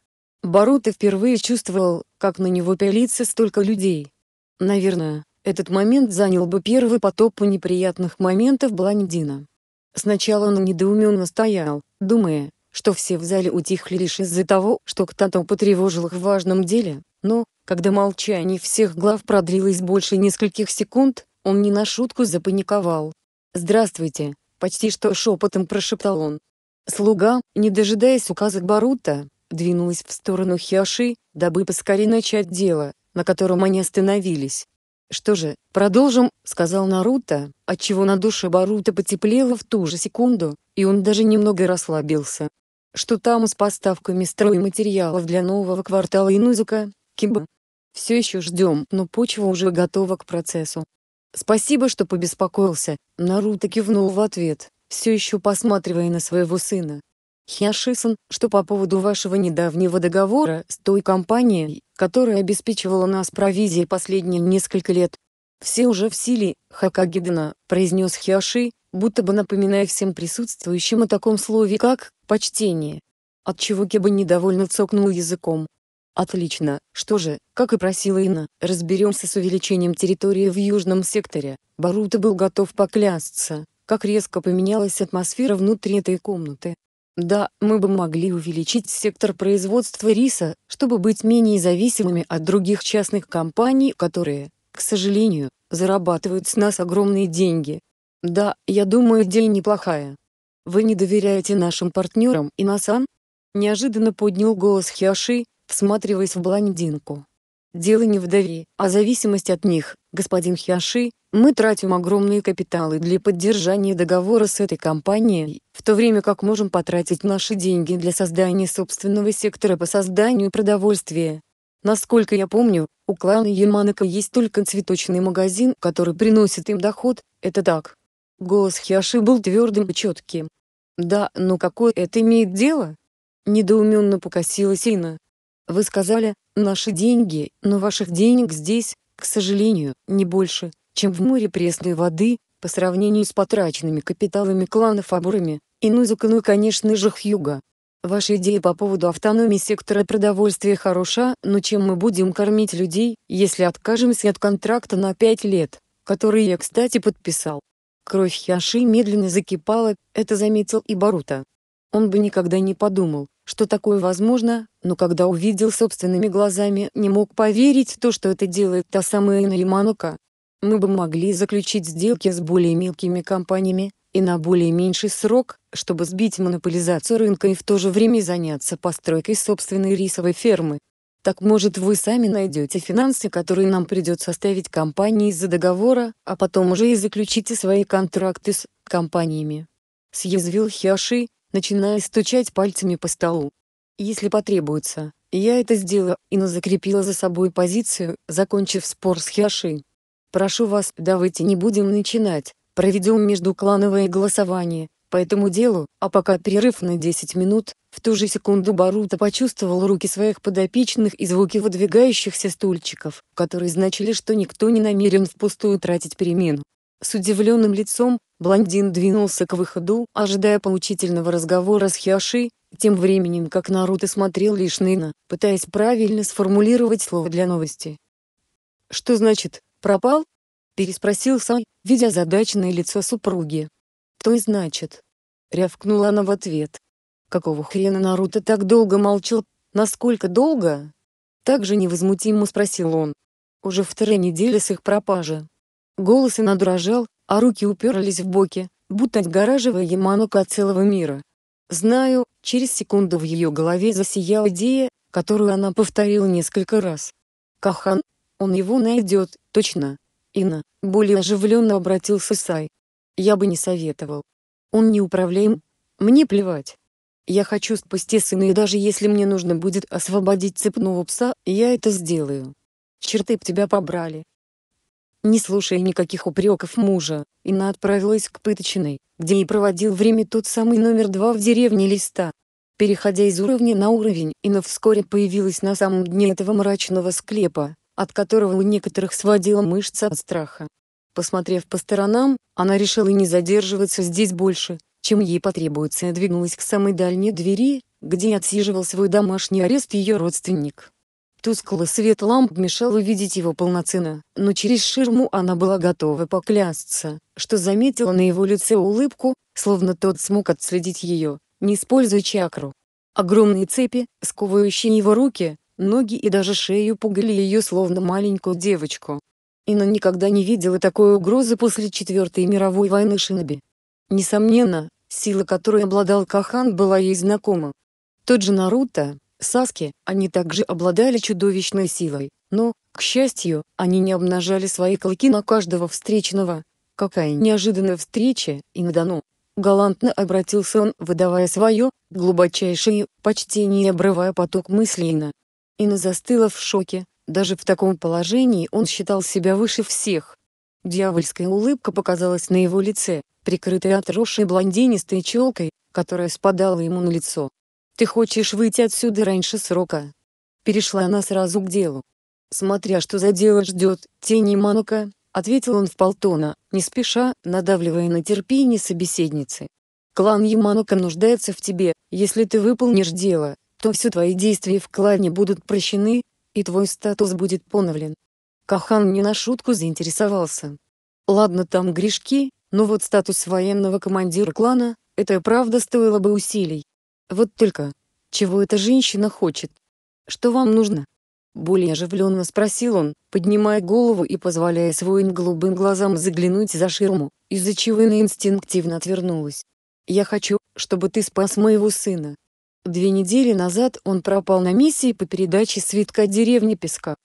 S1: Барута впервые чувствовал, как на него пялится столько людей. Наверное, этот момент занял бы первый по топу неприятных моментов блондина. Сначала он недоуменно стоял, думая, что все в зале утихли лишь из-за того, что кто-то потревожил их в важном деле, но, когда молчание всех глав продлилось больше нескольких секунд, он не на шутку запаниковал. «Здравствуйте», — почти что шепотом прошептал он. Слуга, не дожидаясь указа Барута, двинулась в сторону Хиаши, дабы поскорее начать дело, на котором они остановились. «Что же, продолжим», — сказал Наруто, отчего на душе Баруто потеплело в ту же секунду, и он даже немного расслабился. «Что там с поставками стройматериалов для нового квартала Инузука, Кимба?» «Все еще ждем, но почва уже готова к процессу». «Спасибо, что побеспокоился», — Наруто кивнул в ответ, все еще посматривая на своего сына, Хяшисон, что по поводу вашего недавнего договора с той компанией, которая обеспечивала нас провизией последние несколько лет. Все уже в силе, Хакагидена, произнес Хиаши, будто бы напоминая всем присутствующим о таком слове как «почтение». Отчего Кеба недовольно цокнул языком. Отлично, что же, как и просила Инна, разберемся с увеличением территории в южном секторе. Барута был готов поклясться, как резко поменялась атмосфера внутри этой комнаты, да, мы бы могли увеличить сектор производства риса, чтобы быть менее зависимыми от других частных компаний, которые, к сожалению, зарабатывают с нас огромные деньги. Да, я думаю, идея неплохая. Вы не доверяете нашим партнерам, Инасан? Неожиданно поднял голос Хиаши, всматриваясь в блондинку. Дело не в доверии, а зависимость от них, господин Хиаши, мы тратим огромные капиталы для поддержания договора с этой компанией, в то время как можем потратить наши деньги для создания собственного сектора по созданию продовольствия. Насколько я помню, у клана Яманака есть только цветочный магазин, который приносит им доход, это так. Голос Хиаши был твердым и четким. «Да, но какое это имеет дело?» Недоуменно покосилась Инна. «Вы сказали, наши деньги, но ваших денег здесь, к сожалению, не больше чем в море пресной воды, по сравнению с потраченными капиталами кланов Абурами, и Нузукану и конечно же Хьюга. Ваша идея по поводу автономии сектора продовольствия хороша, но чем мы будем кормить людей, если откажемся от контракта на 5 лет, который я, кстати, подписал? Кровь Хиаши медленно закипала, это заметил и Барута. Он бы никогда не подумал, что такое возможно, но когда увидел собственными глазами, не мог поверить в то, что это делает та самая Инна мы бы могли заключить сделки с более мелкими компаниями, и на более меньший срок, чтобы сбить монополизацию рынка и в то же время заняться постройкой собственной рисовой фермы. Так может вы сами найдете финансы, которые нам придется оставить компании из-за договора, а потом уже и заключите свои контракты с компаниями. Съязвил Хиаши, начиная стучать пальцами по столу. Если потребуется, я это сделала, Ина закрепила за собой позицию, закончив спор с Хиаши. Прошу вас, давайте не будем начинать, проведем междуклановое голосование по этому делу, а пока перерыв на 10 минут, в ту же секунду Барута почувствовал руки своих подопечных и звуки выдвигающихся стульчиков, которые значили, что никто не намерен впустую тратить перемену. С удивленным лицом, блондин двинулся к выходу, ожидая поучительного разговора с Хиаши, тем временем как Наруто смотрел лишь Нина, пытаясь правильно сформулировать слово для новости. «Что значит, «Пропал?» — переспросил Сай, видя задачное лицо супруги. «То и значит?» — рявкнула она в ответ. «Какого хрена Наруто так долго молчал? Насколько долго?» Так же невозмутимо спросил он. Уже вторая неделя с их пропажи. Голос она дрожал, а руки уперлись в боки, будто отгораживая Яманока от целого мира. Знаю, через секунду в ее голове засияла идея, которую она повторила несколько раз. Кахан, он его найдет, точно. Инна, более оживленно обратился Сай. Я бы не советовал. Он неуправляем. Мне плевать. Я хочу спасти сына и даже если мне нужно будет освободить цепного пса, я это сделаю. Черты б тебя побрали. Не слушая никаких упреков мужа, Инна отправилась к пыточной, где и проводил время тот самый номер два в деревне Листа. Переходя из уровня на уровень, Инна вскоре появилась на самом дне этого мрачного склепа, от которого у некоторых сводила мышца от страха. Посмотрев по сторонам, она решила не задерживаться здесь больше, чем ей потребуется и двинулась к самой дальней двери, где отсиживал свой домашний арест ее родственник. Тусклый свет ламп мешал увидеть его полноценно, но через ширму она была готова поклясться, что заметила на его лице улыбку, словно тот смог отследить ее, не используя чакру. Огромные цепи, сковывающие его руки, Ноги и даже шею пугали ее словно маленькую девочку. Инна никогда не видела такой угрозы после Четвертой мировой войны Шиноби. Несомненно, сила которой обладал Кахан была ей знакома. Тот же Наруто, Саски, они также обладали чудовищной силой, но, к счастью, они не обнажали свои клыки на каждого встречного. Какая неожиданная встреча, и Галантно обратился он, выдавая свое, глубочайшее, почти не обрывая поток мыслей на. Инна застыла в шоке. Даже в таком положении он считал себя выше всех. Дьявольская улыбка показалась на его лице, прикрытая отросшей блондинистой челкой, которая спадала ему на лицо. «Ты хочешь выйти отсюда раньше срока?» Перешла она сразу к делу. «Смотря что за дело ждет, тени Манука», — ответил он в полтона, не спеша, надавливая на терпение собеседницы. «Клан Яманука нуждается в тебе, если ты выполнишь дело, то все твои действия в клане будут прощены, и твой статус будет поновлен. Кахан не на шутку заинтересовался. Ладно там грешки, но вот статус военного командира клана, это и правда стоило бы усилий. Вот только, чего эта женщина хочет? Что вам нужно? Более оживленно спросил он, поднимая голову и позволяя своим голубым глазам заглянуть за ширму, из-за чего она инстинктивно отвернулась. «Я хочу, чтобы ты спас моего сына. Две недели назад он пропал на миссии по передаче свитка деревни Песка.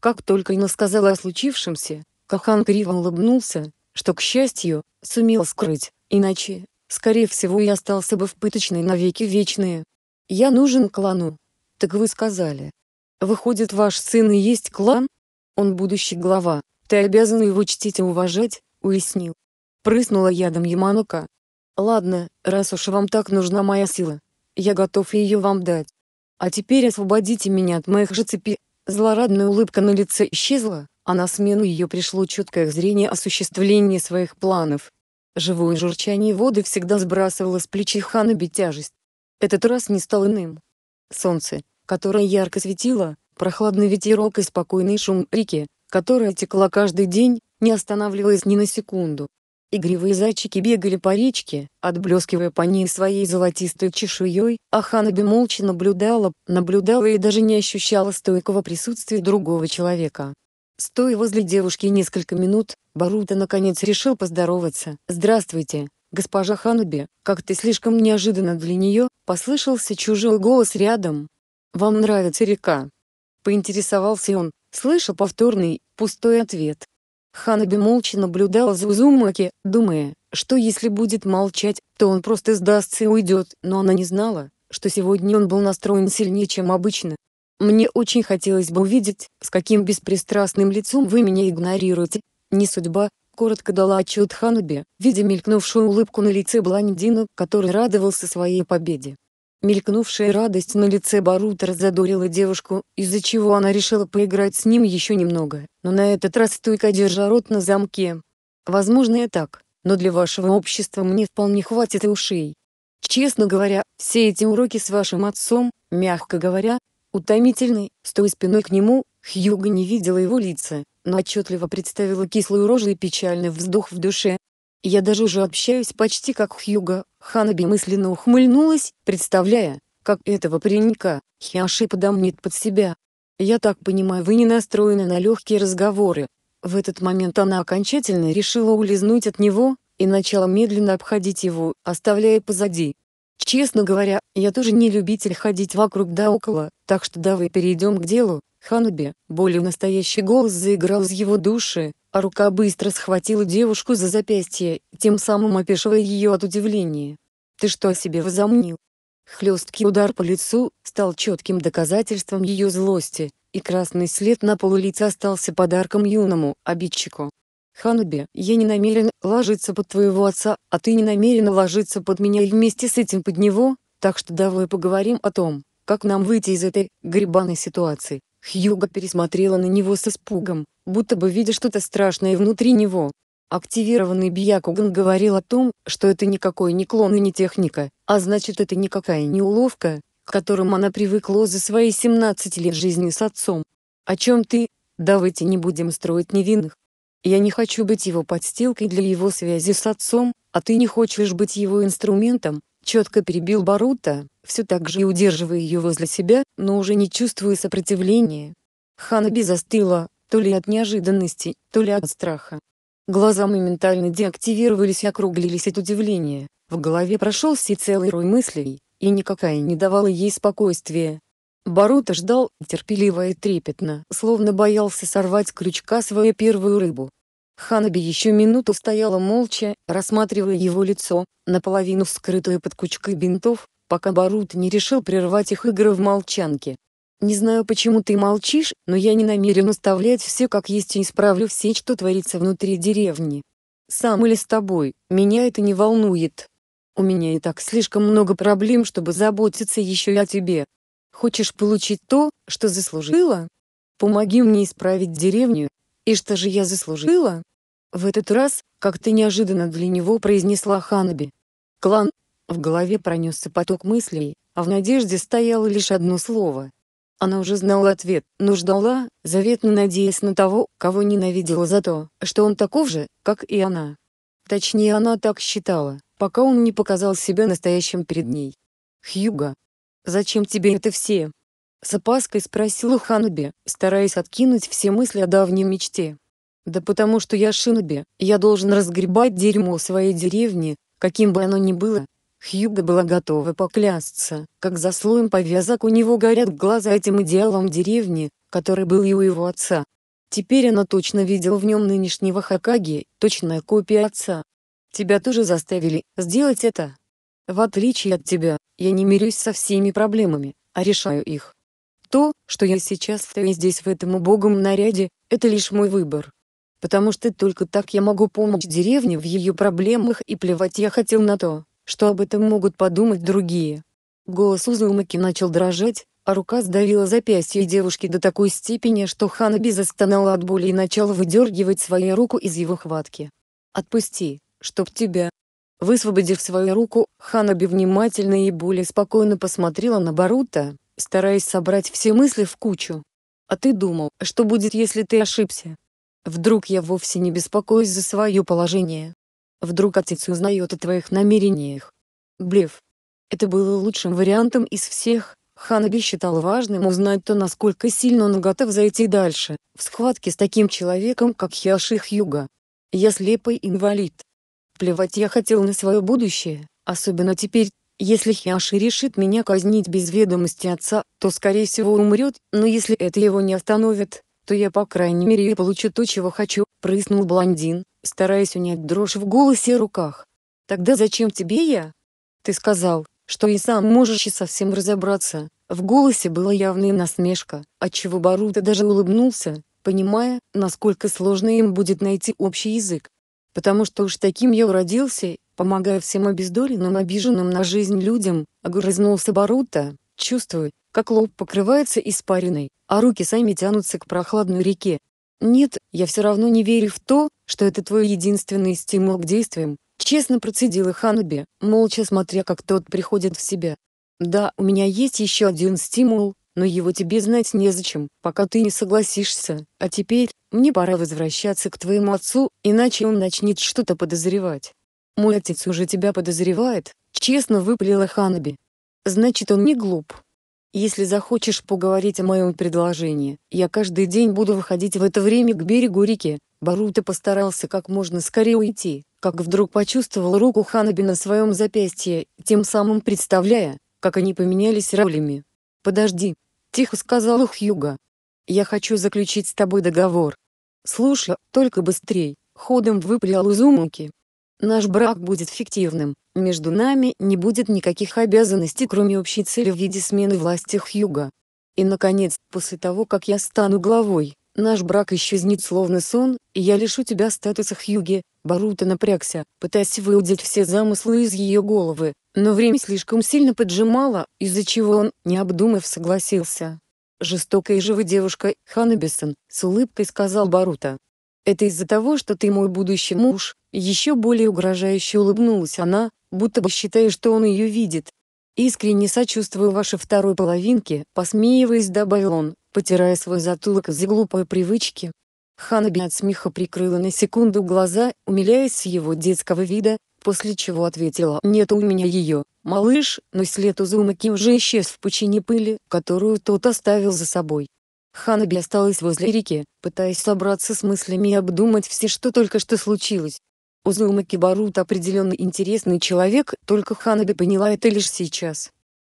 S1: Как только Инна сказала о случившемся, Кахан криво улыбнулся, что, к счастью, сумел скрыть, иначе, скорее всего, и остался бы в пыточной навеки вечные. «Я нужен клану». «Так вы сказали». «Выходит, ваш сын и есть клан? Он будущий глава, ты обязан его чтить и уважать», — уяснил. Прыснула ядом Яманока. «Ладно, раз уж вам так нужна моя сила, я готов ее вам дать. А теперь освободите меня от моих же цепи». Злорадная улыбка на лице исчезла, а на смену ее пришло четкое зрение осуществления своих планов. Живое журчание воды всегда сбрасывало с плечи хана тяжесть. Этот раз не стал иным. Солнце, которое ярко светило, прохладный ветерок и спокойный шум реки, которая текла каждый день, не останавливаясь ни на секунду, Игривые зайчики бегали по речке, отблескивая по ней своей золотистой чешуей, а Ханаби молча наблюдала, наблюдала и даже не ощущала стойкого присутствия другого человека. Стоя возле девушки несколько минут, Барута наконец решил поздороваться. «Здравствуйте, госпожа Ханаби, как-то слишком неожиданно для нее», — послышался чужой голос рядом. «Вам нравится река?» — поинтересовался он, слыша повторный, пустой ответ. Ханаби молча наблюдал за Узумаки, думая, что если будет молчать, то он просто сдастся и уйдет, но она не знала, что сегодня он был настроен сильнее, чем обычно. «Мне очень хотелось бы увидеть, с каким беспристрастным лицом вы меня игнорируете. Не судьба», — коротко дала отчет Ханаби, видя мелькнувшую улыбку на лице блондина, который радовался своей победе. Мелькнувшая радость на лице Барута раззадорила девушку, из-за чего она решила поиграть с ним еще немного, но на этот раз стойко держа рот на замке. «Возможно и так, но для вашего общества мне вполне хватит и ушей. Честно говоря, все эти уроки с вашим отцом, мягко говоря, утомительны». Стоя спиной к нему, Хьюга не видела его лица, но отчетливо представила кислую рожу и печальный вздох в душе. «Я даже уже общаюсь почти как Хьюга, Ханаби мысленно ухмыльнулась, представляя, как этого паренька Хиаши подомнет под себя. «Я так понимаю, вы не настроены на легкие разговоры». В этот момент она окончательно решила улизнуть от него, и начала медленно обходить его, оставляя позади. «Честно говоря, я тоже не любитель ходить вокруг да около, так что давай перейдем к делу, Ханаби». Более настоящий голос заиграл из его души, Рука быстро схватила девушку за запястье, тем самым опешивая ее от удивления. «Ты что себе возомнил?» Хлесткий удар по лицу стал четким доказательством ее злости, и красный след на полу лица остался подарком юному обидчику. «Ханаби, я не намерен ложиться под твоего отца, а ты не намерена ложиться под меня и вместе с этим под него, так что давай поговорим о том, как нам выйти из этой грибаной ситуации». Хьюга пересмотрела на него с испугом, будто бы видя что-то страшное внутри него. Активированный Бьякуган говорил о том, что это никакой не клон и не техника, а значит это никакая не уловка, к которым она привыкла за свои 17 лет жизни с отцом. О чем ты? Давайте не будем строить невинных. Я не хочу быть его подстилкой для его связи с отцом, а ты не хочешь быть его инструментом, четко перебил Барута, все так же и удерживая ее возле себя, но уже не чувствуя сопротивления. Хана безостыла то ли от неожиданности, то ли от страха. Глаза моментально деактивировались и округлились от удивления, в голове прошелся целый рой мыслей, и никакая не давала ей спокойствия. Барута ждал, терпеливо и трепетно, словно боялся сорвать крючка свою первую рыбу. Ханаби еще минуту стояла молча, рассматривая его лицо, наполовину скрытое под кучкой бинтов, пока Барут не решил прервать их игры в молчанке. Не знаю, почему ты молчишь, но я не намерен оставлять все как есть и исправлю все, что творится внутри деревни. Сам или с тобой, меня это не волнует. У меня и так слишком много проблем, чтобы заботиться еще и о тебе. Хочешь получить то, что заслужила? Помоги мне исправить деревню. И что же я заслужила? В этот раз, как ты неожиданно для него произнесла Ханаби. Клан. В голове пронесся поток мыслей, а в надежде стояло лишь одно слово — она уже знала ответ, но ждала, заветно надеясь на того, кого ненавидела за то, что он таков же, как и она. Точнее она так считала, пока он не показал себя настоящим перед ней. «Хьюга, зачем тебе это все?» С опаской спросила Ханаби, стараясь откинуть все мысли о давней мечте. «Да потому что я Шиноби, я должен разгребать дерьмо своей деревни, каким бы оно ни было, Хьюга была готова поклясться, как за слоем повязок у него горят глаза этим идеалом деревни, который был и у его отца. Теперь она точно видела в нем нынешнего Хакаги, точная копия отца. Тебя тоже заставили сделать это. В отличие от тебя, я не мирюсь со всеми проблемами, а решаю их. То, что я сейчас стою здесь в этом убогом наряде, это лишь мой выбор. Потому что только так я могу помочь деревне в ее проблемах и плевать я хотел на то, что об этом могут подумать другие. Голос Узумаки начал дрожать, а рука сдавила запястье девушки до такой степени, что Хана безостонала от боли и начала выдергивать свою руку из его хватки. «Отпусти, чтоб тебя...» Высвободив свою руку, Ханаби внимательно и более спокойно посмотрела на Барута, стараясь собрать все мысли в кучу. «А ты думал, что будет, если ты ошибся? Вдруг я вовсе не беспокоюсь за свое положение?» Вдруг отец узнает о твоих намерениях. Блев. Это было лучшим вариантом из всех. Ханаби считал важным узнать то, насколько сильно он готов зайти дальше, в схватке с таким человеком, как Хиаших Юга. Я слепой инвалид. Плевать я хотел на свое будущее, особенно теперь, если Хиаши решит меня казнить без ведомости отца, то скорее всего умрет, но если это его не остановит, то я по крайней мере получу то, чего хочу, прыснул блондин, стараясь унять дрожь в голосе и руках. «Тогда зачем тебе я?» «Ты сказал, что и сам можешь и совсем разобраться». В голосе была явная насмешка, отчего Барута даже улыбнулся, понимая, насколько сложно им будет найти общий язык. «Потому что уж таким я уродился, помогая всем обездоленным обиженным на жизнь людям», — огрызнулся Барута, чувствуя, как лоб покрывается испариной, а руки сами тянутся к прохладной реке. «Нет, я все равно не верю в то, что это твой единственный стимул к действиям, честно процедила Ханаби, молча смотря как тот приходит в себя. Да, у меня есть еще один стимул, но его тебе знать незачем, пока ты не согласишься, а теперь, мне пора возвращаться к твоему отцу, иначе он начнет что-то подозревать. Мой отец уже тебя подозревает, честно выпалила Ханаби. Значит он не глуп. Если захочешь поговорить о моем предложении, я каждый день буду выходить в это время к берегу реки». Барута постарался как можно скорее уйти, как вдруг почувствовал руку Ханаби на своем запястье, тем самым представляя, как они поменялись ролями. «Подожди», — тихо сказал Хьюга. «Я хочу заключить с тобой договор. Слушай, только быстрей», — ходом выпалил Узумаки. «Наш брак будет фиктивным, между нами не будет никаких обязанностей, кроме общей цели в виде смены власти Хьюга. И, наконец, после того, как я стану главой, наш брак исчезнет словно сон, и я лишу тебя статуса Хьюги». Барута напрягся, пытаясь выудить все замыслы из ее головы, но время слишком сильно поджимало, из-за чего он, не обдумав, согласился. «Жестокая и живая девушка, Ханабисон», — с улыбкой сказал Барута. Это из-за того, что ты мой будущий муж, еще более угрожающе улыбнулась она, будто бы считая, что он ее видит. Искренне сочувствую вашей второй половинке, посмеиваясь, добавил он, потирая свой затылок из-за глупой привычки. Ханаби от смеха прикрыла на секунду глаза, умиляясь с его детского вида, после чего ответила «Нет у меня ее, малыш», но след Узумаки уже исчез в пучине пыли, которую тот оставил за собой. Ханаби осталась возле реки, пытаясь собраться с мыслями и обдумать все, что только что случилось. Узума Кибарут определенно интересный человек, только Ханаби поняла это лишь сейчас.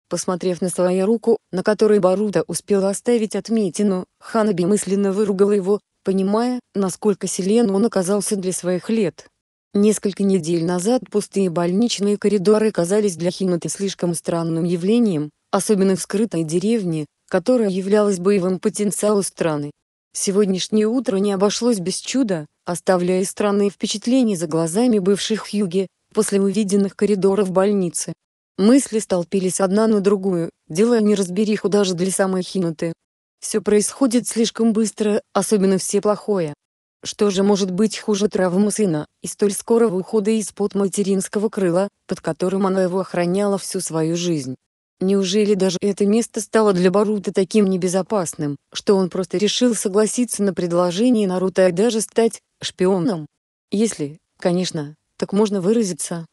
S1: Посмотрев на свою руку, на которой Барута успела оставить отметину, Ханаби мысленно выругала его, понимая, насколько силен он оказался для своих лет. Несколько недель назад пустые больничные коридоры казались для Хинаты слишком странным явлением, особенно в скрытой деревне, которая являлась боевым потенциалом страны. Сегодняшнее утро не обошлось без чуда, оставляя странные впечатления за глазами бывших Хьюги, после увиденных коридоров больницы. Мысли столпились одна на другую, делая неразбериху даже для самой Хинуты. Все происходит слишком быстро, особенно все плохое. Что же может быть хуже травмы сына и столь скорого ухода из-под материнского крыла, под которым она его охраняла всю свою жизнь? Неужели даже это место стало для Барута таким небезопасным, что он просто решил согласиться на предложение Наруто и даже стать шпионом? Если, конечно, так можно выразиться.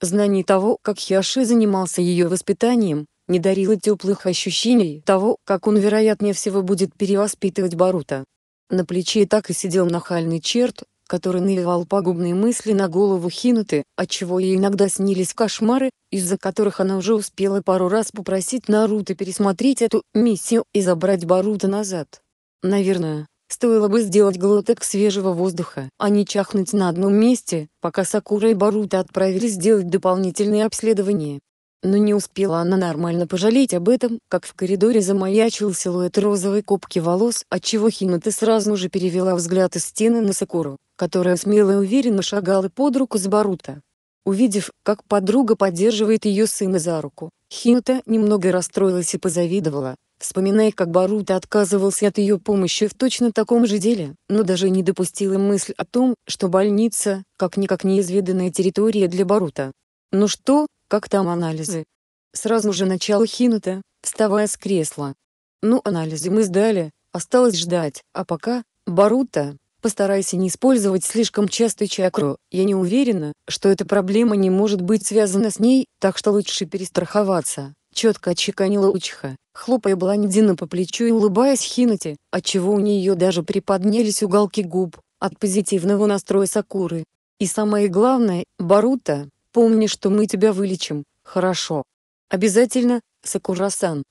S1: Знание того, как Хиаши занимался ее воспитанием, не дарило теплых ощущений того, как он вероятнее всего будет перевоспитывать Барута. На плече так и сидел нахальный черт, который навевал пагубные мысли на голову Хинуты, отчего ей иногда снились кошмары, из-за которых она уже успела пару раз попросить Наруто пересмотреть эту миссию и забрать Барута назад. Наверное, стоило бы сделать глоток свежего воздуха, а не чахнуть на одном месте, пока Сакура и Барута отправились сделать дополнительные обследования но не успела она нормально пожалеть об этом, как в коридоре замаячил силуэт розовой копки волос, отчего Хината сразу же перевела взгляд из стены на Сакуру, которая смело и уверенно шагала под руку с Барута. Увидев, как подруга поддерживает ее сына за руку, Хината немного расстроилась и позавидовала, вспоминая, как Барута отказывался от ее помощи в точно таком же деле, но даже не допустила мысль о том, что больница, как-никак неизведанная территория для Барута. «Ну что, как там анализы? Сразу же начал Хинута, вставая с кресла. Ну, анализы мы сдали, осталось ждать, а пока, Барута, постарайся не использовать слишком часто чакру, я не уверена, что эта проблема не может быть связана с ней, так что лучше перестраховаться, четко отчеканила Учиха, хлопая блондина по плечу и улыбаясь Хинате, отчего у нее даже приподнялись уголки губ, от позитивного настроя Сакуры. И самое главное, Барута, Помни, что мы тебя вылечим, хорошо? Обязательно, Сакурасан!»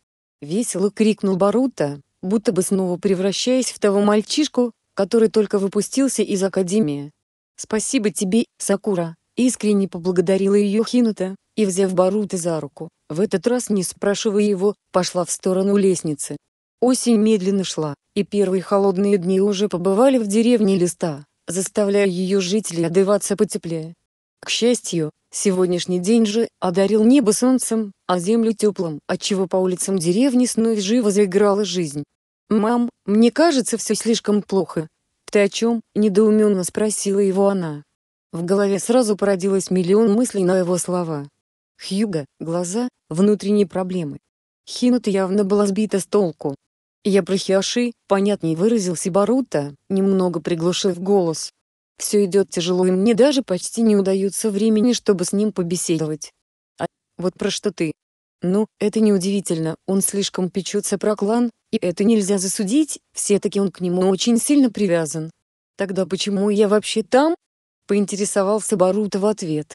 S1: Весело крикнул Барута, будто бы снова превращаясь в того мальчишку, который только выпустился из академии. «Спасибо тебе, Сакура!» Искренне поблагодарила ее Хинута, и, взяв Барута за руку, в этот раз не спрашивая его, пошла в сторону лестницы. Осень медленно шла, и первые холодные дни уже побывали в деревне Листа, заставляя ее жителей одеваться потеплее. К счастью, сегодняшний день же одарил небо солнцем, а землю теплым, отчего по улицам деревни снова живо заиграла жизнь. «Мам, мне кажется, все слишком плохо». «Ты о чем?» – недоуменно спросила его она. В голове сразу породилось миллион мыслей на его слова. Хьюга, глаза, внутренние проблемы. Хинута явно была сбита с толку. «Я про Хиаши», — понятнее выразился Барута, немного приглушив голос. Все идет тяжело и мне даже почти не удается времени, чтобы с ним побеседовать. А вот про что ты? Ну, это неудивительно, он слишком печется про клан, и это нельзя засудить, все-таки он к нему очень сильно привязан. Тогда почему я вообще там? Поинтересовался Барута в ответ.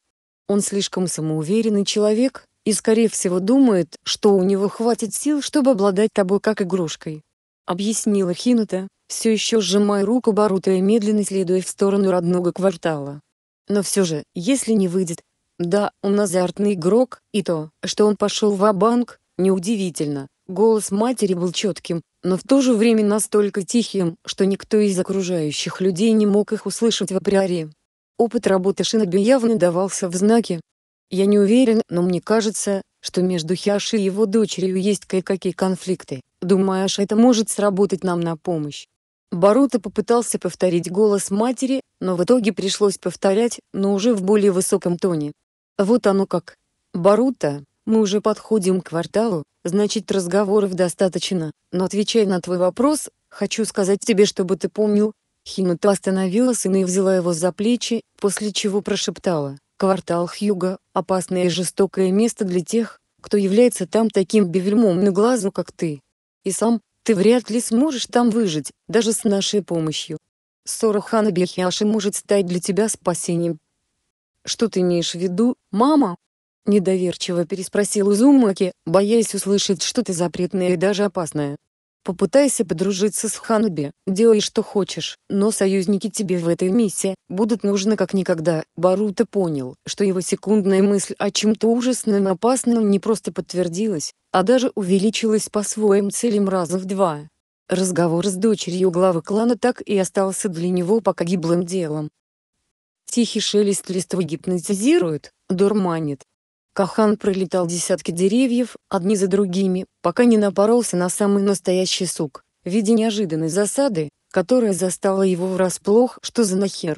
S1: Он слишком самоуверенный человек, и скорее всего думает, что у него хватит сил, чтобы обладать тобой как игрушкой. Объяснила Хинута, все еще сжимая руку Барута и медленно следуя в сторону родного квартала. Но все же, если не выйдет, да, он азартный игрок, и то, что он пошел в банк неудивительно. Голос матери был четким, но в то же время настолько тихим, что никто из окружающих людей не мог их услышать в априори. Опыт работы Шиноби явно давался в знаке. Я не уверен, но мне кажется, что между Хиаши и его дочерью есть кое-какие конфликты. Думаешь, это может сработать нам на помощь? Барута попытался повторить голос матери, но в итоге пришлось повторять, но уже в более высоком тоне. Вот оно как. Барута, мы уже подходим к кварталу, значит разговоров достаточно, но отвечая на твой вопрос, хочу сказать тебе, чтобы ты помнил. Хинута остановилась и взяла его за плечи, после чего прошептала. Квартал Хьюга – опасное и жестокое место для тех, кто является там таким бевельмом на глазу, как ты. И сам, ты вряд ли сможешь там выжить, даже с нашей помощью. Ссора хана Бехиаши может стать для тебя спасением. Что ты имеешь в виду, мама? Недоверчиво переспросил Узумаки, боясь услышать что-то запретное и даже опасное. Попытайся подружиться с Ханби, делай что хочешь, но союзники тебе в этой миссии будут нужны как никогда. Баруто понял, что его секундная мысль о чем-то ужасном и опасном не просто подтвердилась, а даже увеличилась по своим целям раза в два. Разговор с дочерью главы клана так и остался для него пока гиблым делом. Тихий шелест листва гипнотизирует, дурманит, Кахан пролетал десятки деревьев, одни за другими, пока не напоролся на самый настоящий сук, в виде неожиданной засады, которая застала его врасплох, что за нахер.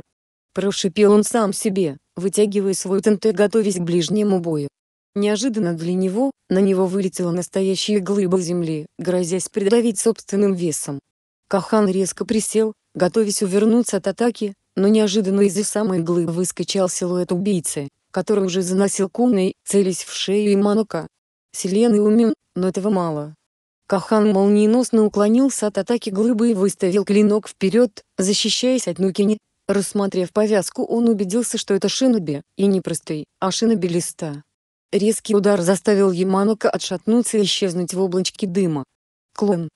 S1: Прошипел он сам себе, вытягивая свой тент готовясь к ближнему бою. Неожиданно для него, на него вылетела настоящая глыба земли, грозясь придавить собственным весом. Кахан резко присел, готовясь увернуться от атаки, но неожиданно из-за самой глыбы выскочил силуэт убийцы, который уже заносил куной, целясь в шею Иманока. Селен и умен, но этого мало. Кахан молниеносно уклонился от атаки глыбы и выставил клинок вперед, защищаясь от Нукини. Рассмотрев повязку он убедился, что это шиноби, и не простой, а шиноби листа. Резкий удар заставил Яманока отшатнуться и исчезнуть в облачке дыма. Клон.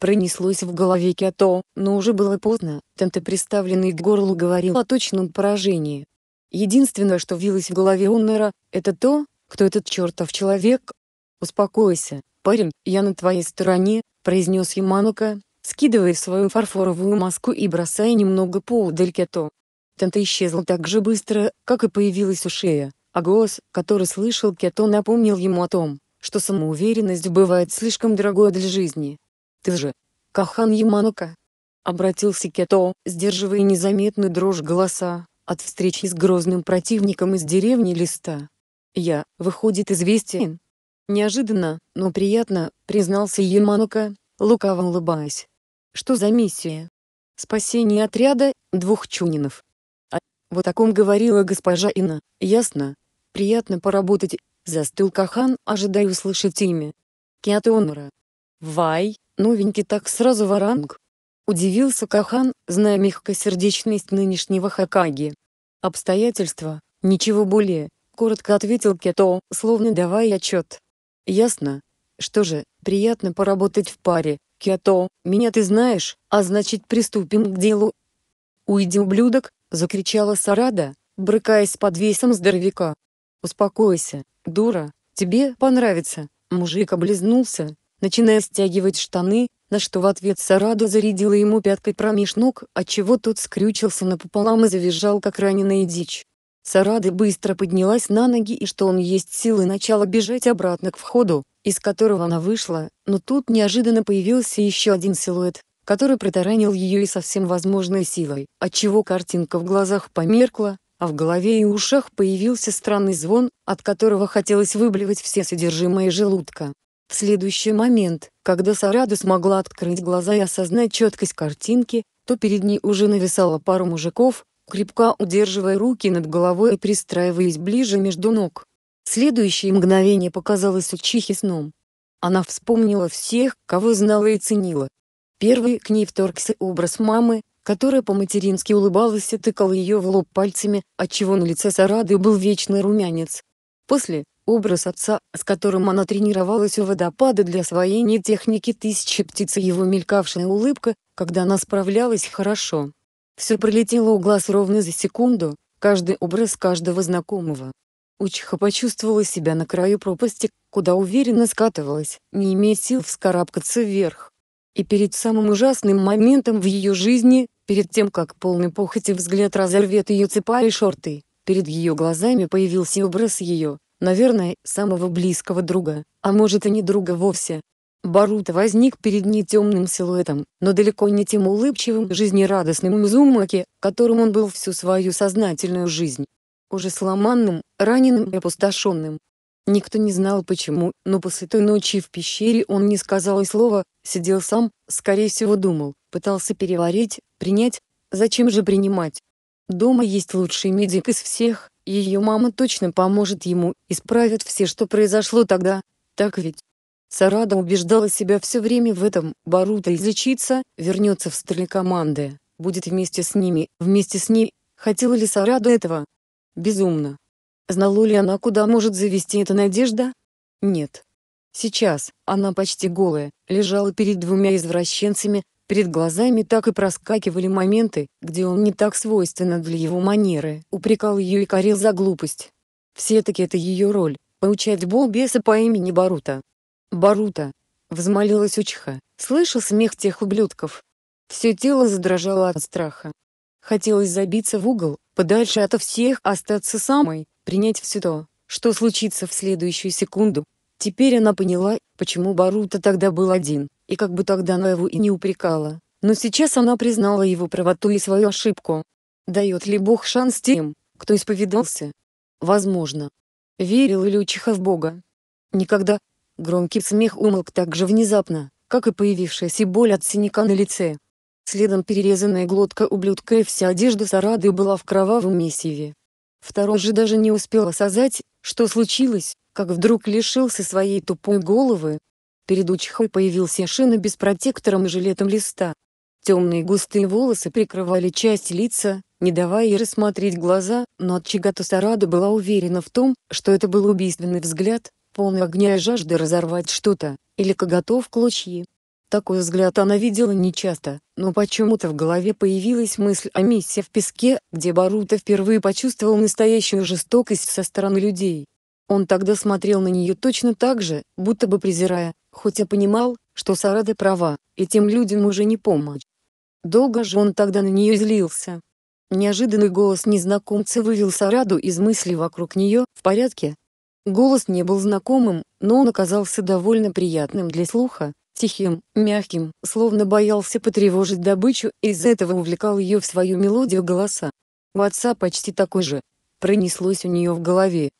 S1: Пронеслось в голове Кято, но уже было поздно, Тенте приставленный к горлу говорил о точном поражении, Единственное, что вилось в голове Оннера, это то, кто этот чертов человек. «Успокойся, парень, я на твоей стороне», — произнес Яманука, скидывая свою фарфоровую маску и бросая немного поудаль кето. А Тента исчезла так же быстро, как и появилась у шея, а голос, который слышал Кето, напомнил ему о том, что самоуверенность бывает слишком дорогой для жизни. «Ты же... Кахан Яманука!» Обратился Кето, сдерживая незаметную дрожь голоса, от встречи с грозным противником из деревни Листа. Я, выходит, известен. Неожиданно, но приятно, признался Яманука, лукаво улыбаясь. Что за миссия? Спасение отряда, двух чунинов. А, вот о ком говорила госпожа Ина. ясно? Приятно поработать, застыл Кахан, ожидая услышать имя. Киатонора. Вай, новенький так сразу варанг. Удивился Кахан, зная мягкосердечность нынешнего Хакаги. Обстоятельства, ничего более, коротко ответил Кето, словно давая отчет. Ясно. Что же, приятно поработать в паре. Кето, меня ты знаешь, а значит приступим к делу. Уйди, ублюдок, закричала Сарада, брыкаясь под весом здоровяка. Успокойся, дура, тебе понравится. Мужик облизнулся, начиная стягивать штаны, на что в ответ Сарадо зарядила ему пяткой промеж ног, отчего тот скрючился напополам и завизжал как раненая дичь. Сарада быстро поднялась на ноги и что он есть силы начала бежать обратно к входу, из которого она вышла, но тут неожиданно появился еще один силуэт, который протаранил ее и совсем возможной силой, отчего картинка в глазах померкла, а в голове и ушах появился странный звон, от которого хотелось выблевать все содержимое желудка. В следующий момент, когда Сарада смогла открыть глаза и осознать четкость картинки, то перед ней уже нависала пара мужиков, крепко удерживая руки над головой и пристраиваясь ближе между ног. Следующее мгновение показалось учихе сном. Она вспомнила всех, кого знала и ценила. Первый к ней вторгся образ мамы, которая по-матерински улыбалась и тыкала ее в лоб пальцами, отчего на лице Сарады был вечный румянец. После, Образ отца, с которым она тренировалась у водопада для освоения техники тысячи птиц и его мелькавшая улыбка, когда она справлялась хорошо. Все пролетело у глаз ровно за секунду, каждый образ каждого знакомого. Учиха почувствовала себя на краю пропасти, куда уверенно скатывалась, не имея сил вскарабкаться вверх. И перед самым ужасным моментом в ее жизни, перед тем как полный похоти взгляд разорвет ее цепа и шорты, перед ее глазами появился образ ее, Наверное, самого близкого друга, а может и не друга вовсе. Барута возник перед ней темным силуэтом, но далеко не тем улыбчивым жизнерадостным Мзумаки, которым он был всю свою сознательную жизнь. Уже сломанным, раненым и опустошенным. Никто не знал почему, но после той ночи в пещере он не сказал и слова, сидел сам, скорее всего думал, пытался переварить, принять. Зачем же принимать? Дома есть лучший медик из всех, ее мама точно поможет ему, исправит все, что произошло тогда. Так ведь? Сарада убеждала себя все время в этом, Барута излечится, вернется в столе команды, будет вместе с ними, вместе с ней. Хотела ли Сарада этого? Безумно. Знала ли она, куда может завести эта надежда? Нет. Сейчас, она почти голая, лежала перед двумя извращенцами, Перед глазами так и проскакивали моменты, где он не так свойственно для его манеры, упрекал ее и корил за глупость. Все-таки это ее роль — поучать балбеса по имени Барута. «Барута!» — взмолилась Учиха, слыша смех тех ублюдков. Все тело задрожало от страха. Хотелось забиться в угол, подальше ото всех, остаться самой, принять все то, что случится в следующую секунду. Теперь она поняла, почему Барута тогда был один и как бы тогда она его и не упрекала, но сейчас она признала его правоту и свою ошибку. Дает ли Бог шанс тем, кто исповедался? Возможно. Верил ли Илючиха в Бога? Никогда. Громкий смех умолк так же внезапно, как и появившаяся боль от синяка на лице. Следом перерезанная глотка ублюдка и вся одежда Сарады была в кровавом месиве. Второй же даже не успел осознать, что случилось, как вдруг лишился своей тупой головы, Перед Учхой появился Шина без протектором и жилетом листа. Темные густые волосы прикрывали часть лица, не давая ей рассмотреть глаза, но от то Сарада была уверена в том, что это был убийственный взгляд, полный огня и жажды разорвать что-то, или коготов клочьи. Такой взгляд она видела нечасто, но почему-то в голове появилась мысль о миссии в песке, где Барута впервые почувствовал настоящую жестокость со стороны людей. Он тогда смотрел на нее точно так же, будто бы презирая, хотя понимал, что Сарада права, и тем людям уже не помочь. Долго же он тогда на нее злился. Неожиданный голос незнакомца вывел Сараду из мыслей вокруг нее «в порядке?». Голос не был знакомым, но он оказался довольно приятным для слуха, тихим, мягким, словно боялся потревожить добычу и из-за этого увлекал ее в свою мелодию голоса. У отца почти такой же. Пронеслось у нее в голове.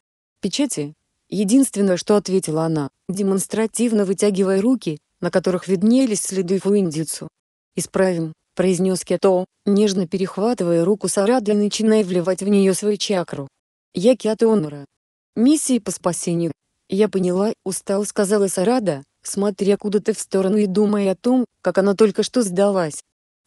S1: «Печати?» Единственное, что ответила она демонстративно вытягивая руки, на которых виднелись следы фуиндицу. «Исправим», — произнес Кято, нежно перехватывая руку Сарады и начиная вливать в нее свою чакру. «Я Кято Онора. Миссии по спасению». «Я поняла», — устал сказала Сарада, смотря куда-то в сторону и думая о том, как она только что сдалась.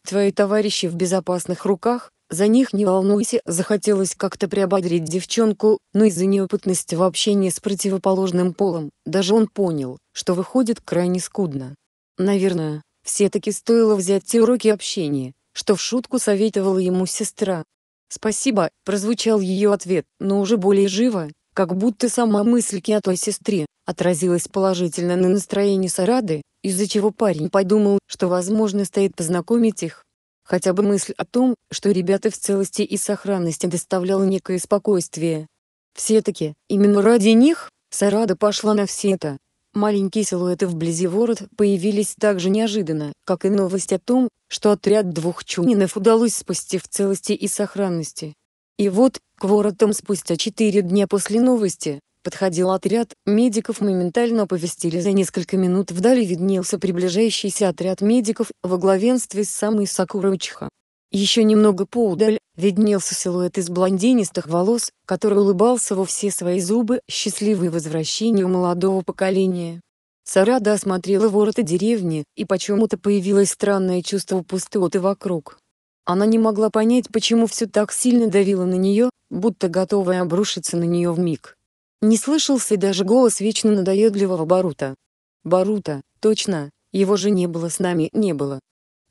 S1: «Твои товарищи в безопасных руках, за них не волнуйся, захотелось как-то приободрить девчонку, но из-за неопытности в общении с противоположным полом, даже он понял, что выходит крайне скудно. Наверное, все-таки стоило взять те уроки общения, что в шутку советовала ему сестра. «Спасибо», — прозвучал ее ответ, но уже более живо, как будто сама мысль о той сестре отразилась положительно на настроении Сарады, из-за чего парень подумал, что возможно стоит познакомить их. Хотя бы мысль о том, что ребята в целости и сохранности доставляла некое спокойствие. Все-таки, именно ради них, Сарада пошла на все это. Маленькие силуэты вблизи ворот появились так же неожиданно, как и новость о том, что отряд двух чунинов удалось спасти в целости и сохранности. И вот, к воротам спустя четыре дня после новости, подходил отряд, медиков моментально оповестили за несколько минут вдали виднелся приближающийся отряд медиков во главенстве с самой Сакурой Учиха. Еще немного поудаль, виднелся силуэт из блондинистых волос, который улыбался во все свои зубы, счастливой возвращению молодого поколения. Сарада осмотрела ворота деревни, и почему-то появилось странное чувство пустоты вокруг. Она не могла понять, почему все так сильно давило на нее, будто готовое обрушиться на нее в миг. Не слышался даже голос вечно надоедливого Барута. Барута, точно, его же не было с нами, не было.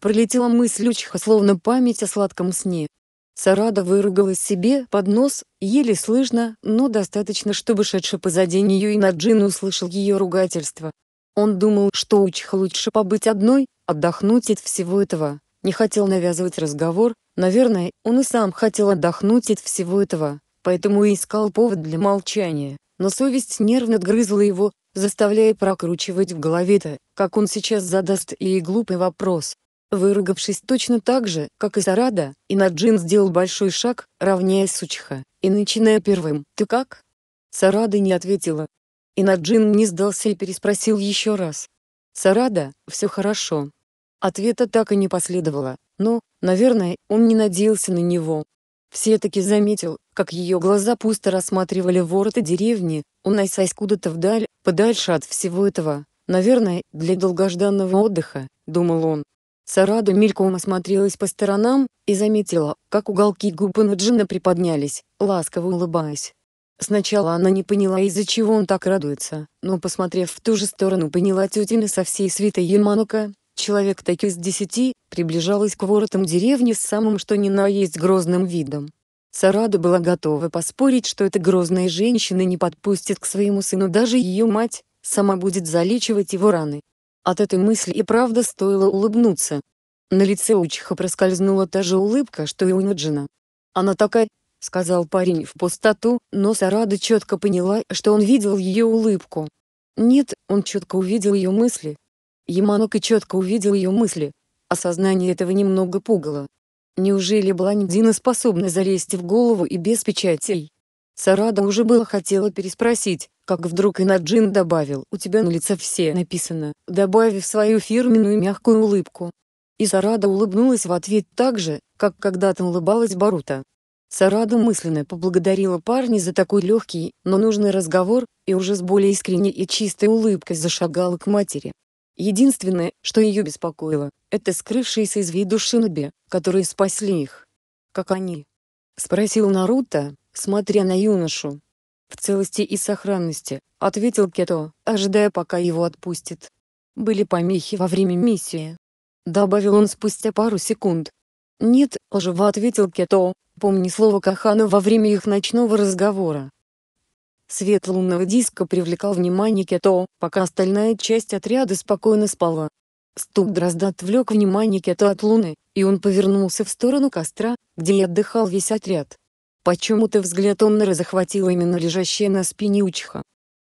S1: Пролетела мысль учха, словно память о сладком сне. Сарада выругалась себе под нос, еле слышно, но достаточно, чтобы шедший позади нее и Наджин услышал ее ругательство. Он думал, что Учха лучше побыть одной, отдохнуть от всего этого, не хотел навязывать разговор, наверное, он и сам хотел отдохнуть от всего этого, поэтому и искал повод для молчания но совесть нервно отгрызла его, заставляя прокручивать в голове-то, как он сейчас задаст ей глупый вопрос. Выругавшись точно так же, как и Сарада, Инаджин сделал большой шаг, равняясь Сучха, и начиная первым «Ты как?». Сарада не ответила. Инаджин не сдался и переспросил еще раз. «Сарада, все хорошо». Ответа так и не последовало, но, наверное, он не надеялся на него. Все-таки заметил, как ее глаза пусто рассматривали ворота деревни, уносясь куда-то вдаль, подальше от всего этого, наверное, для долгожданного отдыха, думал он. Сараду мельком осмотрелась по сторонам и заметила, как уголки губ Наджина приподнялись, ласково улыбаясь. Сначала она не поняла, из-за чего он так радуется, но посмотрев в ту же сторону, поняла тетина со всей свитой Яманока, человек таки с десяти, приближалась к воротам деревни с самым что ни на есть грозным видом. Сарада была готова поспорить, что эта грозная женщина не подпустит к своему сыну даже ее мать, сама будет залечивать его раны. От этой мысли и правда стоило улыбнуться. На лице Учиха проскользнула та же улыбка, что и у Наджина. «Она такая», — сказал парень в пустоту, но Сарада четко поняла, что он видел ее улыбку. Нет, он четко увидел ее мысли. и четко увидел ее мысли. Осознание этого немного пугало. Неужели блондина способна залезть в голову и без печатей? Сарада уже было хотела переспросить, как вдруг Инаджин добавил «У тебя на лице все написано», добавив свою фирменную мягкую улыбку. И Сарада улыбнулась в ответ так же, как когда-то улыбалась Барута. Сарада мысленно поблагодарила парня за такой легкий, но нужный разговор, и уже с более искренней и чистой улыбкой зашагала к матери. Единственное, что ее беспокоило, это скрывшийся из виду Шиноби которые спасли их. Как они? Спросил Наруто, смотря на юношу. В целости и сохранности, ответил Кето, ожидая пока его отпустит. Были помехи во время миссии. Добавил он спустя пару секунд. Нет, живо ответил Кето, помни слово Кахана во время их ночного разговора. Свет лунного диска привлекал внимание Кето, пока остальная часть отряда спокойно спала. Стук дрозда отвлек внимание Кето от луны, и он повернулся в сторону костра, где отдыхал весь отряд. Почему-то взгляд Омнера захватила именно лежащее на спине Учха.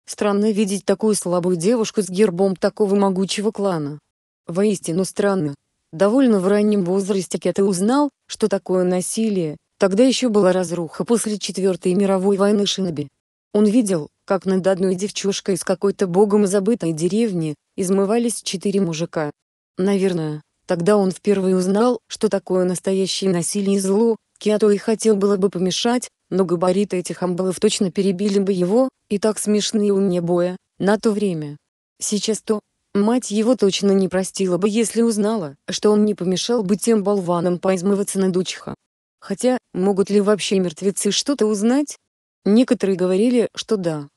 S1: Странно видеть такую слабую девушку с гербом такого могучего клана. Воистину странно. Довольно в раннем возрасте Кета узнал, что такое насилие, тогда еще была разруха после Четвертой мировой войны Шиноби. Он видел, как над одной девчушкой из какой-то богом забытой деревни, измывались четыре мужика. Наверное, Тогда он впервые узнал, что такое настоящее насилие и зло, Киато и хотел было бы помешать, но габариты этих амбалов точно перебили бы его, и так смешные меня боя, на то время. Сейчас то, мать его точно не простила бы, если узнала, что он не помешал бы тем болванам поизмываться на дучха. Хотя, могут ли вообще мертвецы что-то узнать? Некоторые говорили, что да.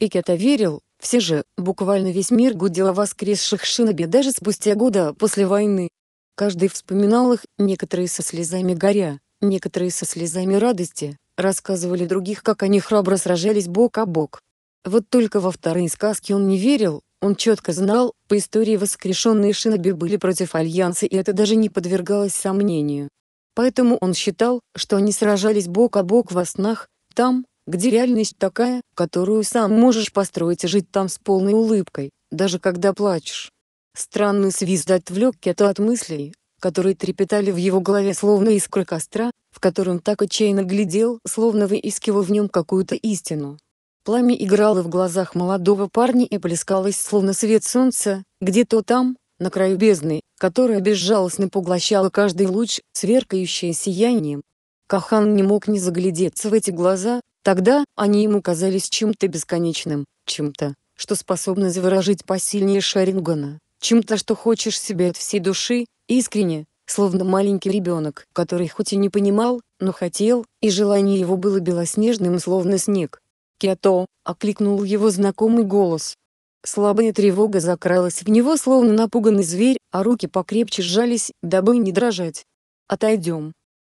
S1: И Киото верил, все же, буквально весь мир гудел о воскресших шиноби даже спустя года после войны. Каждый вспоминал их, некоторые со слезами горя, некоторые со слезами радости, рассказывали других, как они храбро сражались бок о бок. Вот только во вторые сказки он не верил, он четко знал, по истории воскрешенные шиноби были против Альянса и это даже не подвергалось сомнению. Поэтому он считал, что они сражались бок о бок во снах, там, где реальность такая, которую сам можешь построить и жить там с полной улыбкой, даже когда плачешь. Странный свист отвлек Кето от мыслей, которые трепетали в его голове словно искра костра, в котором так отчаянно глядел, словно выискивал в нем какую-то истину. Пламя играло в глазах молодого парня и плескалось словно свет солнца, где-то там, на краю бездны, которая безжалостно поглощала каждый луч, сверкающее сиянием. Кахан не мог не заглядеться в эти глаза, тогда они ему казались чем-то бесконечным, чем-то, что способно заворожить посильнее Шарингана чем-то, что хочешь себе от всей души, искренне, словно маленький ребенок, который хоть и не понимал, но хотел, и желание его было белоснежным, словно снег. «Кято!» — окликнул его знакомый голос. Слабая тревога закралась в него, словно напуганный зверь, а руки покрепче сжались, дабы не дрожать. «Отойдем.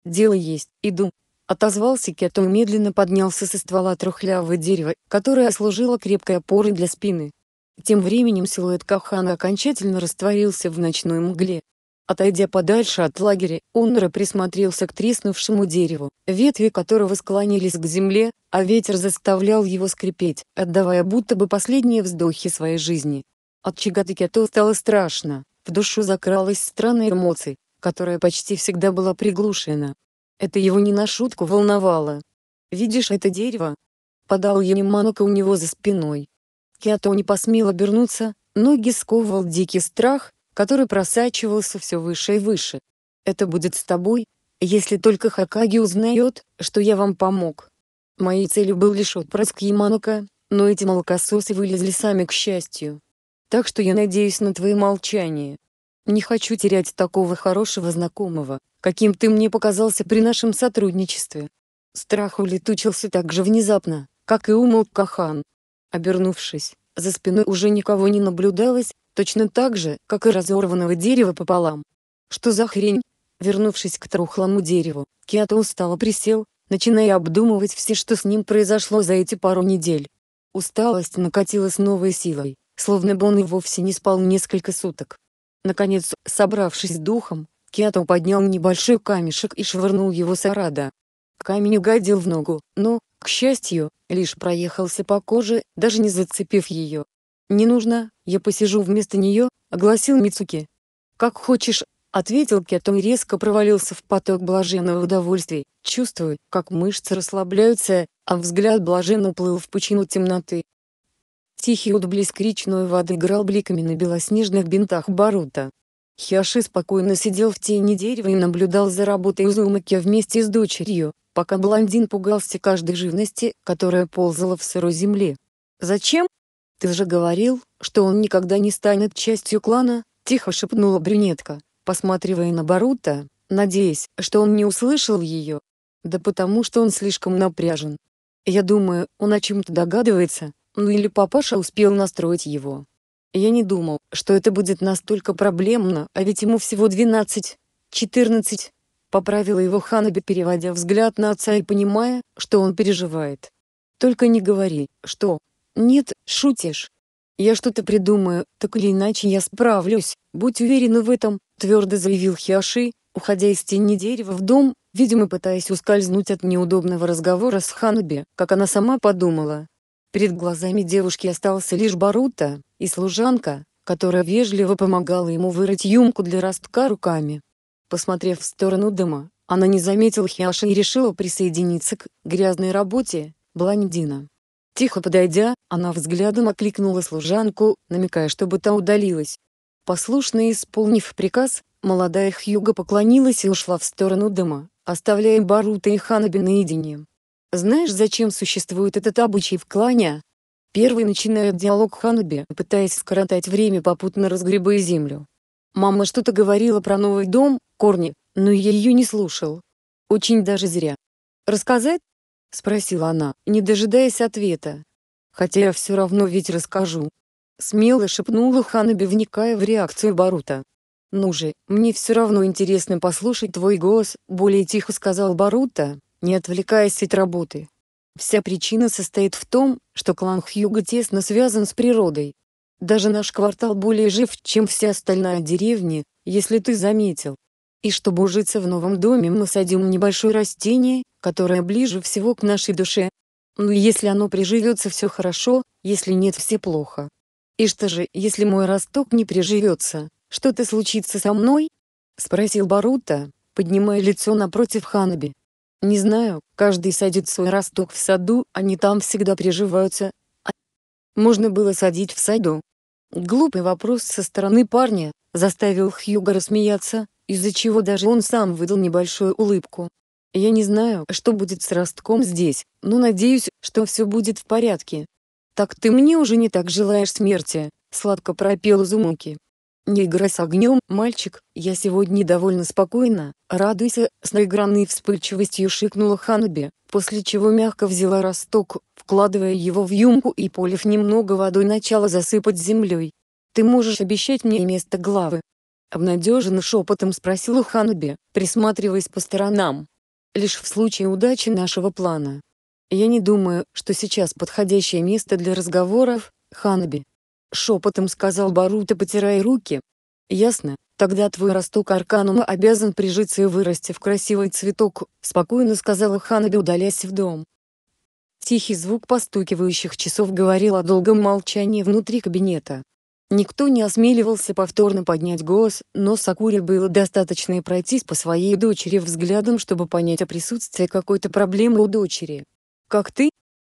S1: Дело есть, иду». Отозвался Кето и медленно поднялся со ствола трухлявого дерева, которое служило крепкой опорой для спины. Тем временем силуэт Кахана окончательно растворился в ночной мгле. Отойдя подальше от лагеря, Унра присмотрелся к треснувшему дереву, ветви которого склонились к земле, а ветер заставлял его скрипеть, отдавая будто бы последние вздохи своей жизни. От Чигатыкято стало страшно, в душу закралась странная эмоция, которая почти всегда была приглушена. Это его не на шутку волновало. «Видишь это дерево?» — подал Яниманока у него за спиной. Киато не посмел обернуться, ноги сковывал дикий страх, который просачивался все выше и выше. «Это будет с тобой, если только Хакаги узнает, что я вам помог». Моей целью был лишь отпрыск Яманока, но эти молокососы вылезли сами к счастью. Так что я надеюсь на твои молчание. Не хочу терять такого хорошего знакомого, каким ты мне показался при нашем сотрудничестве. Страх улетучился так же внезапно, как и умолк Кахан, Обернувшись, за спиной уже никого не наблюдалось, точно так же, как и разорванного дерева пополам. Что за хрень? Вернувшись к трухлому дереву, Киато устало присел, начиная обдумывать все, что с ним произошло за эти пару недель. Усталость накатила с новой силой, словно бы он и вовсе не спал несколько суток. Наконец, собравшись с духом, Киато поднял небольшой камешек и швырнул его Сарада. Камень угодил в ногу, но, к счастью, лишь проехался по коже, даже не зацепив ее. «Не нужно, я посижу вместо нее», — огласил Мицуки. «Как хочешь», — ответил Кето и резко провалился в поток блаженного удовольствия, чувствуя, как мышцы расслабляются, а взгляд блаженно плыл в пучину темноты. Тихий отблеск речной воды играл бликами на белоснежных бинтах Барута. Хиаши спокойно сидел в тени дерева и наблюдал за работой Узумаки вместе с дочерью, пока блондин пугался каждой живности, которая ползала в сырой земле. «Зачем? Ты же говорил, что он никогда не станет частью клана», — тихо шепнула брюнетка, посматривая на Барута, надеясь, что он не услышал ее. «Да потому что он слишком напряжен. Я думаю, он о чем-то догадывается, ну или папаша успел настроить его. Я не думал, что это будет настолько проблемно, а ведь ему всего 12, 14, Поправила его Ханаби, переводя взгляд на отца и понимая, что он переживает. «Только не говори, что...» «Нет, шутишь. Я что-то придумаю, так или иначе я справлюсь, будь уверена в этом», твердо заявил Хиаши, уходя из тени дерева в дом, видимо пытаясь ускользнуть от неудобного разговора с Ханаби, как она сама подумала. Перед глазами девушки остался лишь Барута и служанка, которая вежливо помогала ему вырыть юмку для ростка руками. Посмотрев в сторону дыма, она не заметила Хиаша и решила присоединиться к грязной работе блондина. Тихо подойдя, она взглядом окликнула служанку, намекая, чтобы та удалилась. Послушно исполнив приказ, молодая Хьюга поклонилась и ушла в сторону дома, оставляя Барута и Ханаби наедине. «Знаешь, зачем существует этот обычай в клане?» Первый начинает диалог Ханаби, пытаясь скоротать время попутно разгребая землю. Мама что-то говорила про новый дом, корни, но я ее не слушал. Очень даже зря. «Рассказать?» — спросила она, не дожидаясь ответа. «Хотя я все равно ведь расскажу». Смело шепнула Ханаби, вникая в реакцию Барута. «Ну же, мне все равно интересно послушать твой голос», — более тихо сказал Барута, не отвлекаясь от работы. Вся причина состоит в том, что клан Хьюга тесно связан с природой, даже наш квартал более жив, чем вся остальная деревня, если ты заметил. И чтобы ужиться в новом доме мы садим небольшое растение, которое ближе всего к нашей душе. Ну если оно приживется все хорошо, если нет все плохо. И что же, если мой росток не приживется, что-то случится со мной? Спросил Барута, поднимая лицо напротив Ханаби. Не знаю, каждый садит свой росток в саду, они там всегда приживаются. А можно было садить в саду, Глупый вопрос со стороны парня заставил Хьюга рассмеяться, из-за чего даже он сам выдал небольшую улыбку. «Я не знаю, что будет с ростком здесь, но надеюсь, что все будет в порядке». «Так ты мне уже не так желаешь смерти», — сладко пропел Зумуки. Не играй с огнем, мальчик, я сегодня довольно спокойно, радуйся, с наигранной вспыльчивостью шикнула Ханаби, после чего мягко взяла росток, вкладывая его в юмку и полив немного водой начала засыпать землей. «Ты можешь обещать мне место главы?» Обнадеженно шепотом спросила Ханаби, присматриваясь по сторонам. «Лишь в случае удачи нашего плана. Я не думаю, что сейчас подходящее место для разговоров, Ханаби. Шепотом сказал Барута потирая руки. Ясно, тогда твой росток Арканума обязан прижиться и вырасти в красивый цветок, спокойно сказала Ханаби удаляясь в дом. Тихий звук постукивающих часов говорил о долгом молчании внутри кабинета. Никто не осмеливался повторно поднять голос, но Сакуре было достаточно и пройтись по своей дочери взглядом, чтобы понять о присутствии какой-то проблемы у дочери. «Как ты?»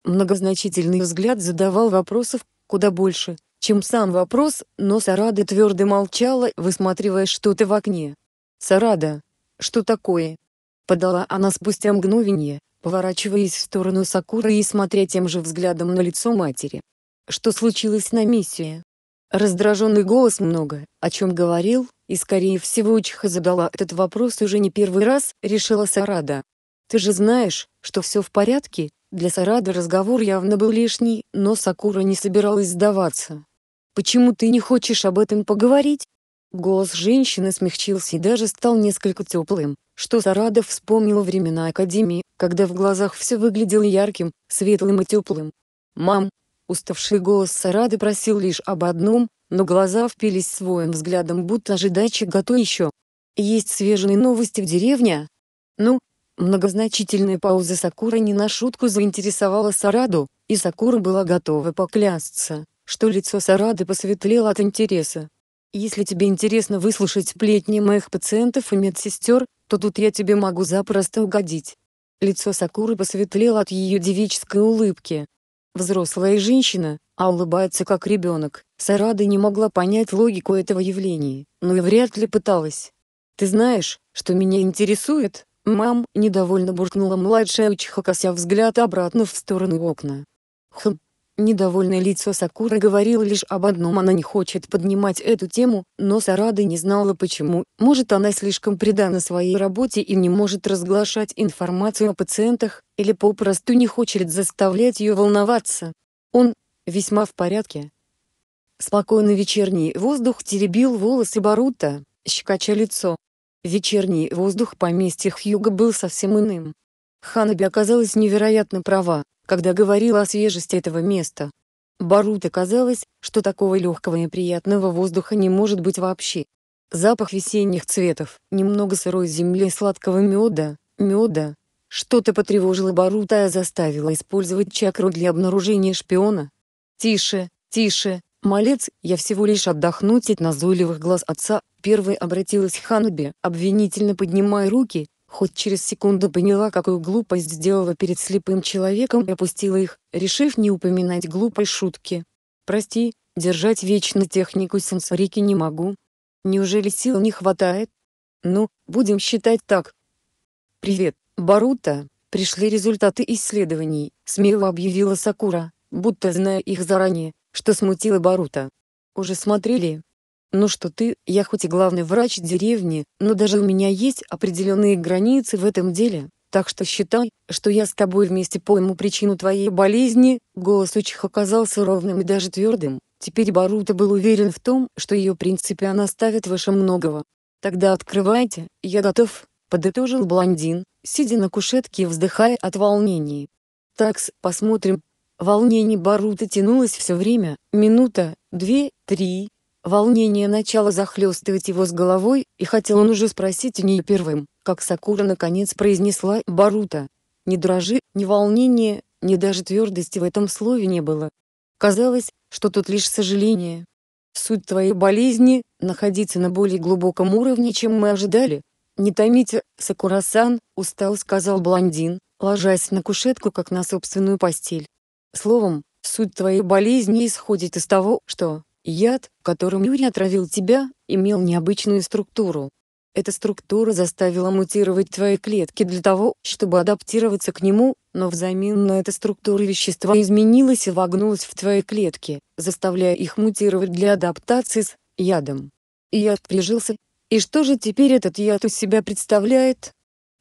S1: Многозначительный взгляд задавал вопросов куда больше, чем сам вопрос, но Сарада твердо молчала, высматривая что-то в окне. «Сарада, что такое?» Подала она спустя мгновение, поворачиваясь в сторону Сакуры и смотря тем же взглядом на лицо матери. «Что случилось на миссии?» Раздраженный голос много, о чем говорил, и скорее всего Учиха задала этот вопрос уже не первый раз, решила Сарада. «Ты же знаешь, что все в порядке?» Для Сарады разговор явно был лишний, но Сакура не собиралась сдаваться. Почему ты не хочешь об этом поговорить? Голос женщины смягчился и даже стал несколько теплым, что Сарадов вспомнил времена Академии, когда в глазах все выглядело ярким, светлым и теплым. «Мам!» — уставший голос Сарады просил лишь об одном, но глаза впились своим взглядом, будто ожидая готов еще. «Есть свежие новости в деревне?» «Ну?» Многозначительная пауза Сакура не на шутку заинтересовала Сараду, и Сакура была готова поклясться, что лицо Сарады посветлело от интереса. «Если тебе интересно выслушать плетни моих пациентов и медсестер, то тут я тебе могу запросто угодить». Лицо Сакуры посветлело от ее девической улыбки. Взрослая женщина, а улыбается как ребенок. Сарада не могла понять логику этого явления, но и вряд ли пыталась. «Ты знаешь, что меня интересует?» «Мам», — недовольно буркнула младшая учиха, кося взгляд обратно в сторону окна. «Хм, Недовольное лицо Сакуры говорило лишь об одном она не хочет поднимать эту тему, но Сарада не знала почему, может она слишком предана своей работе и не может разглашать информацию о пациентах, или попросту не хочет заставлять ее волноваться. Он весьма в порядке. Спокойный вечерний воздух теребил волосы Барута, щекоча лицо. Вечерний воздух поместья Хьюга был совсем иным. Ханаби оказалась невероятно права когда говорила о свежести этого места. Барута казалось, что такого легкого и приятного воздуха не может быть вообще. Запах весенних цветов, немного сырой земли и сладкого меда, меда. Что-то потревожило Барута и а заставило использовать чакру для обнаружения шпиона. «Тише, тише, малец, я всего лишь отдохнуть от назойливых глаз отца», первой обратилась Хануби, обвинительно поднимая руки, хоть через секунду поняла, какую глупость сделала перед слепым человеком и опустила их, решив не упоминать глупой шутки. «Прости, держать вечно технику сенсорики не могу. Неужели сил не хватает? Ну, будем считать так». «Привет, Барута, пришли результаты исследований», — смело объявила Сакура, будто зная их заранее, что смутило Барута. «Уже смотрели?» ну что ты, я хоть и главный врач деревни, но даже у меня есть определенные границы в этом деле, так что считай, что я с тобой вместе пойму причину твоей болезни». Голос Учих оказался ровным и даже твердым. Теперь Барута был уверен в том, что ее принципе она ставит выше многого. «Тогда открывайте, я готов», — подытожил блондин, сидя на кушетке и вздыхая от волнений. «Такс, посмотрим». Волнение Барута тянулось все время, минута, две, три, Волнение начало захлестывать его с головой, и хотел он уже спросить у нее первым, как Сакура наконец произнесла «Барута». Ни дрожи, ни волнения, ни даже твердости в этом слове не было. Казалось, что тут лишь сожаление. Суть твоей болезни — находиться на более глубоком уровне, чем мы ожидали. «Не томите, Сакурасан», — устал сказал блондин, ложась на кушетку, как на собственную постель. «Словом, суть твоей болезни исходит из того, что Яд, которым Юрий отравил тебя, имел необычную структуру. Эта структура заставила мутировать твои клетки для того, чтобы адаптироваться к нему, но взамен на это структура вещества изменилась и вогнулась в твои клетки, заставляя их мутировать для адаптации с ядом. яд прижился. И что же теперь этот яд из себя представляет?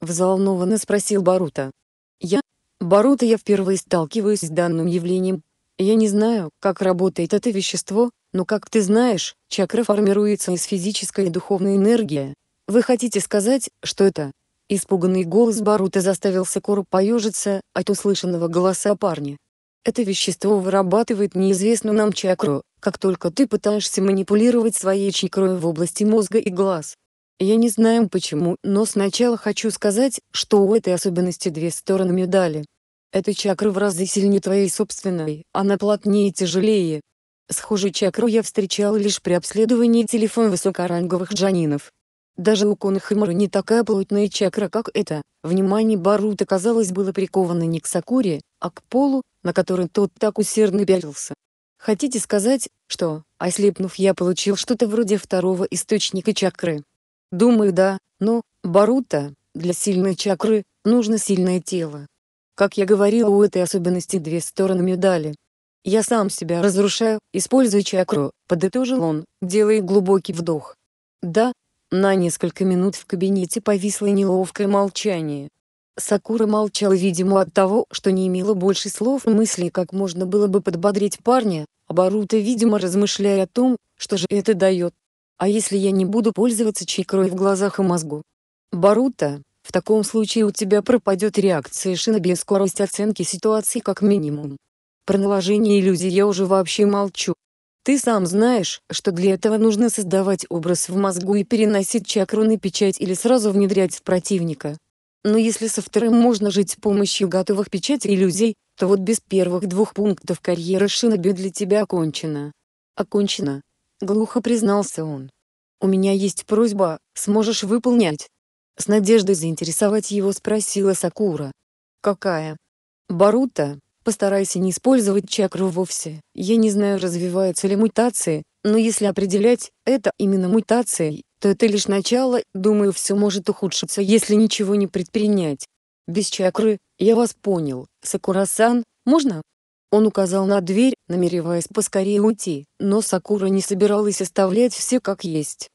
S1: Взволнованно спросил Барута. Я, Барута, я впервые сталкиваюсь с данным явлением. Я не знаю, как работает это вещество, но как ты знаешь, чакра формируется из физической и духовной энергии. Вы хотите сказать, что это? Испуганный голос Барута заставил Сакуру поежиться от услышанного голоса парня. Это вещество вырабатывает неизвестную нам чакру, как только ты пытаешься манипулировать своей чакрой в области мозга и глаз. Я не знаю почему, но сначала хочу сказать, что у этой особенности две стороны медали. Эта чакра в разы сильнее твоей собственной, она плотнее и тяжелее, Схожую чакру я встречал лишь при обследовании телефон высокоранговых джанинов. Даже у Конахимара не такая плотная чакра, как эта. Внимание Барута, казалось, было приковано не к Сакуре, а к полу, на который тот так усердно пялился. Хотите сказать, что, ослепнув, я получил что-то вроде второго источника чакры? Думаю, да, но, Барута, для сильной чакры нужно сильное тело. Как я говорил, у этой особенности две стороны медали. Я сам себя разрушаю, используя чакру, подытожил он, делая глубокий вдох. Да, на несколько минут в кабинете повисло неловкое молчание. Сакура молчала, видимо, от того, что не имела больше слов и мыслей, как можно было бы подбодрить парня, а Барута, видимо, размышляя о том, что же это дает. А если я не буду пользоваться чакрой в глазах и мозгу? Барута, в таком случае у тебя пропадет реакция шиноби и скорость оценки ситуации как минимум. Про наложение иллюзий я уже вообще молчу. Ты сам знаешь, что для этого нужно создавать образ в мозгу и переносить чакру на печать или сразу внедрять в противника. Но если со вторым можно жить с помощью готовых печатей иллюзий, то вот без первых двух пунктов карьера Шиноби для тебя окончена. Окончена. Глухо признался он. «У меня есть просьба, сможешь выполнять?» С надеждой заинтересовать его спросила Сакура. «Какая?» «Барута, Постарайся не использовать чакру вовсе. Я не знаю, развиваются ли мутации, но если определять, это именно мутации, то это лишь начало, думаю, все может ухудшиться, если ничего не предпринять. Без чакры, я вас понял, Сакурасан, можно? Он указал на дверь, намереваясь поскорее уйти, но Сакура не собиралась оставлять все как есть.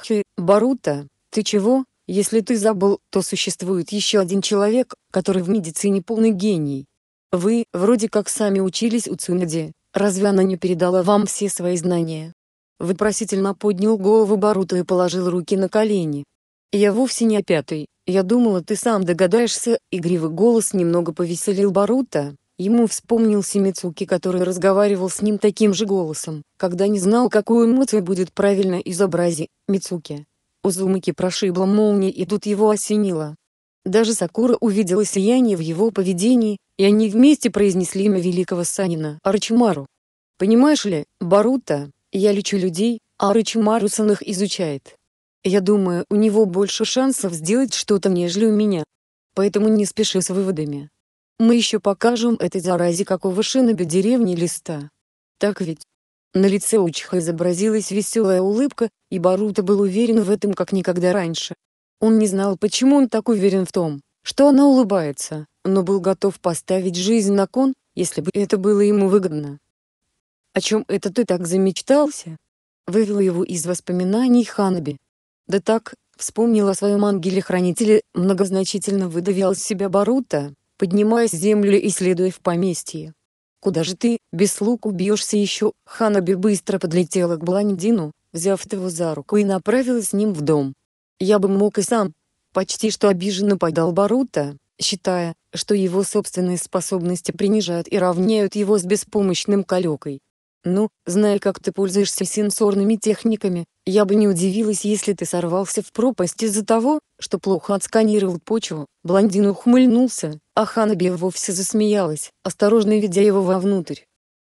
S1: Хе, Барута, ты чего? Если ты забыл, то существует еще один человек, который в медицине полный гений. Вы вроде как сами учились у Цунади, разве она не передала вам все свои знания? Вопросительно поднял голову Баруто и положил руки на колени. Я вовсе не опятый. я думала ты сам догадаешься, игривый голос немного повеселил Баруто. Ему вспомнился Мицуки, который разговаривал с ним таким же голосом, когда не знал, какую эмоцию будет правильно изобразить. Мицуки. Узумаки прошибла молния и тут его осенило. Даже Сакура увидела сияние в его поведении, и они вместе произнесли имя великого Санина, Арчимару. Понимаешь ли, Барута, я лечу людей, а Арчимару сан их изучает. Я думаю, у него больше шансов сделать что-то, нежели у меня. Поэтому не спеши с выводами. Мы еще покажем этой заразе, какого шиноби деревни листа. Так ведь? На лице Учха изобразилась веселая улыбка, и Барута был уверен в этом как никогда раньше. Он не знал, почему он так уверен в том, что она улыбается, но был готов поставить жизнь на кон, если бы это было ему выгодно. «О чем это ты так замечтался?» Вывел его из воспоминаний Ханаби. «Да так, вспомнил о своем ангеле-хранителе», многозначительно выдавил из себя Барута, поднимаясь с землю и следуя в поместье. «Куда же ты, без слуг, убьешься еще?» Ханаби быстро подлетела к блондину, взяв его за руку и направилась с ним в дом. «Я бы мог и сам», Почти что обиженно подал Барута, считая, что его собственные способности принижают и равняют его с беспомощным калекой. «Ну, зная, как ты пользуешься сенсорными техниками, я бы не удивилась, если ты сорвался в пропасть из-за того, что плохо отсканировал почву». Блондин ухмыльнулся, а Ханаби вовсе засмеялась, осторожно ведя его вовнутрь.